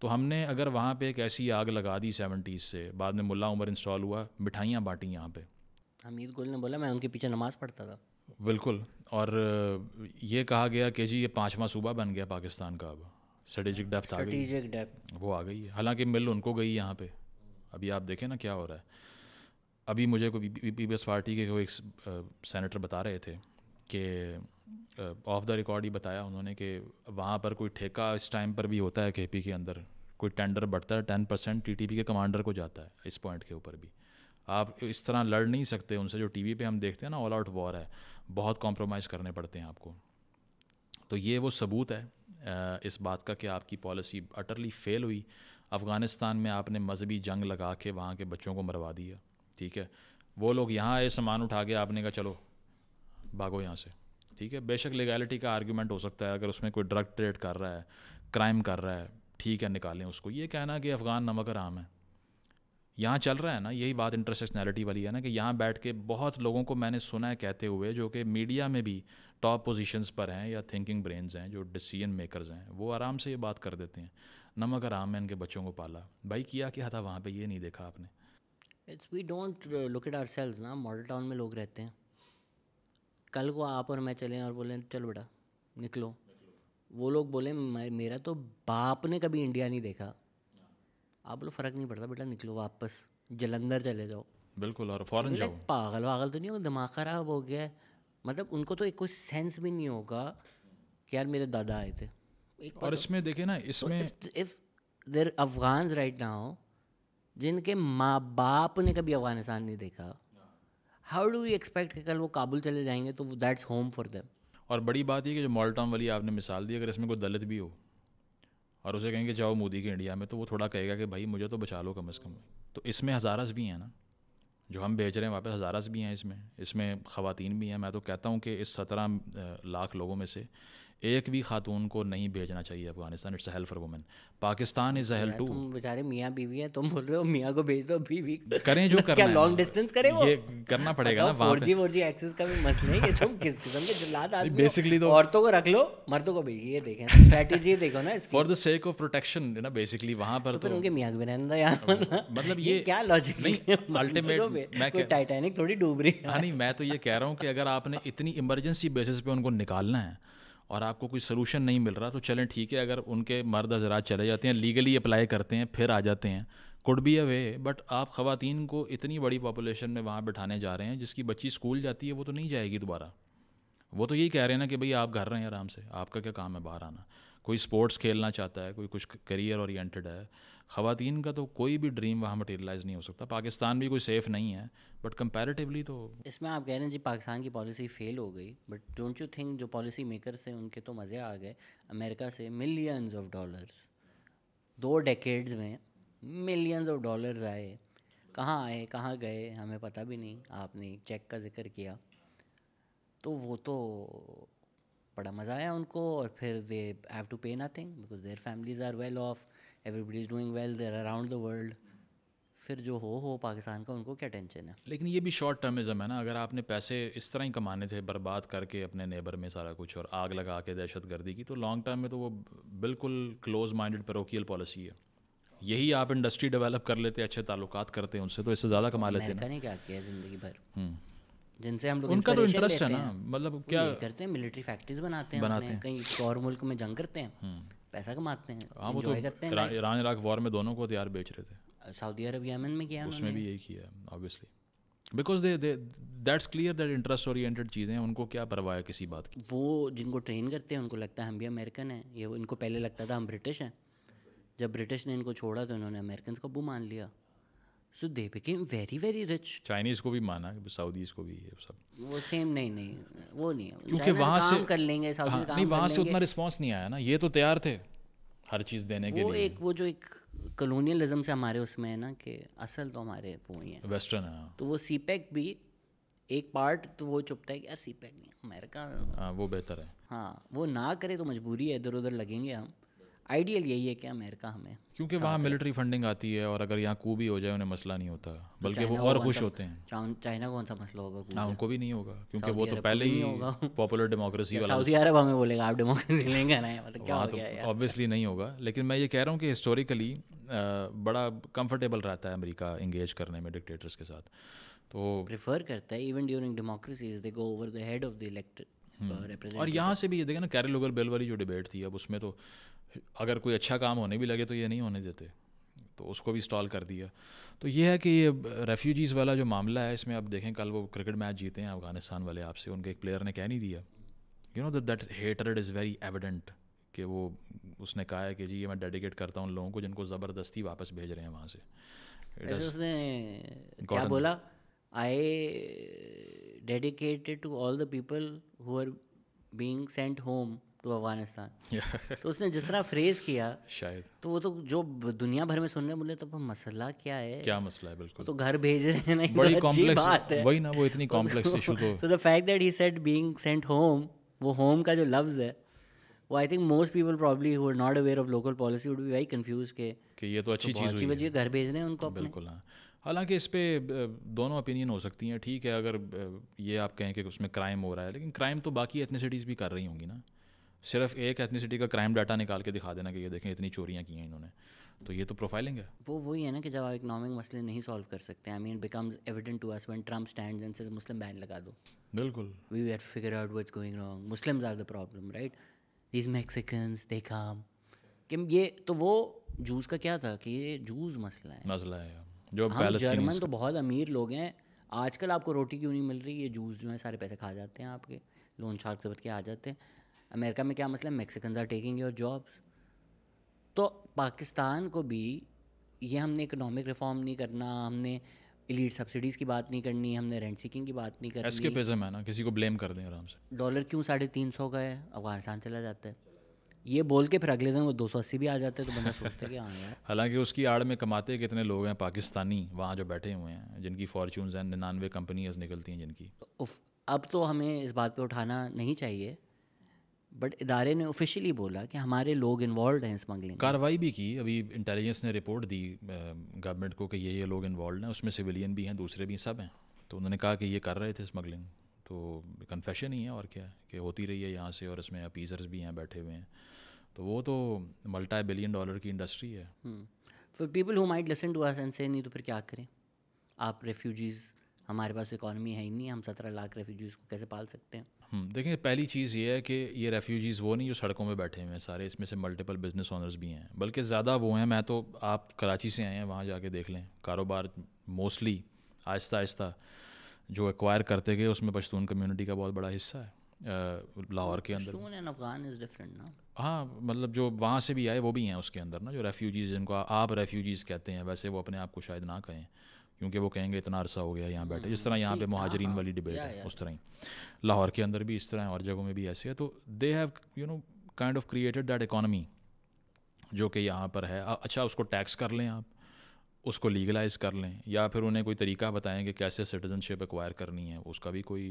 [SPEAKER 2] तो हमने अगर वहाँ पे एक ऐसी आग लगा दी सेवेंटीज़ से बाद में मुला उमर इंस्टॉल हुआ मिठाइयाँ बाँटी यहाँ
[SPEAKER 1] पर हमीद गुल ने बोला मैं उनके पीछे नमाज़ पढ़ता था
[SPEAKER 2] बिल्कुल और ये कहा गया कि जी ये पाँचवा सूबा बन गया पाकिस्तान का अब स्ट्रेटेजिक डेप्थ आ गई वो आ गई है हालांकि मिल उनको गई यहाँ पे अभी आप देखें ना क्या हो रहा है अभी मुझे कोई पीपीएस पार्टी के कोई एक सेनेटर बता रहे थे कि ऑफ द रिकॉर्ड ही बताया उन्होंने कि वहाँ पर कोई ठेका इस टाइम पर भी होता है के पी के अंदर कोई टेंडर बढ़ता है टेन परसेंट टी के कमांडर को जाता है इस पॉइंट के ऊपर भी आप इस तरह लड़ नहीं सकते उनसे जो टीवी पे हम देखते हैं ना ऑल आउट वॉर है बहुत कॉम्प्रोमाइज़ करने पड़ते हैं आपको तो ये वो सबूत है इस बात का कि आपकी पॉलिसी अटरली फ़ेल हुई अफ़गानिस्तान में आपने मजहबी जंग लगा के वहाँ के बच्चों को मरवा दिया ठीक है वो लोग यहाँ आए सामान उठा के आपने कहा चलो भागो यहाँ से ठीक है बेशक लीगैलिटी का आर्ग्यूमेंट हो सकता है अगर उसमें कोई ड्रग ट्रेड कर रहा है क्राइम कर रहा है ठीक है निकालें उसको ये कहना कि अफ़गान नमक आराम है यहाँ चल रहा है ना यही बात इंटरसेक्शनैलिटी वाली है ना कि यहाँ बैठ के बहुत लोगों को मैंने सुना है कहते हुए जो कि मीडिया में भी टॉप पोजीशंस पर हैं या थिंकिंग ब्रेन्स हैं जो डिसीजन मेकर्स हैं वो आराम से ये बात कर देते हैं नमक आराम मैं इनके बच्चों को पाला भाई किया क्या था वहाँ पर ये नहीं देखा आपने
[SPEAKER 1] it's we don't look at ourselves ना मॉडल टाउन में लोग रहते हैं कल को आप और मैं चलें और बोलें चल बेटा निकलो वो लोग बोले मेरा तो बाप ने कभी इंडिया नहीं देखा आप बोलो फ़र्क नहीं पड़ता बेटा निकलो वापस जलंधर चले जाओ बिल्कुल और फॉरन जाओ पागल वागल तो नहीं होगा दिमाग ख़राब हो गया मतलब उनको तो एक कोई सेंस भी नहीं होगा कि यार मेरे दादा आए थे एक और इसमें देखे ना इसमें इफ़ देर अफगान राइट ना हो जिनके माँ बाप ने कभी अफगानिस्तान नहीं देखा हाउ डू यू एक्सपेक्ट कि कल वो काबुल चले जाएंगे तो दैट्स होम फॉर देम और बड़ी बात यह
[SPEAKER 2] कि जो मॉल टाउन वाली आपने मिसाल दी अगर इसमें कोई दलित भी हो और उसे कहेंगे जाओ मोदी के इंडिया में तो वो थोड़ा कहेगा कि भाई मुझे तो बचा लो कम अज़ कम तो इसमें हज़ारस भी हैं ना जो हम भेज रहे हैं वापस हज़ारस भी हैं इसमें इसमें ख़वातीन भी हैं मैं तो कहता हूँ कि इस सत्रह लाख लोगों में से एक भी खातून को नहीं भेजना चाहिए Afghanistan it's help for women Pakistan is help to
[SPEAKER 1] बेचारे मियाँ बीवी है तुम बोल रहे हो मियाँ को भेज दो बीवी करें जो करना लॉन्ग डिस्टेंस करें ये
[SPEAKER 2] करना पड़ेगा ना four G four G
[SPEAKER 1] access का भी मसला है तुम किस किस्म के जलाद आदमी बेसिकली
[SPEAKER 2] तो औरतों को रख लो
[SPEAKER 1] मर्दों को भेजिए ये देखें स्ट्रेटेजी देखो ना for the sake of protection ना बेसिकली वहाँ पर तो, तो- उनके मियाँ को बनाना यार मतलब, मतलब ये क्या लॉजिक नहीं अल्टीमेट मैं
[SPEAKER 2] टाइटानिक थोड़ी डूब रही है हाँ नहीं मैं तो ये कह रहा हूँ कि अगर आपने इतनी इमरजेंसी बेसिस पे उनको निकालना है और आपको कोई सलूशन नहीं मिल रहा तो चलें ठीक है अगर उनके मर्द हजरात चले जाते हैं लीगली अप्लाई करते हैं फिर आ जाते हैं could be a way but आप ख़वान को इतनी बड़ी पॉपुलेशन में वहाँ बैठाने जा रहे हैं जिसकी बच्ची स्कूल जाती है वो तो नहीं जाएगी दोबारा वो तो यही कह रहे हैं ना कि भाई आप घर रहे हैं आराम से आपका क्या काम है बाहर आना कोई स्पोर्ट्स खेलना चाहता है कोई कुछ करियर ओरिएंटेड है ख़ातन का तो कोई भी ड्रीम वहाँ मटेरियलाइज नहीं हो सकता पाकिस्तान भी कोई सेफ़ नहीं है बट
[SPEAKER 1] कंपेरेटिवली तो इसमें आप कह रहे हैं जी पाकिस्तान की पॉलिसी फेल हो गई बट डोंट यू थिंक जो पॉलिसी मेकर हैं उनके तो मज़े आ गए अमेरिका से मिलियंस ऑफ डॉलर्स दो डेकेड्स में मिलियंस ऑफ डॉलर्स आए कहाँ आए कहाँ गए हमें पता भी नहीं आपने चेक का जिक्र किया तो वो तो बड़ा मज़ा आया उनको और फिर they have to pay nothing because their families are well off everybody is doing well there around the world फिर जो हो हो पाकिस्तान का उनको क्या टेंशन है
[SPEAKER 2] लेकिन ये भी शॉर्ट टर्मिज़म है ना अगर आपने पैसे इस तरह ही कमाने थे बर्बाद करके अपने नेबर में सारा कुछ और आग लगा के दहशत गर्दी की तो लॉन्ग टर्म में तो वो बिल्कुल क्लोज माइंडेड पेरोकियल पॉलिसी है यही आप इंडस्ट्री डेवलप कर लेते अच्छे ताल्लुक करते हैं उनसे तो इससे ज़्यादा कमा लेते
[SPEAKER 1] हैं क्या किया ज़िंदगी भर हम्म। जिनसे हम लोग उनका तो इंटरेस्ट है ना मतलब क्या करते हैं मिलिट्री फैक्ट्रीज बनाते हैं बनाते हैं कहीं और मुल्क में जंग करते हैं हम्म। पैसा कमाते हैं हाँ वो तो करते हैं
[SPEAKER 2] ईरान इराक वॉर में दोनों को हथियार बेच रहे
[SPEAKER 1] थे सऊदी अरब यमन में किया उसमें भी
[SPEAKER 2] यही किया obviously because they they that's clear that interest oriented चीज़ें उनको क्या परवाह है किसी बात की
[SPEAKER 1] वो जिनको ट्रेन करते हैं उनको लगता है हम भी अमेरिकन हैं ये इनको पहले लगता था हम ब्रिटिश हैं जब ब्रिटिश ने इनको छोड़ा तो इन्होंने अमेरिकन को बू मान लिया so they became very very rich Chinese को भी माना सऊदीज को भी ये सब वो सेम नहीं नहीं वो नहीं है क्योंकि वहां से कर लेंगे हाँ, काम नहीं वहां से उतना
[SPEAKER 2] रिस्पांस नहीं आया ना ये तो तैयार थे हर चीज़ देने के लिए वो एक
[SPEAKER 1] वो जो एक कॉलोनियलिज्म से हमारे उसमें है ना कि असल तो हमारे वो ही है वेस्टर्न हाँ। है तो वो सीपैक भी एक पार्ट तो वो चुपता है कि यार सीपैक नहीं अमेरिका
[SPEAKER 2] हाँ वो बेहतर है
[SPEAKER 1] हाँ वो ना करे तो मजबूरी है इधर उधर लगेंगे हम आइडियल यही है कि अमेरिका हमें क्योंकि वहाँ
[SPEAKER 2] मिलिट्री फंडिंग आती है और अगर यहाँ कू भी हो जाए उन्हें मसला नहीं होता तो बल्कि वो और खुश होते
[SPEAKER 1] हैं चाइना कौन सा मसला होगा ना हाँ, उनको भी नहीं होगा क्योंकि वो तो पहले ही पॉपुलर
[SPEAKER 2] डेमोक्रेसी वाला सऊदी अरब हमें
[SPEAKER 1] बोलेगा आप डेमोक्रेसी लेंगे ना मतलब क्या
[SPEAKER 2] ऑब्वियसली तो नहीं होगा लेकिन मैं ये कह रहा हूँ कि हिस्टोरिकली बड़ा कंफर्टेबल रहता है अमरीका इंगेज करने में डिक्टेटर्स के साथ तो
[SPEAKER 1] प्रेफर करता है even during democracies they go over the head of the elected और यहाँ
[SPEAKER 2] से भी ये देखें ना कैरल ओगल बेल वाली जो डिबेट थी अब उसमें तो अगर कोई अच्छा काम होने भी लगे तो ये नहीं होने देते तो उसको भी स्टॉल कर दिया तो ये है कि ये रेफ्यूजीज़ वाला जो मामला है इसमें आप देखें कल वो क्रिकेट मैच जीते हैं अफगानिस्तान वाले आपसे उनके एक प्लेयर ने कह नहीं दिया you know that hatred is very evident कि वो उसने कहा है कि जी ये मैं डेडिकेट करता हूँ उन लोगों को जिनको ज़बरदस्ती
[SPEAKER 1] वापस भेज रहे हैं वहाँ से उसने क्या बोला I dedicated to all the people who are being sent home to तो अफगानिस्तान तो उसने जिस तरह फ्रेज किया शायद तो वो तो जो दुनिया भर में सुनने बोले तो मसला क्या है क्या मसला है बिल्कुल तो घर भेज रहे हैं नहीं तो बड़ी तो कॉम्प्लेक्स बात है वही ना वो इतनी कॉम्प्लेक्स इशू तो so the fact that he said being sent home वो होम का जो लफ्ज है वो I think most people probably who are not aware of local policy would be very confuse के कि
[SPEAKER 2] ये तो, तो अच्छी चीज़ हुई है
[SPEAKER 1] घर भेज रहे हैं उनको बिल्कुल हां
[SPEAKER 2] हालांकि इस पर दोनों ओपिनियन हो सकती हैं ठीक है अगर ये आप कहें कि उसमें क्राइम हो रहा है लेकिन क्राइम तो बाकी एथनिसिटीज़ भी कर रही होंगी ना सिर्फ एक एथनीसिटी का क्राइम डाटा निकाल के दिखा देना कि ये देखें इतनी चोरियाँ की हैं इन्होंने तो ये तो
[SPEAKER 1] प्रोफाइलिंग है वो वही है ना कि जब आप इकोनॉमिक मसले नहीं सॉल्व कर सकते I mean becomes evident to us when Trump stands and says Muslim ban लगा दो बिल्कुल we have to figure out what's going wrong Muslims are the problem right these Mexicans they come कि ये तो वो juice का क्या था कि ये जूस मसला है
[SPEAKER 2] मसला है जो जर्मन तो
[SPEAKER 1] बहुत अमीर लोग हैं आजकल आपको रोटी क्यों नहीं मिल रही ये जूस जो है सारे पैसे खा जाते हैं आपके लोन शार्क से बच के आ जाते हैं अमेरिका में क्या मसला है Mexicans are taking your jobs तो पाकिस्तान को भी ये हमने इकोनॉमिक रिफॉर्म नहीं करना हमने इलीट सब्सिडीज़ की बात नहीं करनी हमने रेंट सीकिंग की बात नहीं करनी पैसे
[SPEAKER 2] में ना किसी को ब्लेम कर दें आराम
[SPEAKER 1] से डॉलर क्यों साढ़े तीन सौ का है अफगानिस्तान चला जाता है ये बोल के फिर अगले दिन वो दो सौ अस्सी भी आ जाते हैं तो बंदा सोचते कि हाँ यार
[SPEAKER 2] हालांकि उसकी आड़ में कमाते कितने लोग हैं पाकिस्तानी वहाँ जो बैठे हुए हैं जिनकी फॉर्चून हैं निन्यानवे कंपनीज निकलती हैं जिनकी
[SPEAKER 1] अब तो हमें इस बात पर उठाना नहीं चाहिए बट इदारे ने ऑफिशियली बोला कि हमारे लोग इन्वॉल्व हैं स्मगलिंग
[SPEAKER 2] कार्रवाई भी की अभी इंटेलिजेंस ने रिपोर्ट दी गवर्नमेंट को कि ये ये लोग इन्वॉल्व हैं उसमें सिविलियन भी हैं दूसरे भी सब हैं तो उन्होंने कहा कि ये कर रहे थे स्मगलिंग तो कन्फेशन ही है और क्या है कि होती रही है यहाँ से और इसमें अपीजर्स भी हैं बैठे हुए हैं तो वो तो मल्टा बिलियन डॉलर की इंडस्ट्री है
[SPEAKER 1] for people who might listen to us and से नहीं तो फिर क्या करें आप रेफ्यूजीज़ हमारे पास इकॉनमी तो है ही नहीं हम सत्रह लाख रेफ्यूजीज़ को कैसे पाल सकते हैं
[SPEAKER 2] हम्म, देखें पहली चीज़ ये है कि ये रेफ्यूजीज़ वो नहीं जो सड़कों में बैठे हुए हैं सारे इसमें से मल्टीपल बिजनेस ऑनर्स भी हैं बल्कि ज़्यादा वो हैं मैं तो आप कराची से आए हैं वहाँ जाके देख लें कारोबार मोस्टली आहिस्ता आहिस्ता जो एक्वायर करते गए उसमें पश्तून कम्यूनिटी का बहुत बड़ा हिस्सा है लाहौर के
[SPEAKER 1] अंदर
[SPEAKER 2] हाँ मतलब जो वहाँ से भी आए वो भी हैं उसके अंदर ना जो रेफ्यूजीज़ जिनको आप रेफ्यूजीज़ कहते हैं वैसे वो अपने आप को शायद ना कहें क्योंकि वो कहेंगे इतना अरसा हो गया यहाँ बैठे जिस तरह हम्म, यहाँ पे महाजरीन हाँ, हाँ। वाली डिबेट है उस तरह ही लाहौर के अंदर भी इस तरह है और जगहों में भी ऐसे है तो they have you know kind of created that economy जो कि यहाँ पर है अच्छा उसको टैक्स कर लें आप उसको लीगलाइज कर लें या फिर उन्हें कोई तरीका बताएं कि कैसे सिटीजनशिप एक्वायर करनी है उसका भी कोई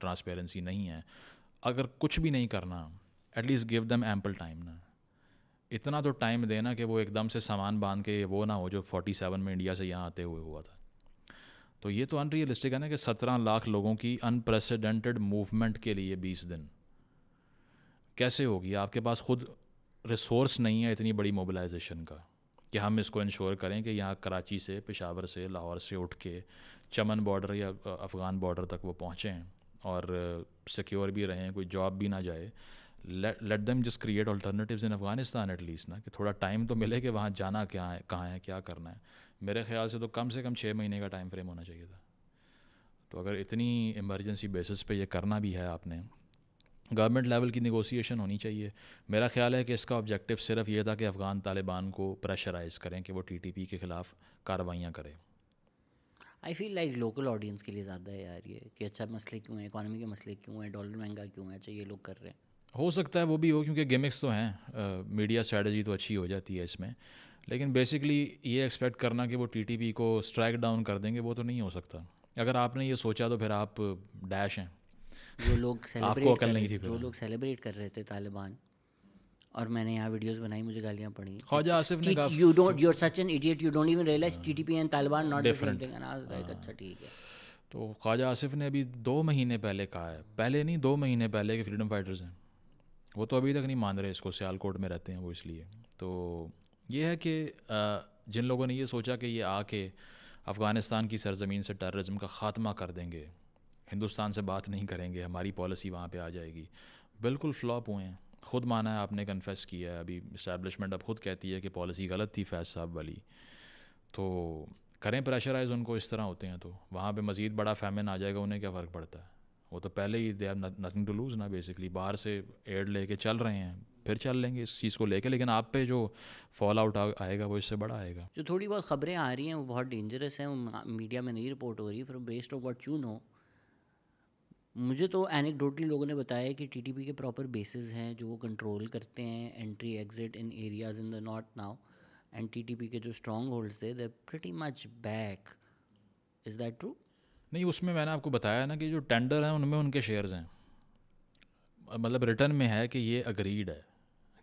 [SPEAKER 2] ट्रांसपेरेंसी नहीं है अगर कुछ भी नहीं करना at least give them ample time ना इतना तो टाइम देना कि वो एकदम से सामान बांध के वो ना हो जो 47 में इंडिया से यहाँ आते हुए हुआ था तो ये तो अनरियलिस्टिक है ना कि 17 लाख लोगों की अनप्रेसिडेंटेड मूवमेंट के लिए 20 दिन कैसे होगी आपके पास खुद रिसोर्स नहीं है इतनी बड़ी मोबिलाइजेशन का कि हम इसको इंश्योर करें कि यहाँ कराची से पेशावर से लाहौर से उठ के चमन बॉर्डर या अफ़गान बॉर्डर तक वो पहुँचें और सिक्योर भी रहें कोई जॉब भी ना जाए let them just create alternatives in Afghanistan at least ना कि थोड़ा टाइम तो मिले कि वहाँ जाना क्या है कहाँ है क्या करना है मेरे ख्याल से तो कम से कम छः महीने का टाइम फ्रेम होना चाहिए था तो अगर इतनी इमरजेंसी बेसिस पे ये करना भी है आपने गवर्नमेंट लेवल की निगोसिएशन होनी चाहिए मेरा ख्याल है कि इसका ऑब्जेक्टिव सिर्फ ये था कि अफ़गान तालिबान को प्रेशराइज करें कि वो टीटीपी के ख़िलाफ़ कार्रवाइयाँ करें
[SPEAKER 1] I feel like local audience के लिए ज़्यादा है यार ये कि अच्छा मसले क्यों हैं इकानमी के मसले क्यों हैं डॉलर महंगा क्यों है अच्छा ये लोग कर रहे हैं
[SPEAKER 2] हो सकता है वो भी हो क्योंकि गेमिक्स तो हैं मीडिया स्ट्रैटेजी तो अच्छी हो जाती है इसमें लेकिन बेसिकली ये एक्सपेक्ट करना कि वो टी को स्ट्राइक डाउन कर देंगे वो तो नहीं हो सकता अगर आपने ये सोचा तो फिर आप डैश हैं जो लोग आपको अकल नहीं थी जो
[SPEAKER 1] लोग सेलिब्रेट कर रहे थे तालिबान और मैंने यहाँ वीडियोस बनाई मुझे गालियाँ पड़ी ख्वाजा आसिफ ने कहा you don't you are such an idiot you don't even realise TTP and Taliban not the same thing अच्छा ठीक है तो
[SPEAKER 2] ख्वाजा आसिफ ने अभी दो महीने पहले कहा है पहले नहीं दो महीने पहले के फ्रीडम फाइटर्स हैं वो तो अभी तक नहीं मान रहे इसको सियालकोट में रहते हैं वो इसलिए तो ये है कि जिन लोगों ने ये सोचा कि ये आके अफ़गानिस्तान की सरजमीन से टेररिज्म का ख़ात्मा कर देंगे हिंदुस्तान से बात नहीं करेंगे हमारी पॉलिसी वहाँ पे आ जाएगी बिल्कुल फ्लॉप हुए हैं ख़ुद माना है आपने कन्फेस किया है अभी इस्टेबलिशमेंट अब खुद कहती है कि पॉलिसी गलत थी फैज़ साहब वाली तो करें प्रेशराइज उनको इस तरह होते हैं तो वहाँ पे मज़ीद बड़ा फैमिन आ जाएगा उन्हें क्या फ़र्क पड़ता है वो तो पहले ही they are nothing to lose ना बेसिकली बाहर से एड लेके चल रहे हैं फिर चल लेंगे इस चीज़ को लेके लेकिन आप पे जो फॉल आउट आएगा वो इससे बड़ा आएगा
[SPEAKER 1] जो थोड़ी बहुत खबरें आ रही हैं वो बहुत डेंजरस हैं वो मीडिया में नहीं रिपोर्ट हो रही फिर based off what you know मुझे तो डोटली लोगों ने बताया कि टीटीपी के प्रॉपर बेसिस हैं जो वो कंट्रोल करते हैं entry exit in areas in the north now and TTP के जो स्ट्रॉन्ग होल्ड थे they pretty much back is that true नहीं उसमें
[SPEAKER 2] मैंने आपको बताया ना कि जो टेंडर हैं उनमें उनके शेयर्स हैं मतलब रिटर्न में है कि ये अग्रीड है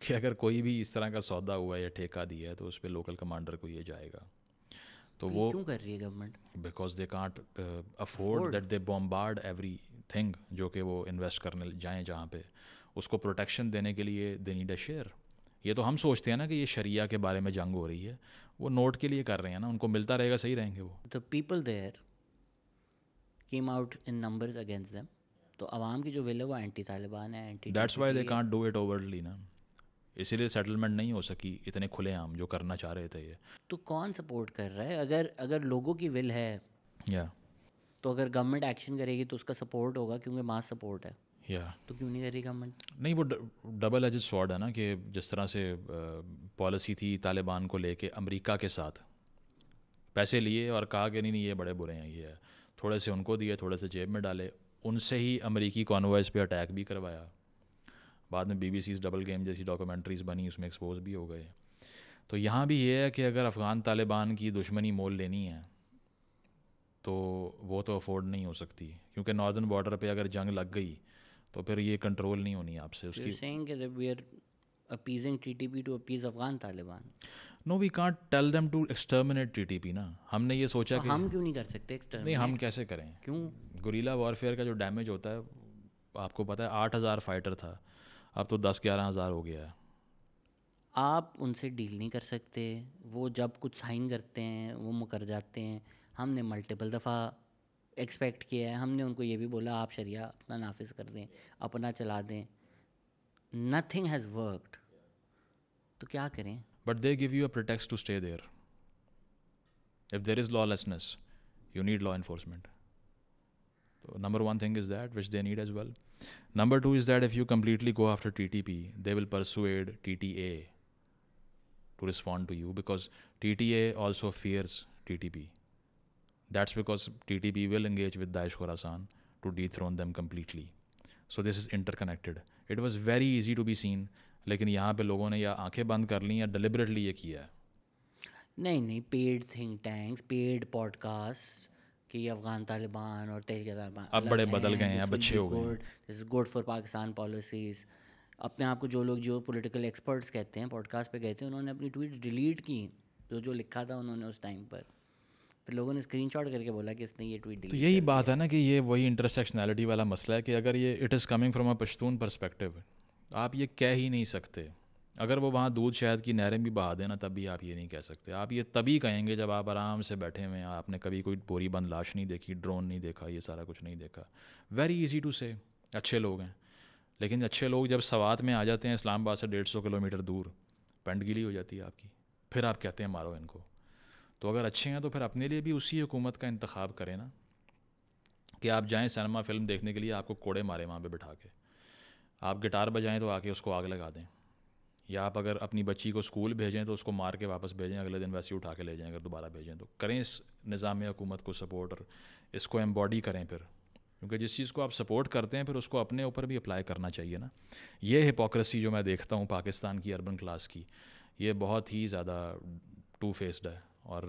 [SPEAKER 2] कि अगर कोई भी इस तरह का सौदा हुआ है या ठेका दिया है तो उस पर लोकल कमांडर को ये जाएगा तो, तो वो क्यों कर रही है government because they can't afford that they bombard everything जो कि वो इन्वेस्ट करने जाएँ जहाँ पे उसको प्रोटेक्शन देने के लिए दे नीड अ शेयर ये तो हम सोचते हैं ना कि ये शरिया के बारे में जंग हो रही है वो नोट के लिए कर रहे हैं ना उनको मिलता रहेगा सही रहेंगे वो
[SPEAKER 1] the people there came out in numbers against them तो आवाम की जो विल है वो एंटी तालिबान है anti that's why they can't
[SPEAKER 2] do it overly ना इसीलिए सेटलमेंट नहीं हो सकी इतने खुले आम जो करना चाह रहे थे ये
[SPEAKER 1] तो कौन सपोर्ट कर रहा है अगर अगर लोगों की विल है
[SPEAKER 2] या yeah.
[SPEAKER 1] तो अगर गवर्नमेंट एक्शन करेगी तो उसका सपोर्ट होगा क्योंकि मास सपोर्ट है या yeah. तो क्यों नहीं करेगी गवर्नमेंट
[SPEAKER 2] नहीं वो डबल एज स्वॉर्ड है ना कि जिस तरह से पॉलिसी थी तालिबान को लेके अमरीका के साथ पैसे लिए और कहा कि नहीं नहीं ये बड़े बुरे हैं ये है थोड़े से उनको दिए थोड़े से जेब में डाले उनसे ही अमरीकी कॉन्वाइज पे अटैक भी करवाया बाद में बी बी डबल गेम जैसी डॉक्यूमेंट्रीज़ बनी उसमें एक्सपोज भी हो गए तो यहाँ भी ये है कि अगर अफ़गान तालिबान की दुश्मनी मोल लेनी है तो वो तो अफोर्ड नहीं हो सकती क्योंकि नॉर्दर्न बॉर्डर पे अगर जंग लग गई तो फिर ये कंट्रोल नहीं होनी आपसे
[SPEAKER 1] उसकी appeasing TTP to appease Afghan Taliban
[SPEAKER 2] no we can't tell them to exterminate TTP ना हमने ये सोचा कि हम
[SPEAKER 1] क्यों नहीं कर सकते नहीं हम
[SPEAKER 2] कैसे करें क्यों गुरीला वॉरफेयर का जो डैमेज होता है आपको पता है आठ हज़ार फाइटर था अब तो दस ग्यारह हज़ार हो गया है
[SPEAKER 1] आप उनसे डील नहीं कर सकते वो जब कुछ साइन करते हैं वो मुकर जाते हैं हमने मल्टीपल दफ़ा एक्सपेक्ट किया है हमने उनको ये भी बोला आप शरिया अपना नाफिज कर दें अपना चला दें नथिंग हैज़ वर्कड तो क्या करें
[SPEAKER 2] but they give you a pretext to stay there. If there is lawlessness, you need law enforcement. So number one thing is that, which they need as well. Number two is that if you completely go after TTP, they will persuade TTA to respond to you because TTA also fears TTP. That's because TTP will engage with Daesh Khorasan to dethrone them completely. So this is interconnected. It was very easy to be seen लेकिन यहाँ पे लोगों ने या आंखें बंद कर ली या डिलिबरेटली ये किया
[SPEAKER 1] है नहीं नहीं paid think tanks paid podcast कि अफगान तालिबान और तहरीक तालिबान अब बड़े बदल गए हैं अब अच्छे हो गए गुड फॉर पाकिस्तान पॉलिसीज़ अपने आप को जो लोग जो पोलिटिकल एक्सपर्ट्स कहते हैं पॉडकास्ट पे कहते हैं उन्होंने अपनी ट्वीट डिलीट की जो तो जो लिखा था उन्होंने उस टाइम पर फिर लोगों ने स्क्रीन करके बोला कि इसने ये ट्वीट तो यही
[SPEAKER 2] बात है ना कि ये वही इंटरसेक्शनैलिटी वाला मसला है कि अगर ये it is coming from a Pashtun perspective आप ये कह ही नहीं सकते अगर वो वहाँ दूध शहद की नहरें भी बहा देना तब भी आप ये नहीं कह सकते आप ये तभी कहेंगे जब आप आराम से बैठे हुए हैं आपने कभी कोई बोरी बंद लाश नहीं देखी ड्रोन नहीं देखा ये सारा कुछ नहीं देखा वेरी इजी टू से अच्छे लोग हैं लेकिन अच्छे लोग जब सवात में आ जाते हैं इस्लामाबाद से डेढ़ सौ किलोमीटर दूर पेंट गिली हो जाती है आपकी फिर आप कहते हैं मारो इनको तो अगर अच्छे हैं तो फिर अपने लिए भी उसी हुकूमत का इंतखब करें ना कि आप जाएँ सिनेमा फिल्म देखने के लिए आपको कोड़े मारे वहाँ पर बिठा के आप गिटार बजाएं तो आके उसको आग लगा दें या आप अगर अपनी बच्ची को स्कूल भेजें तो उसको मार के वापस भेजें अगले दिन वैसे ही उठा के ले जाएं अगर दोबारा भेजें तो करें इस निज़ाम हुकूमत को सपोर्ट और इसको एम्बॉडी करें फिर क्योंकि जिस चीज़ को आप सपोर्ट करते हैं फिर उसको अपने ऊपर भी अप्लाई करना चाहिए ना ये हिपोक्रेसी जो मैं देखता हूँ पाकिस्तान की अर्बन क्लास की ये बहुत ही ज़्यादा टू फेस्ड है और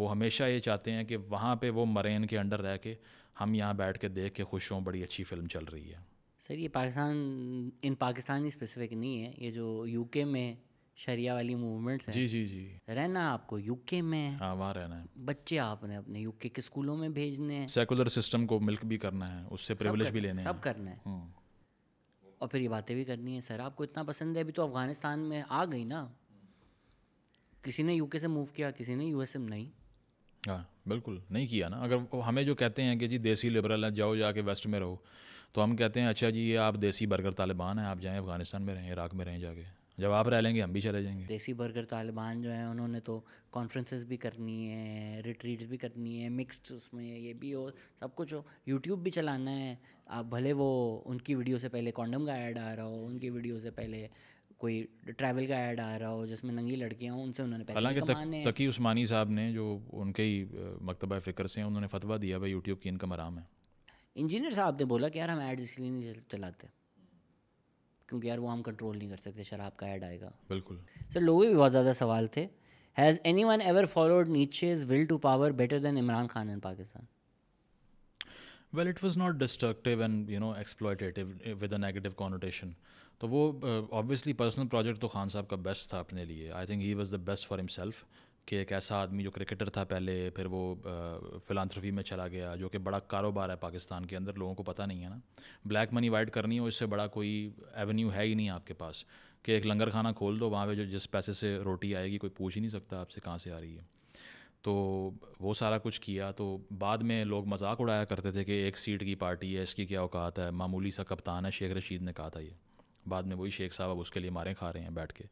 [SPEAKER 2] वो हमेशा ये चाहते हैं कि वहाँ पे वो मरेन के अंडर रह के हम यहाँ बैठ के देख के खुश हों बड़ी अच्छी फिल्म चल रही है
[SPEAKER 1] सर ये पाकिस्तान इन पाकिस्तानी स्पेसिफिक नहीं है ये जो यूके में शरिया वाली मूवमेंट्स जी जी जी रहना आपको यूके में हाँ वहाँ रहना है बच्चे आपने अपने यूके के स्कूलों में भेजने हैं
[SPEAKER 2] सेकुलर सिस्टम को मिल्क भी करना है उससे प्रिविलेज भी लेने सब
[SPEAKER 1] करना है हम्म। और फिर ये बातें भी करनी है सर आपको इतना पसंद है अभी तो अफगानिस्तान में आ गई ना किसी ने यूके से मूव किया किसी ने यूएस में नहीं हाँ बिल्कुल नहीं
[SPEAKER 2] किया ना अगर हमें जो कहते हैं कि जी देसी लिबरल है जाओ जाके वेस्ट में रहो तो हम कहते हैं अच्छा जी ये आप देसी बर्गर तालिबान हैं आप जाएँ अफगानिस्तान में रहें इराक में रहें जाके जब आप रह लेंगे हम भी चले जाएंगे
[SPEAKER 1] देसी बर्गर तालिबान जो हैं उन्होंने तो कॉन्फ्रेंसेस भी करनी है रिट्रीट्स भी करनी है मिक्सड उसमें ये भी हो सब कुछ हो यूट्यूब भी चलाना है आप भले वो उनकी वीडियो से पहले कॉन्डम का ऐड आ रहा हो उनकी वीडियो से पहले कोई ट्रैवल का ऐड आ रहा हो जिसमें नंगी लड़कियां उनसे उन्होंने पैसे हालांकि तक, तकी
[SPEAKER 2] उस्मानी साहब ने जो उनके ही मकतबा फ़िक्र से हैं उन्होंने फतवा दिया भाई यूट्यूब की इनकम
[SPEAKER 1] आराम है इंजीनियर साहब ने बोला कि यार हम ऐड इसलिए नहीं चलाते क्योंकि यार वो हम कंट्रोल नहीं कर सकते शराब का ऐड आएगा बिल्कुल सर लोगों भी बहुत ज़्यादा सवाल थे has anyone ever followed नीचेज will to power better than Imran Khan in Pakistan
[SPEAKER 2] well it was not destructive and you know exploitative with a negative connotation तो वो ऑब्वियसली पर्सनल प्रोजेक्ट तो खान साहब का बेस्ट था अपने लिए I think he was the best for himself कि एक ऐसा आदमी जो क्रिकेटर था पहले फिर वो फिलानथ्रफी में चला गया जो कि बड़ा कारोबार है पाकिस्तान के अंदर लोगों को पता नहीं है ना ब्लैक मनी वाइट करनी हो इससे बड़ा कोई एवेन्यू है ही नहीं आपके पास कि एक लंगर खाना खोल दो वहाँ पे जो जिस पैसे से रोटी आएगी कोई पूछ ही नहीं सकता आपसे कहाँ से आ रही है तो वो सारा कुछ किया तो बाद में लोग मजाक उड़ाया करते थे कि एक सीट की पार्टी है इसकी क्या औकात है मामूली सा कप्तान है शेख रशीद ने कहा था ये बाद में वही शेख साहब अब उसके लिए मारें खा रहे हैं बैठ के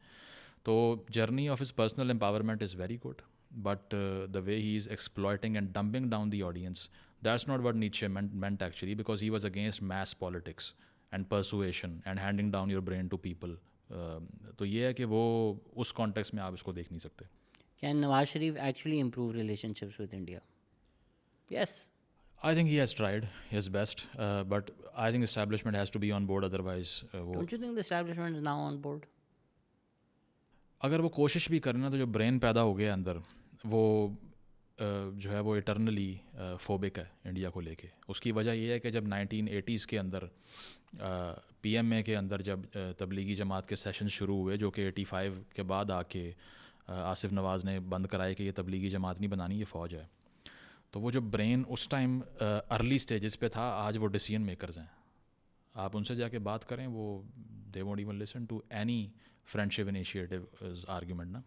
[SPEAKER 2] So journey of his personal empowerment is very good, but uh, the way he is exploiting and dumping down the audience, that's not what Nietzsche meant, meant actually, because he was against mass politics and persuasion and handing down your brain to people. Uh, तो ये है कि वो उस context में आप इसको देख नहीं सकते can
[SPEAKER 1] Nawaz Sharif actually improve relationships with
[SPEAKER 2] I think he has tried his best, uh, but I think establishment has to be on board. Otherwise, uh, don't you
[SPEAKER 1] think the establishment is now on board?
[SPEAKER 2] अगर वो कोशिश भी करें ना तो जो brain पैदा हो गया अंदर वो जो है वो इटर्नली फोबिक है इंडिया को लेके उसकी वजह यह है कि जब 1980s के अंदर ए के अंदर जब तबलीगी जमात के सेशन शुरू हुए जो कि 85 के बाद आके आसिफ नवाज़ ने बंद कराए कि ये तबलीगी जमात नहीं बनानी ये फ़ौज है तो वो जो ब्रेन उस टाइम अर्ली स्टेजेस पे था आज वो डिसीजन मेकर्स हैं आप उनसे जाके बात करें वो they won't even listen to any friendship initiative is argument na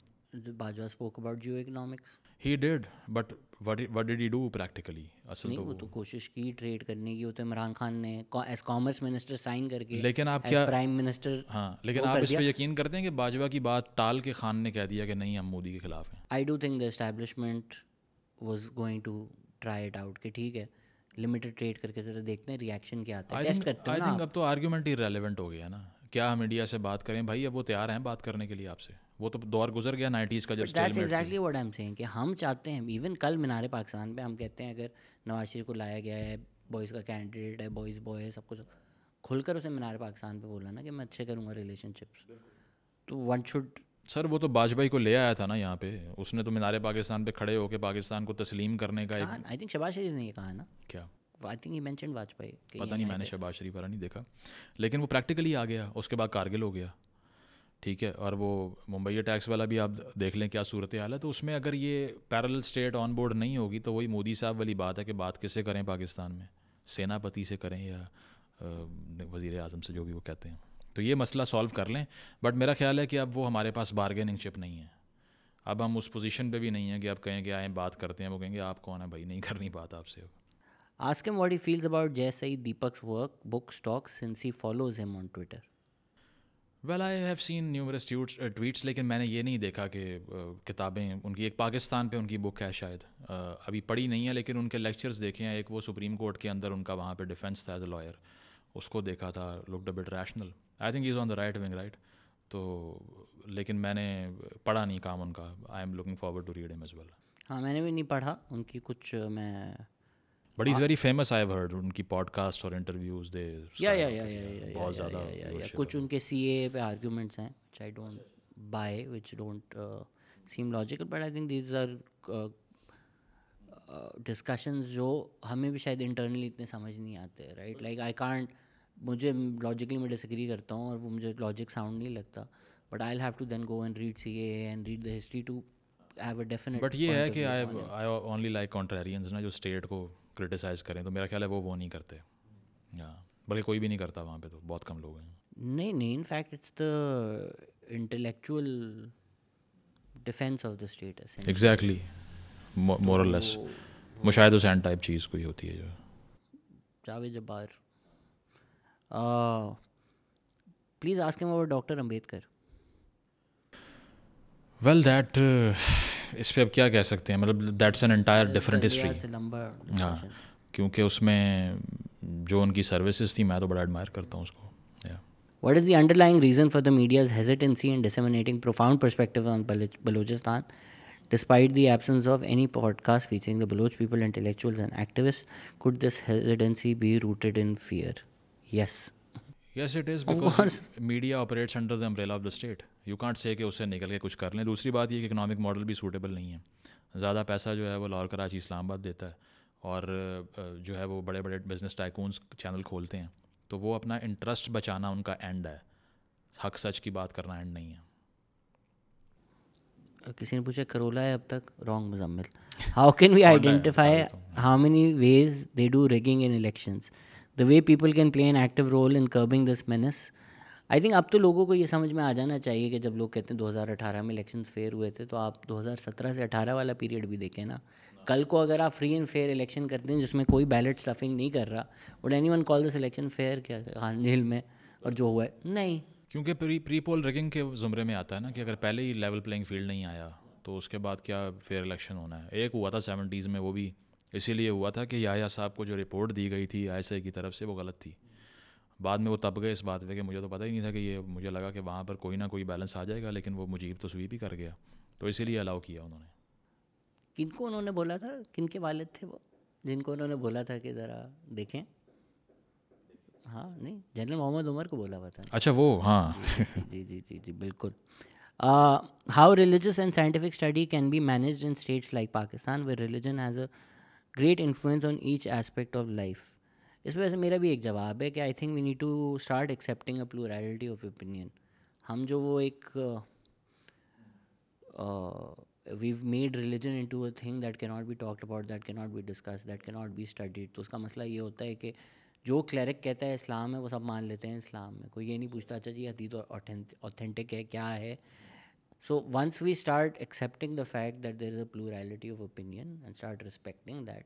[SPEAKER 1] did Bajwa spoke about geoeconomics
[SPEAKER 2] he did but what did, what did he do practically असल नहीं तो वो
[SPEAKER 1] तो कोशिश की ट्रेड करने की वो तो इमरान खान ने एज कॉमर्स मिनिस्टर साइन करके लेकिन आप क्या प्राइम मिनिस्टर हाँ लेकिन आप इस पे
[SPEAKER 2] यकीन करते हैं कि बाजवा की बात टाल के खान ने कह दिया कि नहीं हम मोदी के खिलाफ हैं
[SPEAKER 1] I do think the establishment was going to try it out कि ठीक है लिमिटेड ट्रेड करके जरा देखते हैं रिएक्शन क्या आता है टेस्ट करते हैं आई थिंक
[SPEAKER 2] अब तो आर्गुमेंट ही रेलेवेंट हो गया ना क्या हम इंडिया से बात करें भाई अब वो तैयार हैं बात करने के लिए आपसे वो तो दौर गुजर गया नाइन्टीज़ का जब that's exactly
[SPEAKER 1] what I am saying कि हम चाहते हैं इवन कल मीनार पाकिस्तान पे हम कहते हैं अगर नवाज शरीफ को लाया गया है बॉयज़ का कैंडिडेट है बॉयज़ बॉय है सब कुछ खुलकर उसे मीनार पाकिस्तान पे बोला ना कि मैं अच्छे करूँगा रिलेशनशिप्स
[SPEAKER 2] तो वन शुड सर वो तो बाजपाई को ले आया था ना यहाँ पे उसने तो मीनार पाकिस्तान पे खड़े होकर पाकिस्तान को तस्लीम करने का आई हाँ,
[SPEAKER 1] थिंक शबाज शरीफ ने ये कहा ना क्या I think he mention Vajpayee पता नहीं मैंने शहबाज
[SPEAKER 2] शरीफ वाला नहीं देखा लेकिन वो प्रैक्टिकली आ गया उसके बाद कारगिल हो गया ठीक है और वो मुंबई टैक्स वाला भी आप देख लें क्या सूरत हाल है तो उसमें अगर ये पैरल स्टेट ऑन बोर्ड नहीं होगी तो वही मोदी साहब वाली बात है कि बात किससे करें पाकिस्तान में सेनापति से करें या वज़ी अजम से जो भी वो कहते हैं तो ये मसला सॉल्व कर लें बट मेरा ख्याल है कि अब वो हमारे पास बारगेनिंग चिप नहीं है अब हम उस पोजीशन पे भी नहीं हैं कि आप कहें कि आए बात करते हैं वो कहेंगे आप कौन है भाई नहीं करनी बात आपसे
[SPEAKER 1] Ask him what he feels about Jay Sai Deepak's work, books, talks, since he follows him on Twitter.
[SPEAKER 2] Well I have seen numerous tweets लेकिन मैंने ये नहीं देखा कि uh, किताबें उनकी एक पाकिस्तान पे उनकी बुक है शायद uh, अभी पढ़ी नहीं है लेकिन उनके लेक्चर्स देखे हैं एक वो सुप्रीम कोर्ट के अंदर उनका वहाँ पे डिफेंस था एज अ लॉयर उसको देखा था dub bit rational I think is on the right wing right तो लेकिन मैंने पढ़ा नहीं काम उनका I am looking forward to read M as well
[SPEAKER 1] हाँ मैंने भी नहीं पढ़ा उनकी कुछ uh, मैं
[SPEAKER 2] but is very famous I have heard उनकी पॉडकास्ट और इंटरव्यूज दे या या या बहुत ज्यादा कुछ
[SPEAKER 1] उनके सीए पे आर्गुमेंट्स हैं which I don't buy which don't seem logical but I think these are discussions जो हमें भी शायद इंटरनली इतने समझ नहीं आते राइट लाइक आई कांट मुझे लॉजिकली मैं डिसग्री करता हूँ और वो मुझे लॉजिक साउंड नहीं लगता but I have to then go and read see and read the history to have a definite but ये है कि आई
[SPEAKER 2] आई ओनली लाइक कॉन्ट्रेरियंस ना जो स्टेट को क्रिटिसाइज़ करें तो मेरा ख्याल है वो वो नहीं करते या बल्कि कोई भी नहीं करता वहाँ पे तो बहुत कम लोग हैं
[SPEAKER 1] नहीं नहीं in fact it's the intellectual defence of the status exactly
[SPEAKER 2] moral less Mushahid Hussain type चीज़ कोई होती है जो
[SPEAKER 1] Javed Jabbar please ask him about doctor Ambedkar
[SPEAKER 2] well that इस पर अब क्या कह सकते हैं मतलब that's an entire different history हाँ क्योंकि उसमें जो उनकी सर्विसेज थी मैं तो बड़ा एडमायर करता हूँ उसको
[SPEAKER 1] what is the underlying reason for the media's hesitancy and disseminating profound perspective on Balochistan despite the absence of any podcast featuring the Baloch people intellectual and activist could this hesitancy be rooted in fear yes
[SPEAKER 2] yes it is because media operates under the umbrella of the state you can't say कि उससे निकल के कुछ कर लें दूसरी बात ये कि इकनॉमिक मॉडल भी सूटेबल नहीं है ज़्यादा पैसा जो है वो लाहौर कराची इस्लामाबाद देता है और जो है वो बड़े बड़े बिजनेस टाइकून्स चैनल खोलते हैं तो वो अपना इंटरेस्ट बचाना उनका एंड है
[SPEAKER 1] हक सच की बात करना एंड नहीं है किसी ने पूछा करोला है अब तक wrong Muzammil how can we identify how many ways they do rigging in elections the way people can play an active role in curbing this menace I think अब तो लोगों को ये समझ में आ जाना चाहिए कि जब लोग कहते हैं 2018 में इलेक्शन फेयर हुए थे तो आप 2017 से 18 वाला पीरियड भी देखें ना कल को अगर आप फ्री एंड फेयर इलेक्शन करते हैं जिसमें कोई बैलेट स्टफिंग नहीं कर रहा would anyone call this election fair क्या खान झील में और जो हुआ है नहीं क्योंकि
[SPEAKER 2] प्री प्री पोल रिगिंग के जुमरे में आता है ना कि अगर पहले ही लेवल प्लेइंग फील्ड नहीं आया तो उसके बाद क्या फेयर इलेक्शन होना है एक हुआ था सेवेंटीज़ में वो भी इसीलिए हुआ था कि याया साहब को जो रिपोर्ट दी गई थी आई की तरफ से वो गलत थी बाद में वो तब गए इस बात पे कि मुझे तो पता ही नहीं था कि ये मुझे लगा कि वहाँ पर कोई ना कोई बैलेंस आ जाएगा लेकिन वो मुजीब तो स्वीप ही कर गया तो इसीलिए अलाउ किया उन्होंने
[SPEAKER 1] किनको उन्होंने बोला था किन के थे वो जिनको उन्होंने बोला था कि ज़रा देखें हाँ नहीं जनरल मोहम्मद उमर को बोला हुआ था अच्छा वो हाँ जी जी जी जी, बिल्कुल how religious and scientific study can be manage in states like Pakistan where religion has a great influence on each aspect of life इस वजह से मेरा भी एक जवाब है कि I think we need to start accepting a plurality of opinion हम जो वो एक we made religion in to a thing that not be talked about that not be discuss that not be studied तो उसका मसला ये होता है कि जो क्लैरिक कहता है इस्लाम है वो सब मान लेते हैं इस्लाम में कोई ये नहीं पूछता अच्छा जी हदीत ऑथेंटिक है क्या है So once we start accepting the fact that there is a plurality of opinion and start respecting that,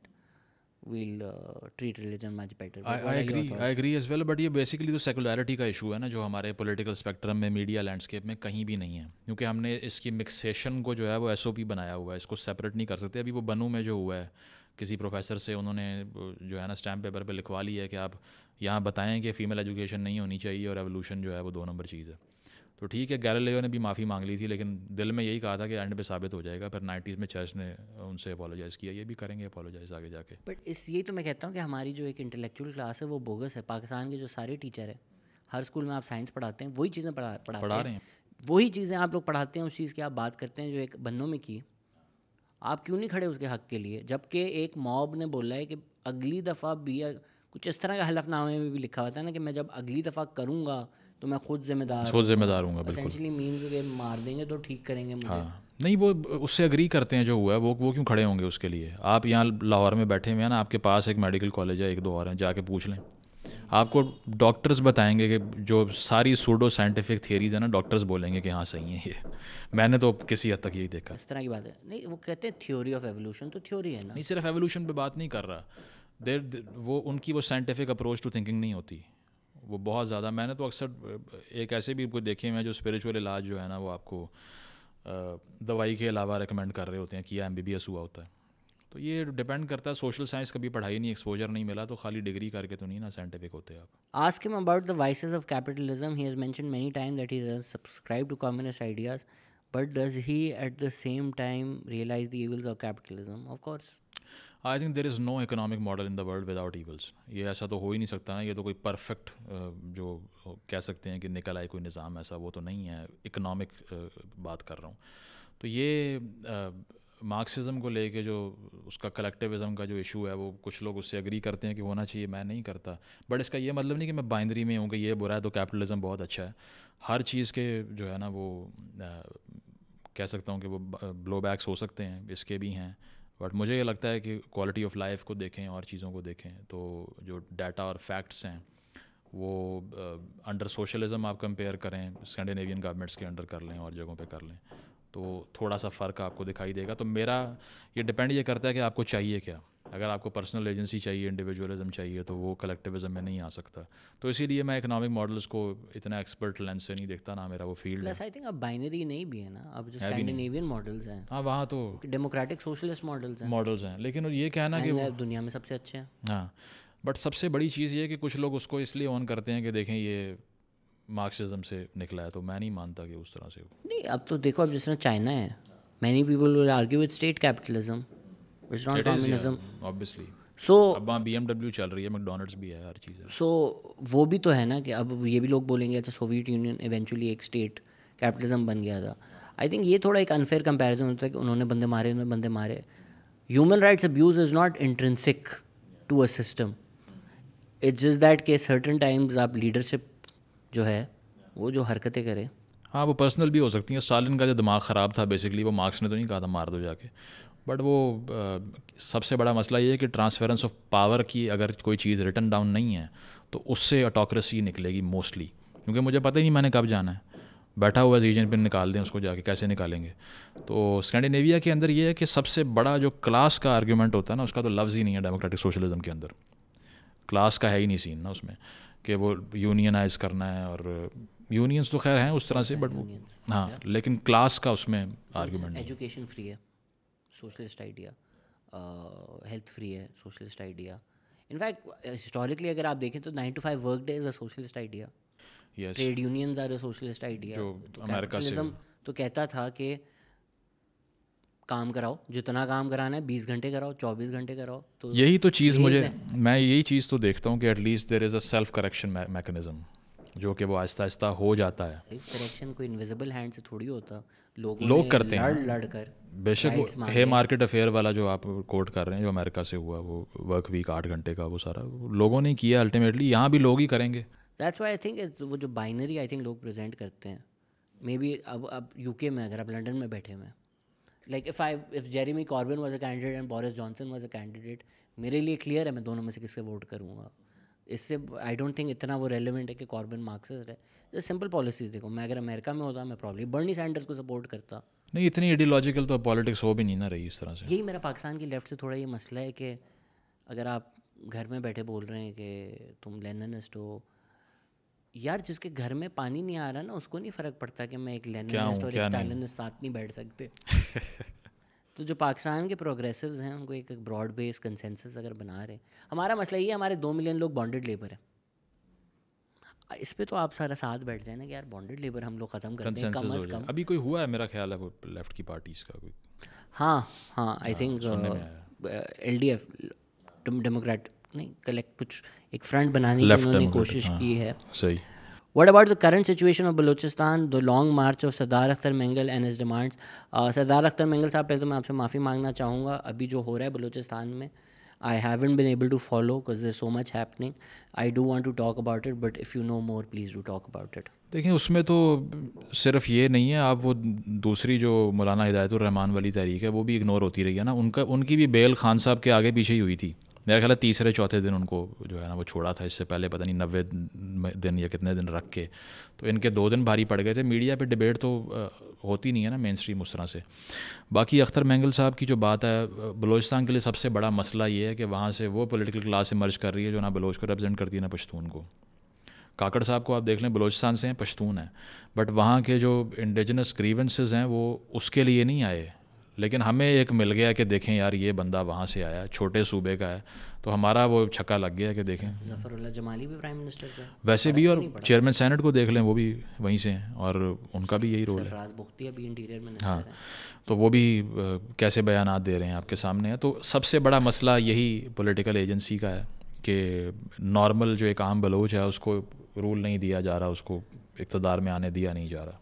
[SPEAKER 1] we'll uh, treat religion much better. I, I agree. I agree
[SPEAKER 2] as well. But ye basically to secularity ka issue hai na jo hamare political spectrum mein media landscape mein kahin bhi nahi hai kyunki humne iski mixation ko jo hai wo SOP banaya hua hai isko separate nahi kar sakte abhi wo banu mein jo hua hai किसी professor से उन्होंने जो है ना stamp paper पे लिखवा लिया है कि आप यहाँ बताएं कि फ़ीमेल एजुकेशन नहीं होनी चाहिए और एवोल्यूशन जो है वो दो नंबर चीज़ है तो ठीक है गैलेलियो ने भी माफ़ी मांग ली थी लेकिन दिल में यही कहा था कि एंड पे साबित हो जाएगा फिर नाइन्टीज़ में चर्च ने उनसे अपोलोजाइज़ किया ये भी करेंगे अपोलोजाइज़ आगे जाके
[SPEAKER 1] बट इस ये तो मैं कहता हूँ कि हमारी जो एक इंटेलेक्चुअल क्लास है वो बोगस है पाकिस्तान के जो सारे टीचर हैं हर स्कूल में आप साइंस पढ़ाते हैं वही चीज़ें पढ़ा पढ़ा पढ़ा रहे हैं वही चीज़ें आप लोग पढ़ाते हैं उस चीज़ की आप बात करते हैं जो एक बन्नों में की आप क्यों नहीं खड़े उसके हक के लिए जबकि एक मॉब ने बोला है कि अगली दफ़ा बी कुछ इस तरह का हलफनामे में भी लिखा होता है ना कि मैं जब अगली दफ़ा करूँगा तो मैं खुद जिम्मेदार खुद जिम्मेदार हूँ मीन मार देंगे तो ठीक करेंगे मुझे हाँ
[SPEAKER 2] नहीं वो उससे अग्री करते हैं जो हुआ है वो वो क्यों खड़े होंगे उसके लिए आप यहाँ लाहौर में बैठे हुए हैं ना आपके पास एक मेडिकल कॉलेज है एक दो और हैं जाके पूछ लें आपको डॉक्टर्स बताएंगे कि जो सारी सूडो साइंटिफिक थियरीज है ना डॉक्टर्स बोलेंगे कि हाँ सही है ये मैंने तो किसी हद तक यही देखा इस
[SPEAKER 1] तरह की बात है नहीं वो कहते हैं थ्योरी ऑफ एवोल्यूशन तो थ्योरी है ना नहीं सिर्फ
[SPEAKER 2] एवोल्यूशन पे बात नहीं कर रहा देर वो उनकी वो साइंटिफिक अप्रोच टू थिंकिंग नहीं होती वो बहुत ज़्यादा मैंने तो अक्सर एक ऐसे भी कोई देखे हुए हैं जो स्पिरिचुअल इलाज जो है ना वो आपको दवाई के अलावा रिकमेंड कर रहे होते हैं कि एम बी बी एस हुआ होता है तो ये डिपेंड करता है सोशल साइंस कभी पढ़ाई नहीं एक्सपोजर नहीं मिला तो खाली डिग्री करके तो नहीं ना साइंटिफिक होते आप
[SPEAKER 1] ask him about the vices of capitalism he has mention many time that he subscribe to communist ideas but does he at the same time realise the evils of capitalism of course
[SPEAKER 2] I think there is no economic model in the world without evils ये ऐसा तो हो ही नहीं सकता ना ये तो कोई परफेक्ट जो कह सकते हैं कि निकल आए कोई निज़ाम ऐसा वो तो नहीं है इकनॉमिक बात कर रहा हूँ तो ये मार्क्सिज्म को लेके जो उसका कलेक्टिविज़म का जो इशू है वो कुछ लोग उससे अग्री करते हैं कि होना चाहिए मैं नहीं करता बट इसका ये मतलब नहीं कि मैं बाइंदरी में हूँ कि ये बुरा है तो कैपिटलिज्म बहुत अच्छा है हर चीज़ के जो है ना वो आ, कह सकता हूँ कि वो ब्लो बैक्स हो सकते हैं इसके भी हैं बट मुझे ये लगता है कि क्वालिटी ऑफ लाइफ को देखें और चीज़ों को देखें तो जो डाटा और फैक्ट्स हैं वो अंडर uh, सोशलिज़म आप कंपेयर करें स्कैंडिनेवियन गवर्नमेंट्स के अंडर कर लें और जगहों पे कर लें तो थोड़ा सा फ़र्क आपको दिखाई देगा तो मेरा ये डिपेंड ये करता है कि आपको चाहिए क्या अगर आपको पर्सनल एजेंसी चाहिए इंडिविजुअलिज्म चाहिए तो वो कलेक्टिविज्म में नहीं आ सकता तो इसीलिए मैं इकोनॉमिक मॉडल्स को इतना एक्सपर्ट लेंस से नहीं देखता ना मेरा वो फील्ड आई
[SPEAKER 1] थिंक अब बाइनरी नहीं भी है ना अब जो स्कैंडिनेवियन मॉडल्स हैं हाँ वहाँ तो डेमोक्रेटिक सोशलिस्ट मॉडल्स हैं मॉडल्स हैं लेकिन ये कहना कि दुनिया में सबसे अच्छे हैं
[SPEAKER 2] हाँ बट सबसे बड़ी चीज़ ये कि कुछ लोग उसको इसलिए ऑन करते हैं कि देखें ये मार्क्सिज्म से निकला है तो मैं नहीं मानता कि उस तरह से हो
[SPEAKER 1] नहीं अब तो देखो अब जिस तरह चाइना है many people will argue with state capitalism it's not communism obviously so
[SPEAKER 2] अब वहाँ बी चल रही है
[SPEAKER 1] मैकडोनल्ड्स भी है हर चीज़ सो so, वो भी तो है ना कि अब ये भी लोग बोलेंगे अच्छा सोवियत यूनियन इवेंचुअली एक स्टेट कैपिटलिज्म बन गया था आई थिंक ये थोड़ा एक अनफेयर कंपैरिजन होता है कि उन्होंने बंदे मारे उन्होंने बंदे मारे human rights abuse is not intrinsic to a system it's just that के सर्टन टाइम्स आप लीडरशिप जो है वो जो हरकतें करे
[SPEAKER 2] हाँ वो पर्सनल भी हो सकती हैं सालिन का जो दिमाग ख़राब था बेसिकली वो मार्क्स ने तो नहीं कहा था मार दो जाके बट वो आ, सबसे बड़ा मसला ये है कि ट्रांसफेरेंस ऑफ पावर की अगर कोई चीज़ रिटर्न डाउन नहीं है तो उससे ऑटोक्रेसी निकलेगी मोस्टली क्योंकि मुझे पता ही नहीं मैंने कब जाना है बैठा हुआ रीजन पर निकाल दें उसको जाके कैसे निकालेंगे तो स्कैंडिनेविया के अंदर ये है कि सबसे बड़ा जो क्लास का आर्ग्यूमेंट होता है ना उसका तो लफ्ज़ ही नहीं है डेमोक्रेटिक सोशलिज्म के अंदर क्लास का है ही नहीं सीन ना उसमें कि वो यूनियनाइज करना है और यूनियंस तो खैर हैं उस तरह से बट वो हाँ लेकिन क्लास का उसमें आर्ग्यूमेंट
[SPEAKER 1] एजुकेशन फ्री है सोशलिस्ट आइडिया हेल्थ फ्री है सोशलिस्ट आइडिया इनफैक्ट हिस्टोरिकली अगर आप देखें तो nine to five work day is a socialist idea trade unions are a socialist idea तो कहता था कि काम कराओ जितना काम कराना है बीस घंटे कराओ चौबीस घंटे कराओ तो यही तो चीज़ मुझे
[SPEAKER 2] मैं यही चीज़ तो देखता हूँ कि at least there is a self correction mechanism जो कि वो आहिस्ता आहिस्ता हो जाता है
[SPEAKER 1] करेक्शन कोई इनविजिबल हैंड से थोड़ी होता लोग लोग करते हैं लड़ लड़ कर बेशक हे
[SPEAKER 2] मार्केट अफेयर वाला जो आप कोट कर रहे हैं जो अमेरिका से हुआ वो वर्क वीक आठ घंटे का वो सारा लोगों ने किया अल्टीमेटली यहाँ भी लोग ही करेंगे
[SPEAKER 1] दैट्स वाई आई थिंक वो जो बाइनरी आई थिंक लोग प्रेजेंट करते हैं मे बी अब अब यूके में अगर आप लंडन में बैठे हुए हैं like if I if Jeremy Corbyn was a candidate and Boris Johnson was a candidate मेरे लिए क्लियर है मैं दोनों में से किससे वोट करूँगा इससे आई डोंट थिंक इतना वो रेलिवेंट है कि कॉर्बिन मार्क्सिस्ट है जैसे सिंपल पॉलिसीज देखो मैं अगर अमेरिका में होता मैं प्रॉब्लम बर्नी सैंडर्स को सपोर्ट करता
[SPEAKER 2] नहीं इतनी आइडियोलॉजिकल तो पॉलिटिक्स हो भी नहीं ना रही इस तरह से यही
[SPEAKER 1] मेरा पाकिस्तान की लेफ्ट से थोड़ा ये मसला है कि अगर आप घर में बैठे बोल रहे हैं कि तुम लेननिस्ट हो यार जिसके घर में पानी नहीं आ रहा ना उसको नहीं फ़र्क पड़ता कि मैं एक लेनिनिस्ट और एक स्टालिनिस्ट साथ नहीं बैठ सकते तो जो पाकिस्तान के प्रोग्रेसिव्स हैं उनको एक ब्रॉड बेस कंसेंसस अगर बना रहे हमारा मसला ये है हमारे दो मिलियन लोग बॉन्डेड लेबर हैं इस पे तो आप सारा साथ बैठ जाए ना कि यार बॉन्डेड लेबर हम लोग ख़त्म कर दें कम अज कम
[SPEAKER 2] अभी कोई हुआ है मेरा ख्याल है वो लेफ्ट की पार्टीज का कोई
[SPEAKER 1] हाँ हाँ I think L D F democrat नहीं कलेक्ट कुछ एक फ्रंट बनाने की उन्होंने कोशिश हाँ, की है हाँ, सही what about the current situation of Balochistan the long march of Sardar Akhtar Mengal and his demands Sardar Akhtar Mengal साहब पहले तो मैं आपसे माफ़ी मांगना चाहूँगा अभी जो हो रहा है बलोचिस्तान में I haven't been able to follow because there so much happening I do want to talk about it but if you know more please to talk about it
[SPEAKER 2] देखिए उसमें तो सिर्फ ये नहीं है आप वो दूसरी जो मौलाना रहमान वाली तारीख है वो भी इग्नोर होती रही है ना उनका उनकी भी बेल खान साहब के आगे पीछे ही हुई थी मेरा ख्याल है तीसरे चौथे दिन उनको जो है ना वो छोड़ा था इससे पहले पता नहीं नब्बे दिन या कितने दिन रख के तो इनके दो दिन भारी पड़ गए थे मीडिया पे डिबेट तो होती नहीं है ना मेन स्ट्रीम उस तरह से बाकी अख्तर मैंगल साहब की जो बात है बलोचिस्तान के लिए सबसे बड़ा मसला ये है कि वहाँ से वो पोलिटिकल क्लास इमर्ज कर रही है जो ना बलोच को रिप्रजेंट करती है ना पश्तून को काकड़ साहब को आप देख लें बलोचिस्तान से हैं पश्तून हैं बट वहाँ के जो इंडिजनस ग्रीवेंसेज हैं वो उसके लिए नहीं आए लेकिन हमें एक मिल गया कि देखें यार ये बंदा वहाँ से आया छोटे सूबे का है तो हमारा वो छक्का लग गया कि देखें
[SPEAKER 1] जफरुल्ला जमाली भी प्राइम मिनिस्टर का
[SPEAKER 2] वैसे भी और चेयरमैन सेनेट को देख लें वो भी वहीं से हैं और उनका भी यही रोल है
[SPEAKER 1] इंटीरियर मिनिस्टर हाँ
[SPEAKER 2] तो वो भी कैसे बयान दे रहे हैं आपके सामने तो सबसे बड़ा मसला यही पोलिटिकल एजेंसी का है कि नॉर्मल जो एक आम बलोच है उसको रूल नहीं दिया जा रहा उसको इकतदार में आने दिया नहीं जा रहा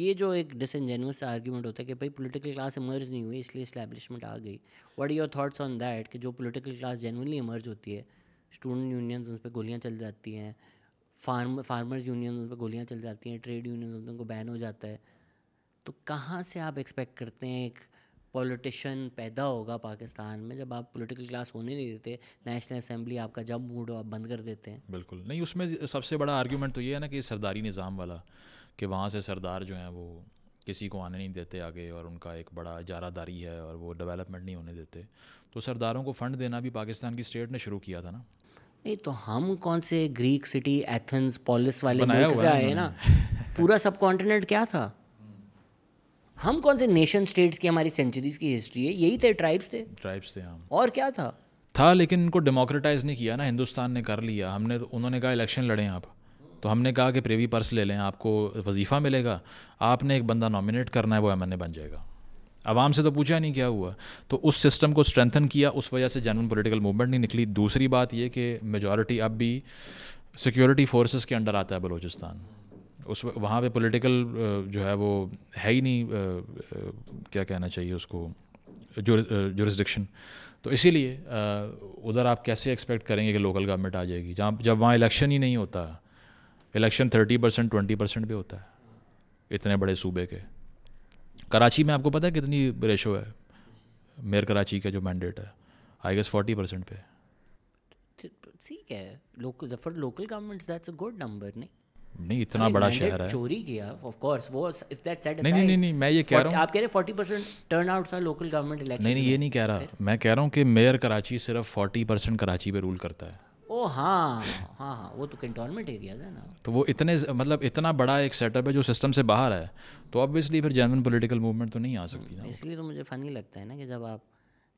[SPEAKER 1] ये जो एक डिसनजेनुअस आर्ग्यूमेंट होता है कि भाई पॉलिटिकल क्लास इमर्ज नहीं हुई इसलिए इस्टेब्लिशमेंट आ गई what are your thoughts on that कि जो पॉलिटिकल क्लास जेनवनली इमर्ज होती है स्टूडेंट यूनियंस उन पर गोलियाँ चल जाती हैं फार्म फार्मर्स यूनियन उन पर गोलियाँ चल जाती हैं ट्रेड यूनियन उनको बैन हो जाता है तो कहाँ से आप एक्सपेक्ट करते हैं एक पॉलिटिशन पैदा होगा पाकिस्तान में जब आप पॉलिटिकल क्लास होने नहीं देते नेशनल असेंबली आपका जब मूड हो आप बंद कर देते हैं
[SPEAKER 2] बिल्कुल नहीं उसमें सबसे बड़ा आर्ग्यूमेंट तो ये है ना कि सरदारी निज़ाम वाला कि वहाँ से सरदार जो हैं वो किसी को आने नहीं देते आगे और उनका एक बड़ा जारादारी है और वो डेवलपमेंट नहीं होने देते तो सरदारों को फ़ंड देना भी पाकिस्तान की स्टेट ने शुरू किया था ना
[SPEAKER 1] नहीं तो हम कौन से ग्रीक सिटी एथेंस पॉलिस वाले से आए ना पूरा सब कॉन्टिनेंट क्या था हम कौन से नेशन स्टेट्स की हमारी सेंचुरीज की हिस्ट्री है यही थे ट्राइब्स थे ट्राइब्स थे हम हाँ। और क्या था
[SPEAKER 2] था लेकिन इनको डेमोक्रेटाइज नहीं किया ना हिंदुस्तान ने कर लिया हमने उन्होंने कहा इलेक्शन लड़े आप तो हमने कहा कि प्रेवी पर्स ले लें आपको वजीफ़ा मिलेगा आपने एक बंदा नॉमिनेट करना है वो एम बन जाएगा आवाम से तो पूछा नहीं क्या हुआ तो उस सिस्टम को स्ट्रेंथन किया उस वजह से जनरल पॉलिटिकल मूवमेंट नहीं निकली दूसरी बात ये कि मेजॉरिटी अब भी सिक्योरिटी फोर्सेस के अंडर आता है बलूचिस्तान उस वहाँ पे पॉलिटिकल जो है वो है ही नहीं क्या कहना चाहिए उसको जुरिस्डिक्शन तो इसीलिए उधर आप कैसे एक्सपेक्ट करेंगे कि लोकल गवर्नमेंट आ जाएगी जहाँ जब वहाँ इलेक्शन ही नहीं होता election thirty percent twenty percent भी होता है इतने बड़े सूबे के कराची में आपको पता है कितनी रेशो है मेयर कराची का जो मैंडेट है आई गेस फोर्टी परसेंट पे
[SPEAKER 1] ठीक है local for local governments that's a good number नहीं नहीं इतना नहीं, बड़ा शहर है चोरी किया ऑफ कोर्स वो इफ दैट सेट नहीं नहीं नहीं मैं ये कह रहा हूं आप कह रहे 40% परसेंट टर्न आउट था लोकल गवर्नमेंट इलेक्शन नहीं नहीं
[SPEAKER 2] ये नहीं कह रहा मैं कह रहा हूं कि मेयर कराची सिर्फ 40% कराची पे रूल करता है
[SPEAKER 1] ओ हाँ हाँ हाँ वो तो कंटोनमेंट एरियाज है ना
[SPEAKER 2] तो वो इतने मतलब इतना बड़ा एक सेटअप है जो सिस्टम से बाहर है तो ऑब्वियसली फिर जेनवन पॉलिटिकल मूवमेंट तो नहीं आ सकती
[SPEAKER 1] ना हम्म, इसलिए तो मुझे फ़नी लगता है ना कि जब आप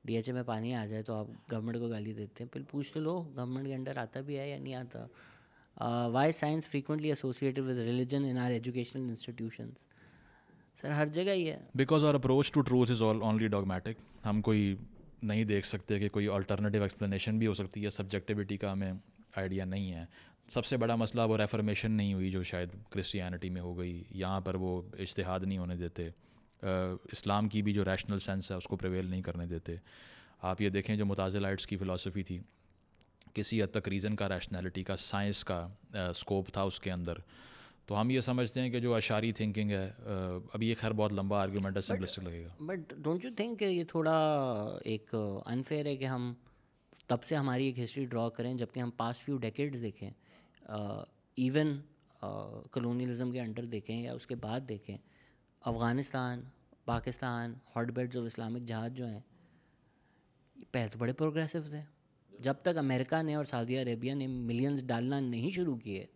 [SPEAKER 1] डीएचए में पानी आ जाए तो आप गवर्नमेंट को गाली देते हैं फिर पूछ तो लो गवर्नमेंट के अंडर आता भी है या नहीं आता why science frequently associated with religion in our educational institution sir हर जगह ही है
[SPEAKER 2] because our approach to truth is all only dogmatic हम कोई नहीं देख सकते कि कोई अल्टरनेटिव एक्सप्लेनेशन भी हो सकती है सब्जेक्टिविटी का हमें आइडिया नहीं है सबसे बड़ा मसला वो रेफरमेशन नहीं हुई जो शायद क्रिश्चियनिटी में हो गई यहाँ पर वो इश्तहाद नहीं होने देते इस्लाम की भी जो रैशनल सेंस है उसको प्रवेल नहीं करने देते आप ये देखें जो मुताज़लाइट्स की फ़िलासफ़ी थी किसी हद तक रीज़न का रैशनैलिटी का साइंस का स्कोप था उसके अंदर तो हम ये समझते हैं कि जो अशारी थिंकिंग है अभी ये खैर बहुत लंबा आर्ग्यूमेंट है सिंपलिस्टिक लगेगा
[SPEAKER 1] बट डोंट यू थिंक ये थोड़ा एक अनफेयर है कि हम तब से हमारी एक हिस्ट्री ड्रॉ करें जबकि हम पास फ्यू डेकेड्स देखें इवन कलोनियलिज्म के अंडर देखें या उसके बाद देखें Afghanistan Pakistan hotbeds of Islamic जहाज जो हैं पहले तो बड़े प्रोग्रेसिव थे जब तक अमेरिका ने और सऊदी अरेबिया ने मिलियंस डालना नहीं शुरू किए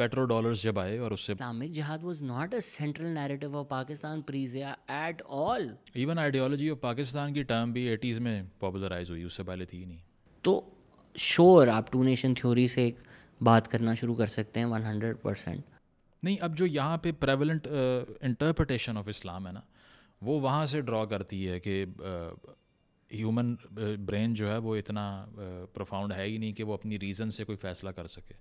[SPEAKER 2] पेट्रो डॉलर्स जब आए और उससे
[SPEAKER 1] इस्लामिक जिहाद was not a central narrative of Pakistan प्रीजिया at all
[SPEAKER 2] even ideology of Pakistan की टर्म भी एटीज़ में पॉपुलराइज हुई उससे पहले थी नहीं
[SPEAKER 1] तो श्योर आप टू नेशन थ्योरी से एक बात करना शुरू कर सकते हैं वन हंड्रेड परसेंट
[SPEAKER 2] नहीं अब जो यहाँ पे प्रेवलेंट इंटरप्रटेशन ऑफ इस्लाम है ना वो वहाँ से ड्रॉ करती है कि uh, ह्यूमन ब्रेन uh, जो है वो इतना प्रोफाउंड uh, है ही नहीं कि वो अपनी रीज़न से कोई फैसला कर सके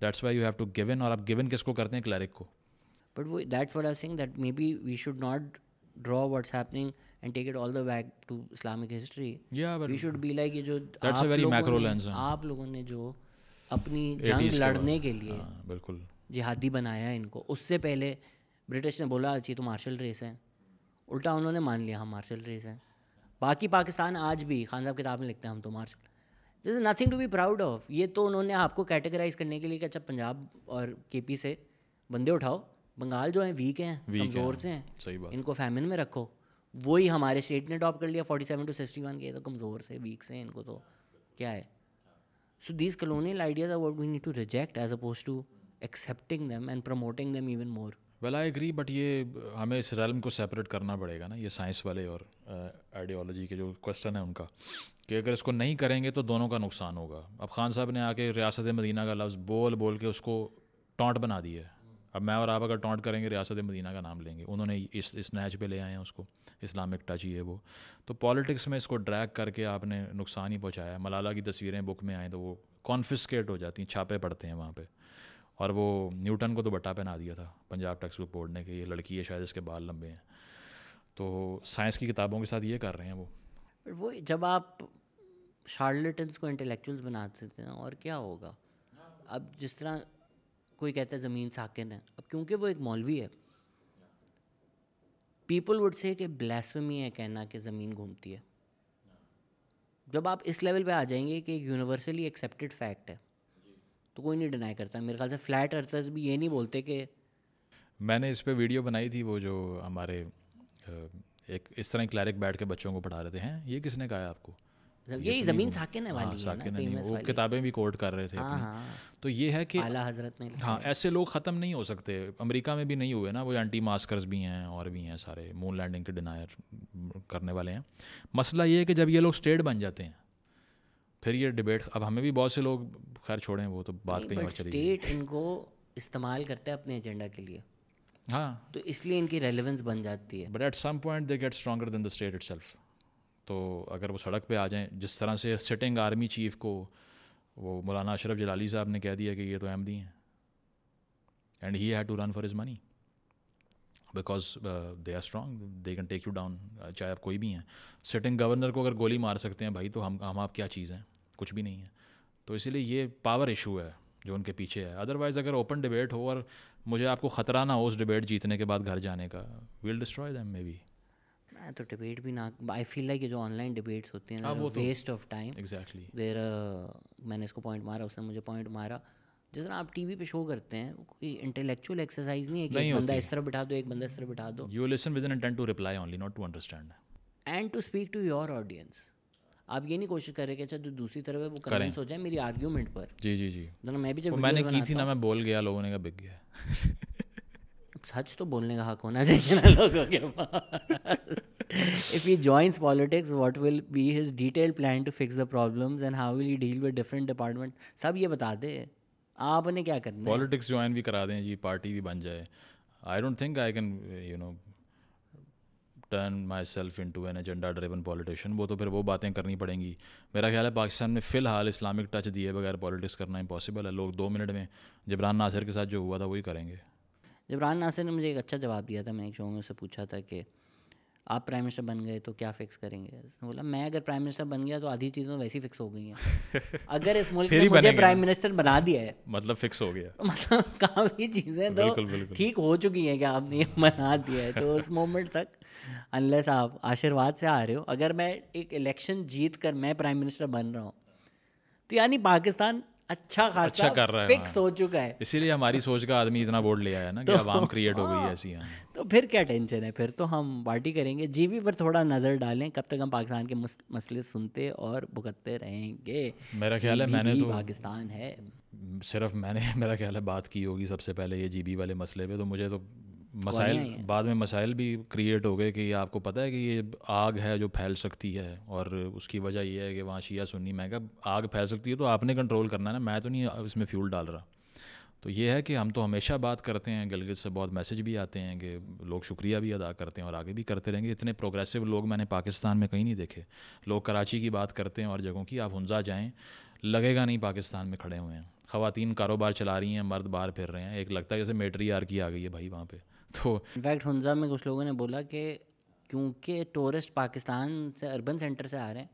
[SPEAKER 2] that's why you have to given और आप गिवन इन किसको करते हैं क्लैरिक को
[SPEAKER 1] बट वो दैट फॉर आर सिंग that maybe we should not draw what's happening and take it all the back to Islamic history we should be like जो that's a very macro lens हाँ। आप लोगों ने जो अपनी जंग लड़ने के लिए हाँ, बिल्कुल जिहादी बनाया इनको उससे पहले ब्रिटिश ने बोला अच्छी तो मार्शल रेस है उल्टा उन्होंने मान लिया हम मार्शल रेस हैं बाकी पाकिस्तान आज भी खान साहब किताब में लिखते हैं हम तो march this is nothing to be proud of ये तो उन्होंने आपको कैटेगराइज करने के लिए कि अच्छा पंजाब और के पी से बंदे उठाओ बंगाल जो हैं वीक हैं कमज़ोर से हैं सही बात इनको फैमिन में रखो वही हमारे स्टेट ने टॉप कर लिया forty seven to sixty one के तो कमज़ोर से वीक से इनको तो क्या है so these colonial ideas are we need to reject as opposed to accepting them and promoting them even more
[SPEAKER 2] well I agree but ये हमें इस रैलम को सेपरेट करना पड़ेगा ना ये साइंस वाले और आइडियोलॉजी uh, के जो क्वेश्चन है उनका कि अगर इसको नहीं करेंगे तो दोनों का नुकसान होगा अब खान साहब ने आके रियासत मदीना का लफ्ज़ बोल बोल के उसको टॉन्ट बना दिया है अब मैं और आप अगर टॉन्ट करेंगे रियासत मदीना का नाम लेंगे उन्होंने इस इस नैच पे ले आए हैं उसको इस्लामिक टच ये वो तो पॉलिटिक्स में इसको ड्रैग करके आपने नुकसान ही पहुँचाया मलाला की तस्वीरें बुक में आएँ तो वो कॉन्फिस्केट हो जाती हैं छापे पड़ते हैं वहाँ पर और वो न्यूटन को तो बट्टा पहना दिया था पंजाब टेक्स्ट बुक बोर्ड ने कि ये लड़की है शायद इसके बाल लंबे हैं तो साइंस की किताबों के साथ ये कर रहे हैं
[SPEAKER 1] वो वो जब आप शार्लेटन्स को इंटेलेक्चुअल्स बना देते हैं और क्या होगा अब जिस तरह कोई कहता है ज़मीन साकिन है अब क्योंकि वो एक मौलवी है पीपल वुड से कि ब्लैसमी है कहना कि ज़मीन घूमती है जब आप इस लेवल पे आ जाएंगे कि एक यूनिवर्सली एक्सेप्टेड फैक्ट है तो कोई नहीं डिनाई करता मेरे ख्याल से फ्लैट अर्थर्स भी ये नहीं बोलते कि
[SPEAKER 2] मैंने इस पर वीडियो बनाई थी वो जो हमारे एक इस तरह क्लैरिक बैठ के बच्चों को पढ़ा रहे थे हैं ये किसने कहा आपको
[SPEAKER 1] यही तो जमीन साकिन हाँ, वाली हाँ, है ना फेमस वो
[SPEAKER 2] किताबें भी कोट कर रहे थे हाँ, हाँ, तो ये है कि आला
[SPEAKER 1] हजरत ने हाँ
[SPEAKER 2] ऐसे लोग ख़त्म नहीं हो सकते अमेरिका में भी नहीं हुए ना वो एंटी मास्कर्स भी हैं और भी हैं सारे मून लैंडिंग के डिनायर करने वाले हैं मसला ये है कि जब ये लोग स्टेट बन जाते हैं फिर ये डिबेट अब हमें भी बहुत से लोग खैर छोड़े वो तो
[SPEAKER 1] बात कहीं और स्टेट इनको इस्तेमाल करते हैं अपने एजेंडा के लिए हाँ तो इसलिए इनकी रेलिवेंस बन जाती है but at some point they get stronger than the state it
[SPEAKER 2] तो अगर वो सड़क पे आ जाएं जिस तरह से सिटिंग आर्मी चीफ को वो मौलाना अशरफ जलाली साहब ने कह दिया कि ये तो दी हैं and he had to run for his money because they are strong they can take you down चाहे आप कोई भी हैं सिटिंग गवर्नर को अगर गोली मार सकते हैं भाई तो हम हम आप क्या चीज़ हैं कुछ भी नहीं है तो इसीलिए ये पावर इशू है जो उनके पीछे है अदरवाइज़ अगर ओपन डिबेट हो और मुझे आपको ख़तरा ना हो उस डिबेट जीतने के बाद घर जाने का will destroy them maybe
[SPEAKER 1] मैं तो डिबेट भी ना आई फील लाइक ये जो ऑनलाइन डिबेट्स होते हैं हाँ, वो waste of time exactly there मैंने इसको पॉइंट मारा उसने मुझे पॉइंट मारा जिस तरह आप टीवी पे शो करते हैं कोई इंटेलेक्चुअल एक्सरसाइज नहीं है कि एक बंदा इस तरह बिठा दो एक बंदा इस तरह बिठा दो
[SPEAKER 2] you listen with an intent to reply only not to understand
[SPEAKER 1] and to speak to your audience आप ये नहीं कोशिश कर रहे कि अच्छा जो दूसरी तरफ है वो कन्विंस हो जाए मेरी आर्ग्यूमेंट पर जी जी जी तो ना मैं भी जब मैंने की थी ना मैं बोल गया लोगों ने कहा बिक गया सच तो बोलने का हक होना चाहिए ना लोगों के पास if he joins politics what will be his detail plan to fix the problems and how will he deal with different department सब ये बता दे आपने क्या करना पॉलिटिक्स
[SPEAKER 2] ज्वाइन भी करा दें जी पार्टी भी बन जाए I don't think I can you know turn myself into an agenda driven politician वो तो फिर वो बातें करनी पड़ेंगी मेरा ख्याल है पाकिस्तान में फ़िलहाल इस्लामिक टच दिए बगैर पॉलिटिक्स करना इम्पॉसिबल है लोग दो मिनट में जबरान नासिर के साथ जो हुआ था वही करेंगे
[SPEAKER 1] जबरान नासिर ने मुझे एक अच्छा जवाब दिया था मैंने एक शो में उससे पूछा था कि आप प्राइम मिनिस्टर बन गए तो क्या फ़िक्स करेंगे उसने बोला मैं अगर प्राइम मिनिस्टर बन गया तो आधी चीज़ें तो वैसी फ़िक्स हो गई हैं अगर इस मुल्क ने मुझे प्राइम मिनिस्टर बना दिया है मतलब फ़िक्स हो गया मतलब काफ़ी चीज़ें तो ठीक हो चुकी हैं कि आपने ये बना दिया है तो उस मोमेंट तक अनलेस आप आशीर्वाद से आ रहे हो अगर मैं एक इलेक्शन जीत कर मैं प्राइम मिनिस्टर बन रहा हूँ तो यानी पाकिस्तान अच्छा खासा अच्छा कर रहा है फिक्स हाँ। हो चुका है
[SPEAKER 2] इसीलिए हमारी सोच का आदमी इतना वोट ले आया ना तो, कि आवाम क्रिएट हो गई हाँ, ऐसी हाँ।
[SPEAKER 1] तो फिर क्या टेंशन है फिर तो हम पार्टी करेंगे जीबी पर थोड़ा नज़र डालें कब तक हम पाकिस्तान के मसले सुनते और भुगतते रहेंगे मेरा ख्याल है मैंने तो पाकिस्तान है
[SPEAKER 2] सिर्फ मैंने मेरा ख्याल है बात की होगी सबसे पहले ये जीबी वाले मसले पे तो मुझे तो मसाइल बाद में मसाइल भी क्रिएट हो गए कि आपको पता है कि ये आग है जो फैल सकती है और उसकी वजह यह है कि वहाँ शिया सुन्नी मैं कहा आग फैल सकती है तो आपने कंट्रोल करना है ना मैं तो नहीं इसमें फ्यूल डाल रहा तो ये है कि हम तो हमेशा बात करते हैं गलगित से बहुत मैसेज भी आते हैं कि लोग शुक्रिया भी अदा करते हैं और आगे भी करते रहेंगे इतने प्रोग्रेसिव लोग मैंने पाकिस्तान में कहीं नहीं देखे लोग कराची की बात करते हैं और जगहों की आप हंजा जाएँ लगेगा नहीं पाकिस्तान में खड़े हुए हैं खवतन कारोबार चला रही हैं मर्द बाहर फिर रहे हैं एक लगता है जैसे मेटरी आर की आ गई है भाई वहाँ पर
[SPEAKER 1] तो इनफैक्ट हंजा में कुछ लोगों ने बोला कि क्योंकि टूरिस्ट पाकिस्तान से अर्बन सेंटर से आ रहे हैं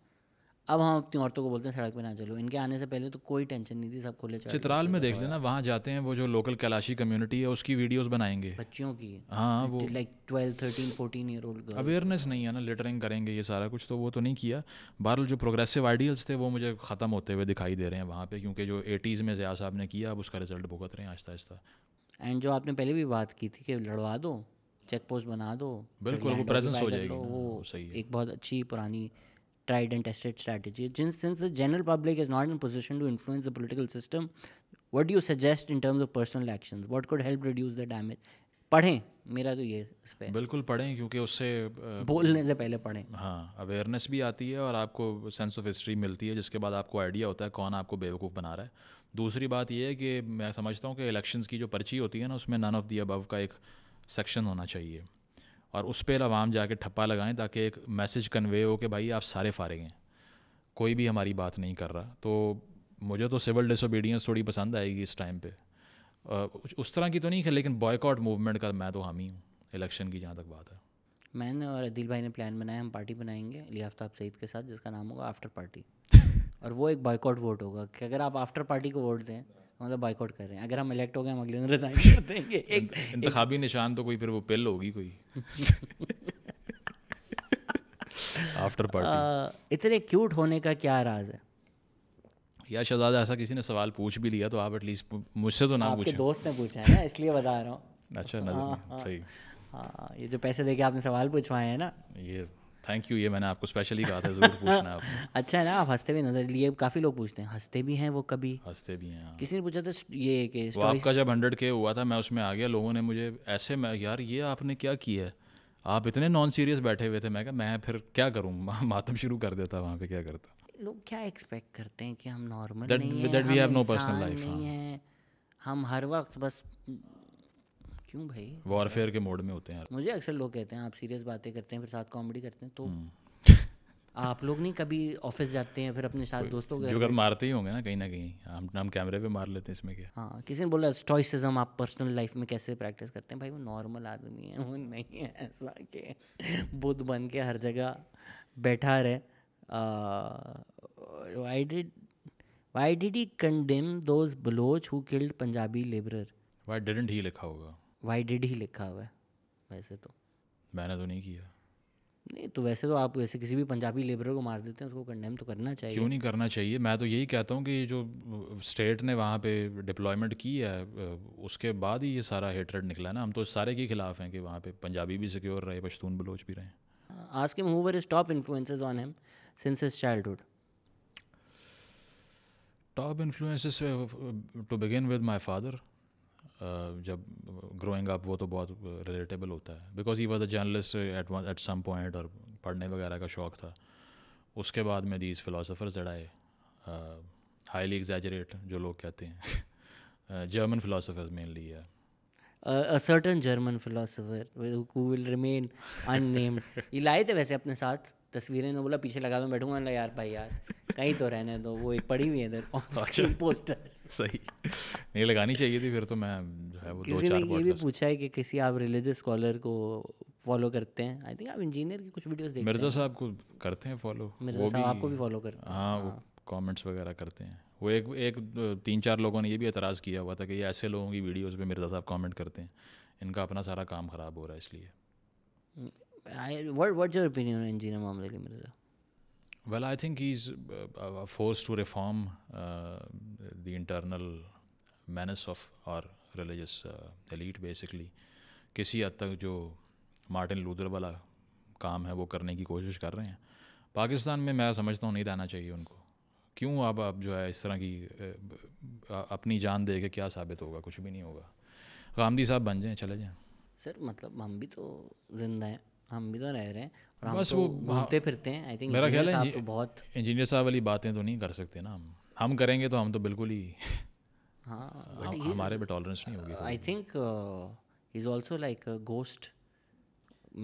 [SPEAKER 1] अब हम अपनी औरतों को बोलते हैं सड़क पे ना चलो इनके आने से पहले तो कोई टेंशन नहीं थी सब खुले चित्राल में देख लेना
[SPEAKER 2] वहाँ जाते हैं वो जो लोकल कैलाशी कम्युनिटी है उसकी वीडियोस बनाएंगे बच्चियों की हाँ वो
[SPEAKER 1] like twelve thirteen fourteen year old
[SPEAKER 2] awareness नहीं है ना लेटरिंग करेंगे ये सारा कुछ तो वो तो नहीं किया बहरल जो प्रोग्रेसिव आइडियल्स थे वो मुझे ख़त्म होते हुए दिखाई दे रहे हैं वहाँ पर क्योंकि जो एटीज़ में जया साहब ने किया अब उसका रिजल्ट भुगत रहे हैं आहिस्ता आहिस्ता
[SPEAKER 1] एंड जो आपने पहले भी बात की थी कि लड़वा दो चेक पोस्ट बना दो बिल्कुल वो प्रेजेंस हो जाएगी वो सही है एक बहुत अच्छी पुरानी ट्राइड एंड टेस्टेड स्ट्रेटजी जिन since the general public is not in position to influence the political system what do you suggest in terms of personal actions what could help reduce the damage पढ़ें मेरा तो ये इस पे बिल्कुल पढ़ें क्योंकि उससे बोलने से पहले पढ़ें
[SPEAKER 2] हाँ अवेयरनेस भी आती है और आपको सेंस ऑफ हिस्ट्री मिलती है जिसके बाद आपको आइडिया होता है कौन आपको बेवकूफ़ बना रहा है दूसरी बात यह है कि मैं समझता हूँ कि इलेक्शंस की जो पर्ची होती है ना उसमें नन ऑफ दी अबव का एक सेक्शन होना चाहिए और उस पर आवाम जाके ठप्पा लगाएं ताकि एक मैसेज कन्वे हो कि भाई आप सारे फारिग हैं कोई भी हमारी बात नहीं कर रहा तो मुझे तो सिविल डिसोबीडियंस थोड़ी पसंद आएगी इस टाइम पर उस तरह की तो नहीं है लेकिन बॉयकॉट मूवमेंट का मैं तो हामी हूँ इलेक्शन की जहाँ तक बात है
[SPEAKER 1] मैंने और अदिल भाई ने प्लान बनाया हम पार्टी बनाएंगे अली आफ्ताब सईद के साथ जिसका नाम होगा आफ्टर पार्टी और वो एक बाइकआउट वोट होगा कि अगर आप आफ्टर पार्टी को वोट दें मतलब बाइकआउट कर रहे हैं अगर हम इलेक्ट हो गए हम अगले दिन रिजाइन कर देंगे एक
[SPEAKER 2] इंतखाबी निशान तो कोई फिर वो पिल होगी कोई आफ्टर
[SPEAKER 1] पार्टी इतने क्यूट होने का क्या राज है
[SPEAKER 2] या शहजादा ऐसा किसी ने सवाल पूछ भी लिया तो आप एटलीस्ट मुझसे तो ना पूछे दोस्त
[SPEAKER 1] ने पूछा है ना इसलिए बता रहा हूँ
[SPEAKER 2] अच्छा नजर हाँ, हाँ। सही
[SPEAKER 1] हाँ ये जो पैसे देके आपने सवाल पूछवाए हैं ना
[SPEAKER 2] ये थैंक यू ये मैंने आपको स्पेशली कहा था जरूर
[SPEAKER 1] पूछना आप अच्छा है ना आप हंसते भी नजर लिए काफ़ी लोग पूछते हैं हंसते भी हैं वो कभी हंसते भी हैं हाँ। किसी ने पूछा था ये कि वो आपका
[SPEAKER 2] जब हंड्रेड के हुआ था मैं उसमें आ गया लोगों ने मुझे ऐसे मैं यार ये आपने क्या किया है आप इतने नॉन सीरियस बैठे हुए थे मैं क्या मैं फिर क्या करूँ मातम शुरू कर देता वहाँ पे क्या करता
[SPEAKER 1] लोग क्या एक्सपेक्ट करते हैं कि हम नॉर्मल नहीं हाँ। हैं हम हर वक्त बस क्यों भाई वॉरफेयर
[SPEAKER 2] के मोड में होते हैं
[SPEAKER 1] मुझे अक्सर लोग कहते हैं आप सीरियस बातें करते हैं फिर साथ कॉमेडी करते हैं तो हम्म। आप लोग नहीं कभी ऑफिस जाते हैं फिर अपने साथ दोस्तों के जुगत
[SPEAKER 2] मारते ही होंगे ना कहीं ना कहीं हम हम कैमरे पे मार लेते हैं इसमें क्या हाँ
[SPEAKER 1] किसी ने बोला स्टॉइसिज्म आप पर्सनल लाइफ में कैसे प्रैक्टिस करते हैं भाई वो नॉर्मल आदमी है वो नहीं है ऐसा के बुद्ध बन के हर जगह बैठा रहे why did why did he condemn those Baloch who killed Punjabi labourer why didn't he लिखा होगा वाई डिड ही लिखा हुआ है
[SPEAKER 2] वैसे तो मैंने तो नहीं किया
[SPEAKER 1] नहीं तो वैसे तो आप वैसे किसी भी पंजाबी लेबर को मार देते हैं उसको कंडेम तो करना चाहिए क्यों नहीं
[SPEAKER 2] करना चाहिए मैं तो यही कहता हूँ कि जो स्टेट ने वहाँ पे डिप्लॉयमेंट की है उसके बाद ही ये सारा हेटरेड निकला ना हम तो सारे के खिलाफ हैं कि वहाँ पे पंजाबी भी सिक्योर रहे पश्तून बलोच भी रहे
[SPEAKER 1] हाँ, आज के mover is top influences on him since his childhood top influences
[SPEAKER 2] to begin with my father Uh, जब ग्रोइंग uh, अप वो तो बहुत रिलेटेबल uh, होता है because he was a journalist at at some point और पढ़ने वगैरह का शौक़ था उसके बाद में दीज फ़िलासफ़र्स जड़ाए हाईली एग्जैजरेट जो लोग कहते हैं जर्मन फ़िलासफ़र्स मेनली है
[SPEAKER 1] a certain German philosopher who will remain unnamed. ये लाए थे वैसे अपने साथ तस्वीरें ने बोला पीछे लगा दो बैठूंगा ना यार भाई यार कहीं तो रहने दो वो एक पड़ी हुई है इधर अच्छा,
[SPEAKER 2] सही नहीं लगानी चाहिए थी फिर तो मैं जो है वो किसी ने ये भी
[SPEAKER 1] पूछा है कि किसी आप रिलीजियस स्कॉलर को फॉलो करते हैं आई थिंक आप इंजीनियर की कुछ वीडियोस देखते मिर्जा साहब
[SPEAKER 2] को करते हैं फॉलो मिर्जा साहब आपको भी फॉलो करते हैं हाँ वो कॉमेंट्स हाँ। वगैरह करते हैं वो एक एक तीन चार लोगों ने ये भी एतराज़ किया हुआ था कि ये ऐसे लोगों की वीडियोज पर मिर्ज़ा साहब कॉमेंट करते हैं इनका अपना सारा काम ख़राब हो रहा है इसलिए
[SPEAKER 1] hmm. I, what what's your opinion on Engineer Mamlali Mirza?
[SPEAKER 2] Well, I think he's uh, forced to reform uh, the internal menace of our religious uh, elite basically. किसी हद तक जो मार्टिन लूथर वाला काम है वो करने की कोशिश कर रहे हैं पाकिस्तान में मैं समझता हूँ नहीं रहना चाहिए उनको क्यों अब आप जो है इस तरह की अपनी जान दे के क्या साबित होगा कुछ भी नहीं होगा गामदी साहब बन जाएँ चले जाएँ
[SPEAKER 1] सर मतलब हम भी तो जिंदा हैं हम भी तो रह रहे हैं और हम तो घूमते हाँ, फिरते हैं आई थिंक मेरा ख्याल है तो
[SPEAKER 2] बहुत इंजीनियर साहब वाली बातें तो नहीं कर सकते ना हम हम करेंगे तो हम तो बिल्कुल ही
[SPEAKER 1] हाँ हमारे पे टॉलरेंस नहीं होगी I think is also like ghost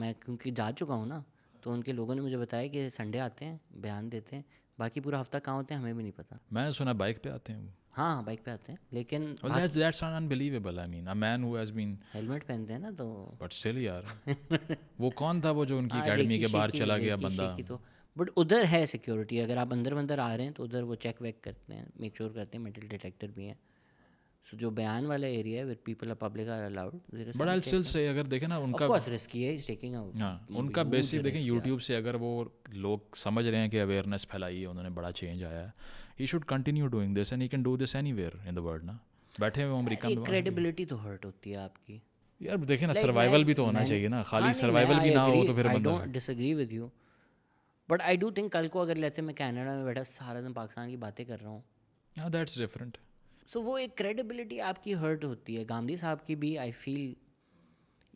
[SPEAKER 1] मैं क्योंकि जा चुका हूँ ना तो उनके लोगों ने मुझे बताया कि संडे आते हैं बयान देते हैं बाकी पूरा हफ्ता कहाँ होते हैं हमें भी नहीं पता
[SPEAKER 2] मैं सुना बाइक पे आते हैं
[SPEAKER 1] हाँ हाँ बाइक पे आते हैं लेकिन that's
[SPEAKER 2] not unbelievable I mean a man who has been helmet पहनते हैं ना तो बट स्टिल
[SPEAKER 1] यार
[SPEAKER 2] वो कौन था वो जो उनकी एकेडमी हाँ, के बाहर चला गया बंदा
[SPEAKER 1] तो बट उधर है सिक्योरिटी अगर आप अंदर अंदर आ रहे हैं तो उधर वो चेक वेक करते हैं मेक श्योर करते हैं मेटल डिटेक्टर भी हैं सो जो बयान वाला एरिया है where people are public are allowed but I still
[SPEAKER 2] say अगर देखें
[SPEAKER 1] ना उनका ऑफ कोर्स रिस्की है इज टेकिंग आउट उनका बेसिक देखें यूट्यूब से अगर वो लोग
[SPEAKER 2] समझ रहे हैं कि अवेयरनेस फैलाई है उन्होंने बड़ा चेंज आया है he should continue doing this and he can do this anywhere in the world ना बैठे हुए अमेरिका में क्रेडिबिलिटी
[SPEAKER 1] तो हर्ट होती है आपकी यार
[SPEAKER 2] देखें ना सर्वाइवल भी तो होना चाहिए ना हाँ, खाली सर्वाइवल भी ना हो तो फिर बंदा
[SPEAKER 1] disagree with you but I do think कल को अगर लेते मैं कनाडा में बैठा सारा दिन पाकिस्तान की बातें कर रहा
[SPEAKER 2] हूँ दैट्स हाँ, डिफरेंट
[SPEAKER 1] सो वो एक क्रेडिबिलिटी आपकी हर्ट होती है गांधी साहब की भी आई फील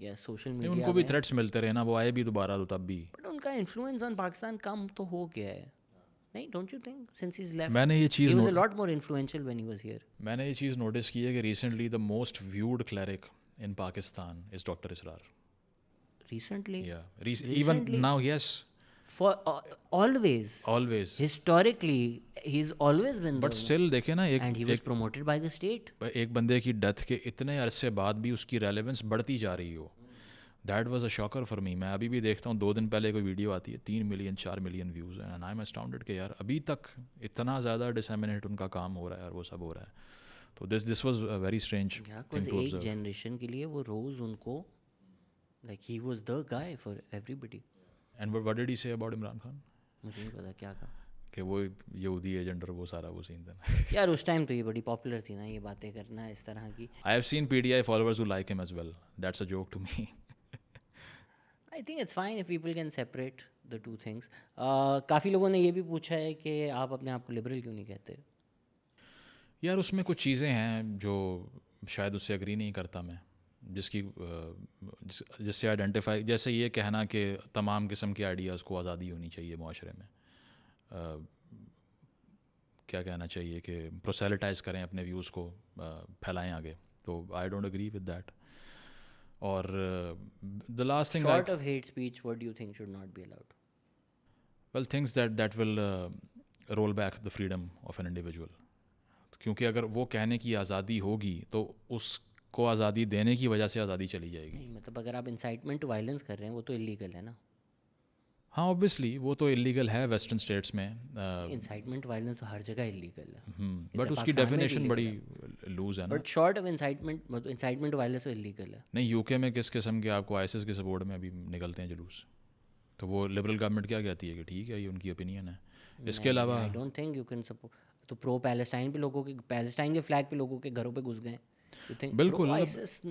[SPEAKER 1] या
[SPEAKER 2] सोशल मीडिया उनको भी थ्रेट्स मिलते रहे ना वो आए भी दोबारा तो तब भी
[SPEAKER 1] बट उनका इन्फ्लुएंस ऑन पाकिस्तान कम तो हो गया है नहीं don't you think since he is left मैंने ये चीज was a lot more influential when he was here
[SPEAKER 2] मैंने ये चीज नोटिस की है कि recently the most viewed cleric in Pakistan is doctor Israr
[SPEAKER 1] recently या even now yes for always always historically historically he's always been but still देखे ना एक and he was एक, promoted by the
[SPEAKER 2] एक बंदे की डेथ के इतने अरसे बाद भी उसकी रेलेवेंस बढ़ती जा रही हो that was a shocker for me मैं अभी भी देखता हूँ दो दिन पहले कोई वीडियो आती है तीन मिलियन चार मिलियन व्यूज़ हैं एंड आई एम अस्टाउंडेड के यार अभी तक इतना ज़्यादा डिसमिनेट उनका काम हो रहा है और वो सब हो रहा है तो this this was very strange
[SPEAKER 1] generation के लिए वो रोज़ उनको like he was the guy for everybody and what did he say about Imran Khan मुझे नहीं पता क्या कहा
[SPEAKER 2] कि वो यहूदी एजेंडर वो सारा वो सीन था ना
[SPEAKER 1] यार उस टाइम तो ये बड़ी पॉपुलर थी ना ये बातें करना इस तरह की
[SPEAKER 2] I have seen PDI followers who like him as well that's a joke to me
[SPEAKER 1] I think it's fine if people can separate the two things काफ़ी लोगों ने ये भी पूछा है कि आप अपने आप को लिबरल क्यों नहीं कहते यार उसमें कुछ
[SPEAKER 2] चीज़ें हैं जो शायद उससे अग्री नहीं करता मैं जिसकी जिससे आइडेंटिफाई जैसे ये कहना कि तमाम किस्म के आइडियाज़ को आज़ादी होनी चाहिए माशरे में आ, क्या कहना चाहिए कि प्रोसेलिटाइज करें अपने व्यूज़ को फैलाएं आगे तो I don't agree with that और the last thing short of
[SPEAKER 1] hate speech what do you think should not be allowed
[SPEAKER 2] well things that that will roll back the freedom of an individual क्योंकि अगर वो कहने की आज़ादी होगी तो उस को आज़ादी देने की वजह से आज़ादी चली जाएगी नहीं
[SPEAKER 1] मतलब अगर आप इंसाइटमेंट टू वायलेंस कर रहे हैं वो तो इलीगल है ना
[SPEAKER 2] हाँ ऑब्वियसली वो तो इलीगल है वेस्टर्न स्टेट्स में
[SPEAKER 1] इंसाइटमेंट uh, वायलेंस तो हर जगह इलीगल है बट हम्म, उसकी डेफिनेशन
[SPEAKER 2] बड़ी लूज है but
[SPEAKER 1] short of incitement incitement violence तो इलीगल है
[SPEAKER 2] नहीं यूके में किस किस्म के आपको आईएसएस के सपोर्ट में अभी निकलते हैं जुलूस तो वो लिबरल गवर्नमेंट क्या कहती है कि ठीक है ये उनकी ओपिनियन है इसके अलावा I
[SPEAKER 1] don't think you can support तो प्रो पैलेस्टाइन पे लोगों के पैलेस्टाइन के फ्लैग पे लोगों के घरों पे घुस गए बिल्कुल मतलब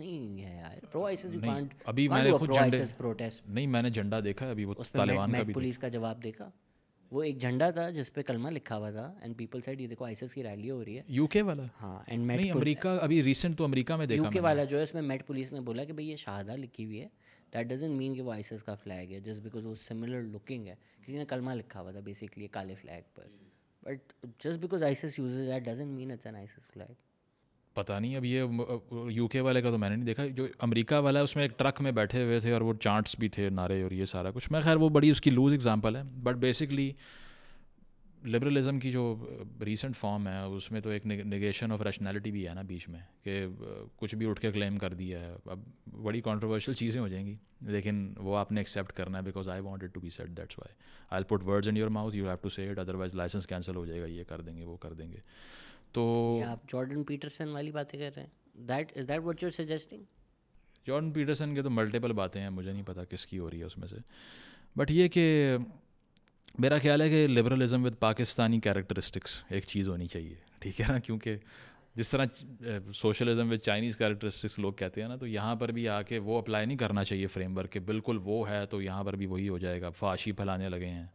[SPEAKER 2] नहीं मैंने झंडा देखा अभी वो तालिबान का भी पुलिस
[SPEAKER 1] का जवाब देखा वो एक झंडा था जिस पे कलमा लिखा हुआ था एंड पीपल साइड ये देखो आईसीएस की रैली हो रही है
[SPEAKER 2] यूके वाला हाँ एंड मेट अमेरिका अभी रिसेंट तो अमेरिका में देखा यूके वाला
[SPEAKER 1] जो है मेट पुलिस ने बोला कि भाई ये शहादा लिखी हुई है दैट डजेंट मीन कि वो आईसीएस का फ्लैग है जस्ट बिकॉज वो सिमिलर लुकिंग है किसी ने कलमा लिखा हुआ था बेसिकली काले फ्लैग पर but just because ISIS uses that doesn't mean it's an ISIS flag
[SPEAKER 2] पता नहीं अब ये यूके वाले का तो मैंने नहीं देखा जो अमेरिका वाला है उसमें एक ट्रक में बैठे हुए थे और वो चांट्स भी थे नारे और ये सारा कुछ मैं खैर वो बड़ी उसकी लूज एग्जांपल है बट बेसिकली लिबरलिज्म की जो रीसेंट फॉर्म है उसमें तो एक नेगेशन ऑफ रैशनैलिटी भी है ना बीच में कि कुछ भी उठ के क्लेम कर दिया है अब बड़ी कॉन्ट्रोवर्शियल चीज़ें हो जाएंगी लेकिन वो आपने एक्सेप्ट करना है because I want to be set that's why I put words in your mouth you have to say it otherwise license cancel हो जाएगा ये कर देंगे वो कर देंगे तो आप जॉर्डन
[SPEAKER 1] पीटरसन वाली बातें कर रहे हैं that is that what you are suggesting
[SPEAKER 2] Jordan Peterson के तो मल्टीपल बातें हैं मुझे नहीं पता किसकी हो रही है उसमें से बट ये कि मेरा ख्याल है कि लिबरलिज्म विद पाकिस्तानी कैरेक्टरिस्टिक्स एक चीज़ होनी चाहिए ठीक है ना क्योंकि जिस तरह सोशलिज्म विद चाइनीज़ कैरेक्टरिस्टिक्स लोग कहते हैं ना तो यहाँ पर भी आके वो अप्लाई नहीं करना चाहिए फ्रेमवर्क के बिल्कुल वो है तो यहाँ पर भी वही हो जाएगा फाशी फैलाने लगे हैं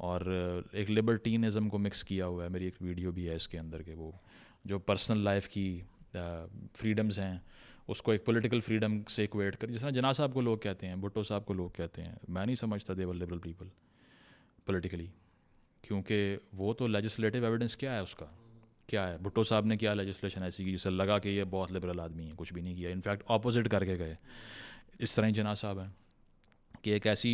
[SPEAKER 2] और एक लिबर्टीनिज़म को मिक्स किया हुआ है मेरी एक वीडियो भी है इसके अंदर के वो जो पर्सनल लाइफ की फ्रीडम्स हैं उसको एक पॉलिटिकल फ्रीडम से इक्वेट कर जिस तरह जना साहब को लोग कहते हैं भुट्टो साहब को लोग कहते हैं मैं नहीं समझता देवर लिबरल पीपल पोलिटिकली क्योंकि वो तो लेजिस्लेटिव एविडेंस क्या है उसका क्या है भुट्टो साहब ने क्या लेजिस्लेशन ऐसी की जिससे लगा कि ये बहुत लिबरल आदमी है कुछ भी नहीं किया इनफैक्ट अपोजिट करके गए इस तरह ही जना साहब हैं कि एक ऐसी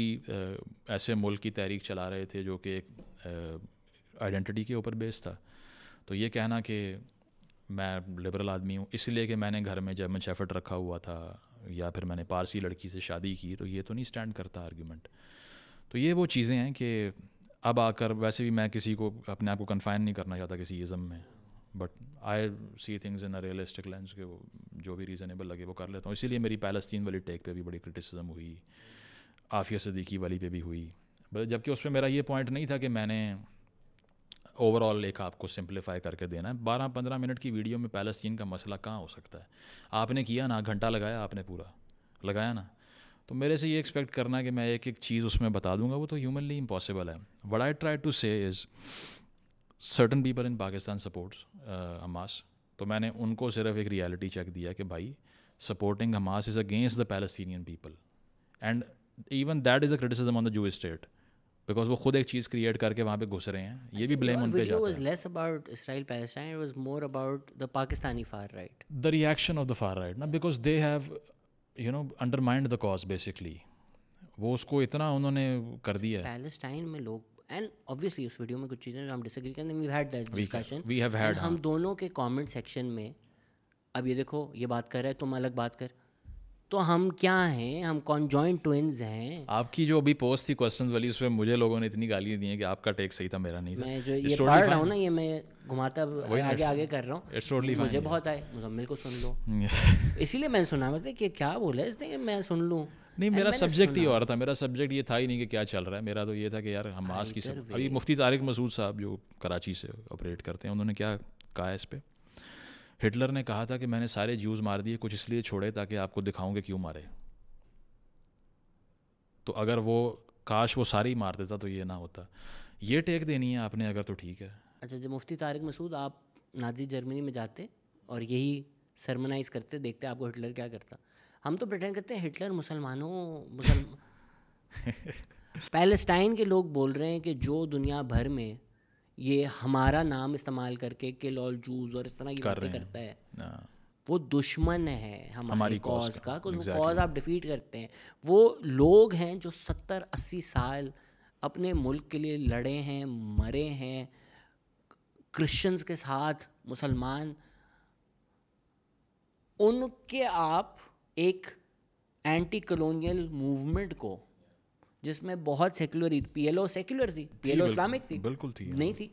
[SPEAKER 2] ऐसे मुल्क की तहरीक चला रहे थे जो कि एक आइडेंटिटी के ऊपर बेस था तो ये कहना कि मैं लिबरल आदमी हूँ इसलिए कि मैंने घर में जर्मन शेफर्ट रखा हुआ था या फिर मैंने पारसी लड़की से शादी की तो ये तो नहीं स्टैंड करता आर्ग्यूमेंट तो ये वो चीज़ें हैं कि अब आकर वैसे भी मैं किसी को अपने आप को कन्फाइन नहीं करना चाहता किसी इज़म में but I see things in a realistic lens के वो जो भी रीज़नेबल लगे वो कर लेता हूँ इसीलिए मेरी पैलस्तीन वाली टेक पे भी बड़ी क्रिटिसिज्म हुई आफिया सदीकी वाली पे भी हुई जबकि जबकि उसमें मेरा ये पॉइंट नहीं था कि मैंने ओवरऑल एक आपको सिंप्लीफाई करके देना है बारह पंद्रह मिनट की वीडियो में पैलेस्टीन का मसला कहाँ हो सकता है आपने किया ना घंटा लगाया आपने पूरा लगाया ना तो मेरे से ये एक्सपेक्ट करना कि मैं एक एक चीज़ उसमें बता दूंगा वो तो ह्यूमनली इम्पॉसिबल है what I try to say is certain people in Pakistan supports Hamas तो मैंने उनको सिर्फ एक रियलिटी चेक दिया कि भाई supporting Hamas is against the Palestinian people and even that is a criticism on the Jews state because वो खुद एक चीज़ क्रिएट करके वहाँ पे घुस रहे हैं ये भी ब्लेम उन पे जाता है
[SPEAKER 1] less about Israel Palestine it was more about the Pakistani far right
[SPEAKER 2] the reaction of the far right ना because they have you know undermined the cause basically वो उसको इतना उन्होंने कर दिया
[SPEAKER 1] है पैलेस्टाइन में लोग एंड ऑब्वियसली उस वीडियो में कुछ चीज़ें हम डिसएग्री करते हैं we had that discussion we have had हम हाँ। दोनों के कमेंट सेक्शन में अब ये देखो ये बात कर रहा है तुम अलग बात कर तो हम क्या हैं हम कौन जॉइंट ट्विंस हैं
[SPEAKER 2] आपकी जो अभी पोस्ट थी क्वेश्चंस वाली उसमें मुझे लोगों ने इतनी गालियाँ दी हैं कि आपका टेक सही था मेरा नहीं था मैं जो ये पढ़ totally रहा हूँ ना
[SPEAKER 1] ये मैं घुमाता आगे आगे, आगे कर रहा हूँ totally मुझे बहुत आए मुजम्मिल को सुन लो इसीलिए मैंने सुना मतलब कि क्या बोले इसने मैं सुन लूँ नहीं मेरा सब्जेक्ट ही
[SPEAKER 2] और था मेरा सब्जेक्ट ये था ही नहीं कि क्या चल रहा है मेरा तो ये था कि यार हमास की सब अभी मुफ्ती तारिक मसूद साहब जो कराची से ऑपरेट करते हैं उन्होंने क्या कहा इस पर हिटलर ने कहा था कि मैंने सारे ज्यूज़ मार दिए कुछ इसलिए छोड़े ताकि आपको दिखाऊंगे क्यों मारे तो अगर वो काश वो सारे ही मार देता तो ये ना होता ये टेक देनी है आपने अगर तो ठीक है
[SPEAKER 1] अच्छा जब मुफ्ती तारिक मसूद आप नाजी जर्मनी में जाते और यही सरमनाइज करते देखते आपको हिटलर क्या करता हम तो ब्रिटेन करते हैं हिटलर मुसलमानों मुसलमान पैलेस्टाइन के लोग बोल रहे हैं कि जो दुनिया भर में ये हमारा नाम इस्तेमाल करके के लॉल जूस और इस तरह की बातें करता है हाँ। वो दुश्मन है हमारी कॉज का कॉज exactly. आप डिफीट करते हैं वो लोग हैं जो सत्तर अस्सी साल अपने मुल्क के लिए लड़े हैं मरे हैं क्रिश्चियंस के साथ मुसलमान उनके आप एक एंटी कलोनियल मूवमेंट को जिसमें बहुत सेक्युलर ईद पीएलओ सेक्युलर थी पीएलओ इस्लामिक थी बिल्कुल थी हाँ। नहीं थी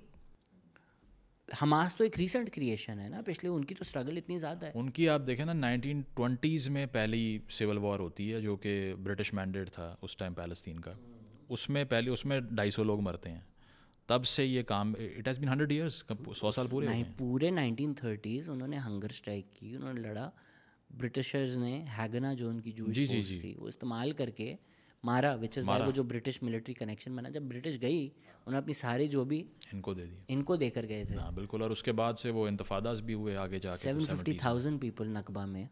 [SPEAKER 1] हमास तो एक रीसेंट क्रिएशन है ना पिछले उनकी तो स्ट्रगल इतनी ज़्यादा है
[SPEAKER 2] उनकी आप देखें ना नाइनटीन ट्वेंटीज़ में पहली सिविल वॉर होती है जो कि ब्रिटिश मैंडेट था उस टाइम पैलस्तीन का उसमें पहले उसमें ढाई सौ लोग मरते हैं तब से ये काम it has been hundred years सौ साल पूरे नहीं
[SPEAKER 1] पूरे नाइनटीन थर्टीज़ उन्होंने हंगर स्ट्राइक की उन्होंने लड़ा ब्रिटिशर्स ने हैगना जो उनकी जूस जी जी जी वो इस्तेमाल करके मारा विच इज़ वो जो ब्रिटिश मिलिट्री कनेक्शन बना जब ब्रिटिश गई उन्होंने अपनी सारी जो भी इनको दे दी इनको देकर गए थे हाँ, बिल्कुल और उसके बाद से वो इंतफादास भी हुए आगे जाके सेवन फिफ्टी थाउजेंड पीपल नकबा में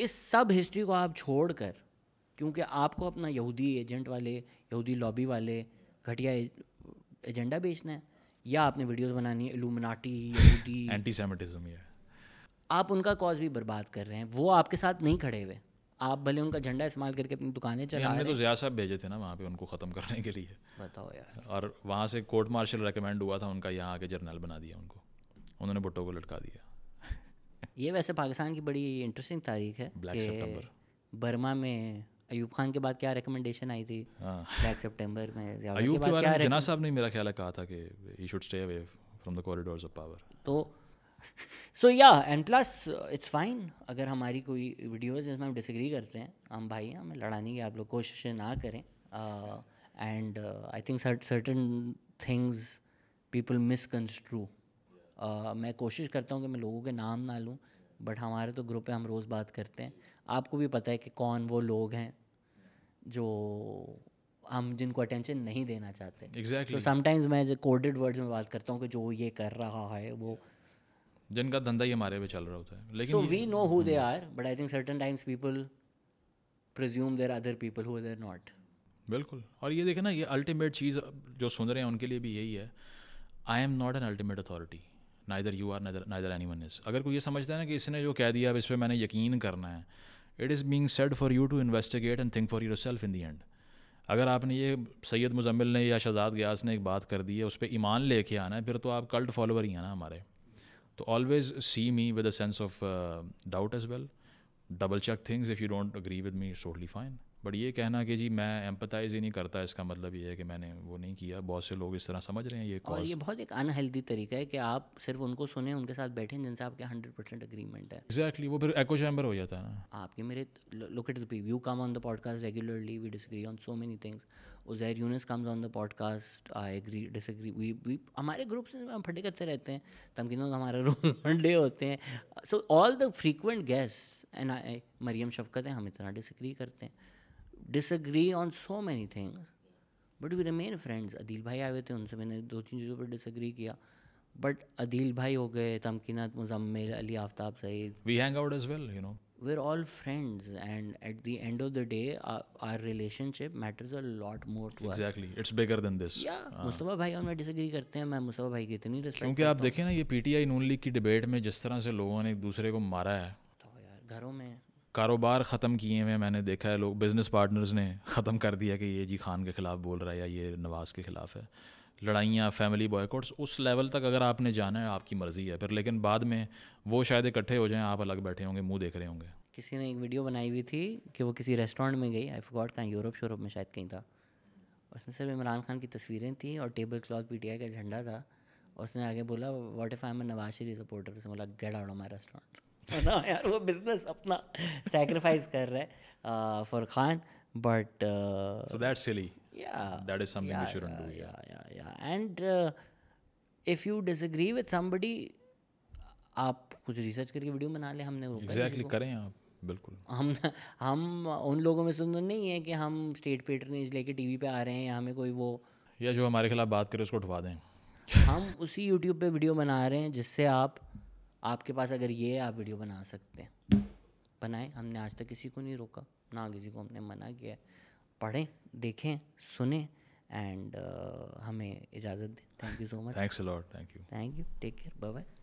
[SPEAKER 1] इस सब हिस्ट्री को आप छोड़ कर क्योंकि आपको अपना यहूदी एजेंट वाले यहूदी लॉबी वाले घटिया एजेंडा बेचना है या आपने वीडियोस बनानी है इलूमिनाटी यहूदी एंटी सेमेटिज्म आप उनका कॉज भी बर्बाद कर रहे हैं वो आपके साथ नहीं खड़े हुए आप भले उनका झंडा इस्तेमाल करके अपनी दुकानें चला हमने तो जिया
[SPEAKER 2] साहब भेजे थे ना वहाँ पे उनको ख़त्म करने के लिए बताओ यार और वहाँ से कोर्ट मार्शल रिकमेंड हुआ था उनका यहाँ आके जर्नल बना दिया उनको उन्होंने भुट्टो को लटका दिया
[SPEAKER 1] ये वैसे पाकिस्तान की बड़ी इंटरेस्टिंग तारीख है ब्लैक बर्मा में अयूब खान के बाद क्या रिकमेंडेशन आई थी ब्लैक हाँ। सितंबर में अयूब के, के बारे जना साहब ने
[SPEAKER 2] मेरा ख्याल है कहा था कि he should stay away from the corridors of power
[SPEAKER 1] तो सो या एंड प्लस इट्स फाइन अगर हमारी कोई वीडियोज़ जिसमें हम डिसग्री करते हैं हम भाई हैं हमें लड़ाने की आप लोग कोशिशें ना करें and I think certain things people misconstrue मैं कोशिश करता हूँ कि मैं लोगों के नाम ना लूँ बट हमारे तो ग्रुप पे हम रोज़ बात करते हैं आपको भी पता है कि कौन वो लोग हैं जो हम जिनको अटेंशन नहीं देना चाहते एग्जैक्टली समटाइम्स मैं कोडेड वर्ड्स में बात करता हूँ कि जो ये कर रहा है वो yeah. जिनका धंधा ही
[SPEAKER 2] हमारे पे चल रहा होता है लेकिन we know
[SPEAKER 1] who they are but I think certain times people presume their other people who they're not
[SPEAKER 2] बिल्कुल और ये देखे ना ये अल्टीमेट चीज़ जो सुन रहे हैं उनके लिए भी यही है I am not an ultimate authority neither you are neither anyone is अगर कोई ये समझता है ना कि इसने जो कह दिया अब इस पर मैंने यकीन करना है it is being said for you to investigate and think for yourself in the end अगर आपने ये सैयद मुजम्मिल ने या शहजाद गयास ने एक बात कर दी है उस पर ईमान लेके आना है फिर तो आप कल्ट फॉलोअर ही हैं ना हमारे तो always see me with a sense of doubt as well double check things if you don't agree with me me, fine but uh, ये कहना कि जी मैं एम्पथाइज ही नहीं करता इसका मतलब ये है कि मैंने वो नहीं किया बहुत से लोग इस तरह समझ रहे हैं ये और ये
[SPEAKER 1] बहुत एक अनहेल्दी तरीका है कि आप सिर्फ उनको सुने उनके साथ बैठे जिनसे आपके हंड्रेड परसेंट अग्रीमेंट है
[SPEAKER 2] एग्जैक्टली exactly, वो फिर एको चैम्बर हो जाता है ना
[SPEAKER 1] आपके मेरे look at the you come on the podcast regularly we disagree on so many things Uzair Younis comes on the podcast I agree disagree we we हमारे ग्रुप्स हम फटे करते रहते हैं तमकीनों का हमारे रोज मंडे होते हैं so all the frequent guest and Mariam Shafqat हैं हम इतना डिसग्री करते हैं disagree on so many things but we remain friends Adeel भाई आए हुए थे उनसे मैंने दो तीन चीज़ों पर डिसग्री किया बट अदील भाई हो गए Tamkinat Muzammil Ali Aftab Saeed we hang out as well you know we're all friends and at the end of the day our, our relationship matters a lot more to exactly.
[SPEAKER 2] us it's bigger than this yeah Mustafa
[SPEAKER 1] हाँ। भाई और मैं disagree करते हैं मैं मुस्तफा भाई की इतनी रिस्पेक्ट क्योंकि आप देखें
[SPEAKER 2] ना ये पीटीआई नून लीग की डिबेट में जिस तरह से लोगों ने एक दूसरे को मारा है
[SPEAKER 1] तो यार घरों में
[SPEAKER 2] कारोबार ख़त्म किए हुए मैंने देखा है लोग बिज़नेस पार्टनर्स ने ख़त्म कर दिया कि ये जी खान के ख़िलाफ़ बोल रहा है या ये नवाज़ के ख़िलाफ़ है लड़ाइयाँ फैमिली बॉयकॉट्स उस लेवल तक अगर आपने जाना है आपकी मर्ज़ी है फिर लेकिन बाद में वो शायद इकट्ठे हो जाएं आप अलग बैठे होंगे मुंह देख रहे होंगे
[SPEAKER 1] किसी ने एक वीडियो बनाई हुई थी कि वो किसी रेस्टोरेंट में गई आई फॉरगॉट कहाँ यूरोप शोरोप में शायद कहीं था उसमें सिर्फ इमरान खान की तस्वीरें थी और टेबल क्लॉथ पीटीआई का झंडा था और उसने आगे बोला what if I am Nawaz Sharif supporter उसने बोला get out of my restaurant ना यार वो बिजनेस अपना सेक्रीफाइस कर रहा है for Khan but so that's silly yeah that is something yeah, we shouldn't yeah, do yeah yeah yeah and uh, if you disagree with somebody आप कुछ research करके वीडियो बना ले हमने एग्जैक्टली exactly करें आप बिल्कुल हम हम उन लोगों में सुन नहीं है कि हम स्टेट पेटर्नेज लेके टीवी पे आ रहे हैं या हमें कोई वो
[SPEAKER 2] या जो हमारे खिलाफ बात करे उसको उठवा दें
[SPEAKER 1] हम उसी यूट्यूब पे वीडियो बना रहे हैं जिससे आप आपके पास अगर ये आप वीडियो बना सकते हैं बनाएं हमने आज तक किसी को नहीं रोका ना किसी को हमने मना किया पढ़ें देखें सुने एंड uh, हमें इजाज़त दें thank you so much thanks Lord thank you thank you take care bye bye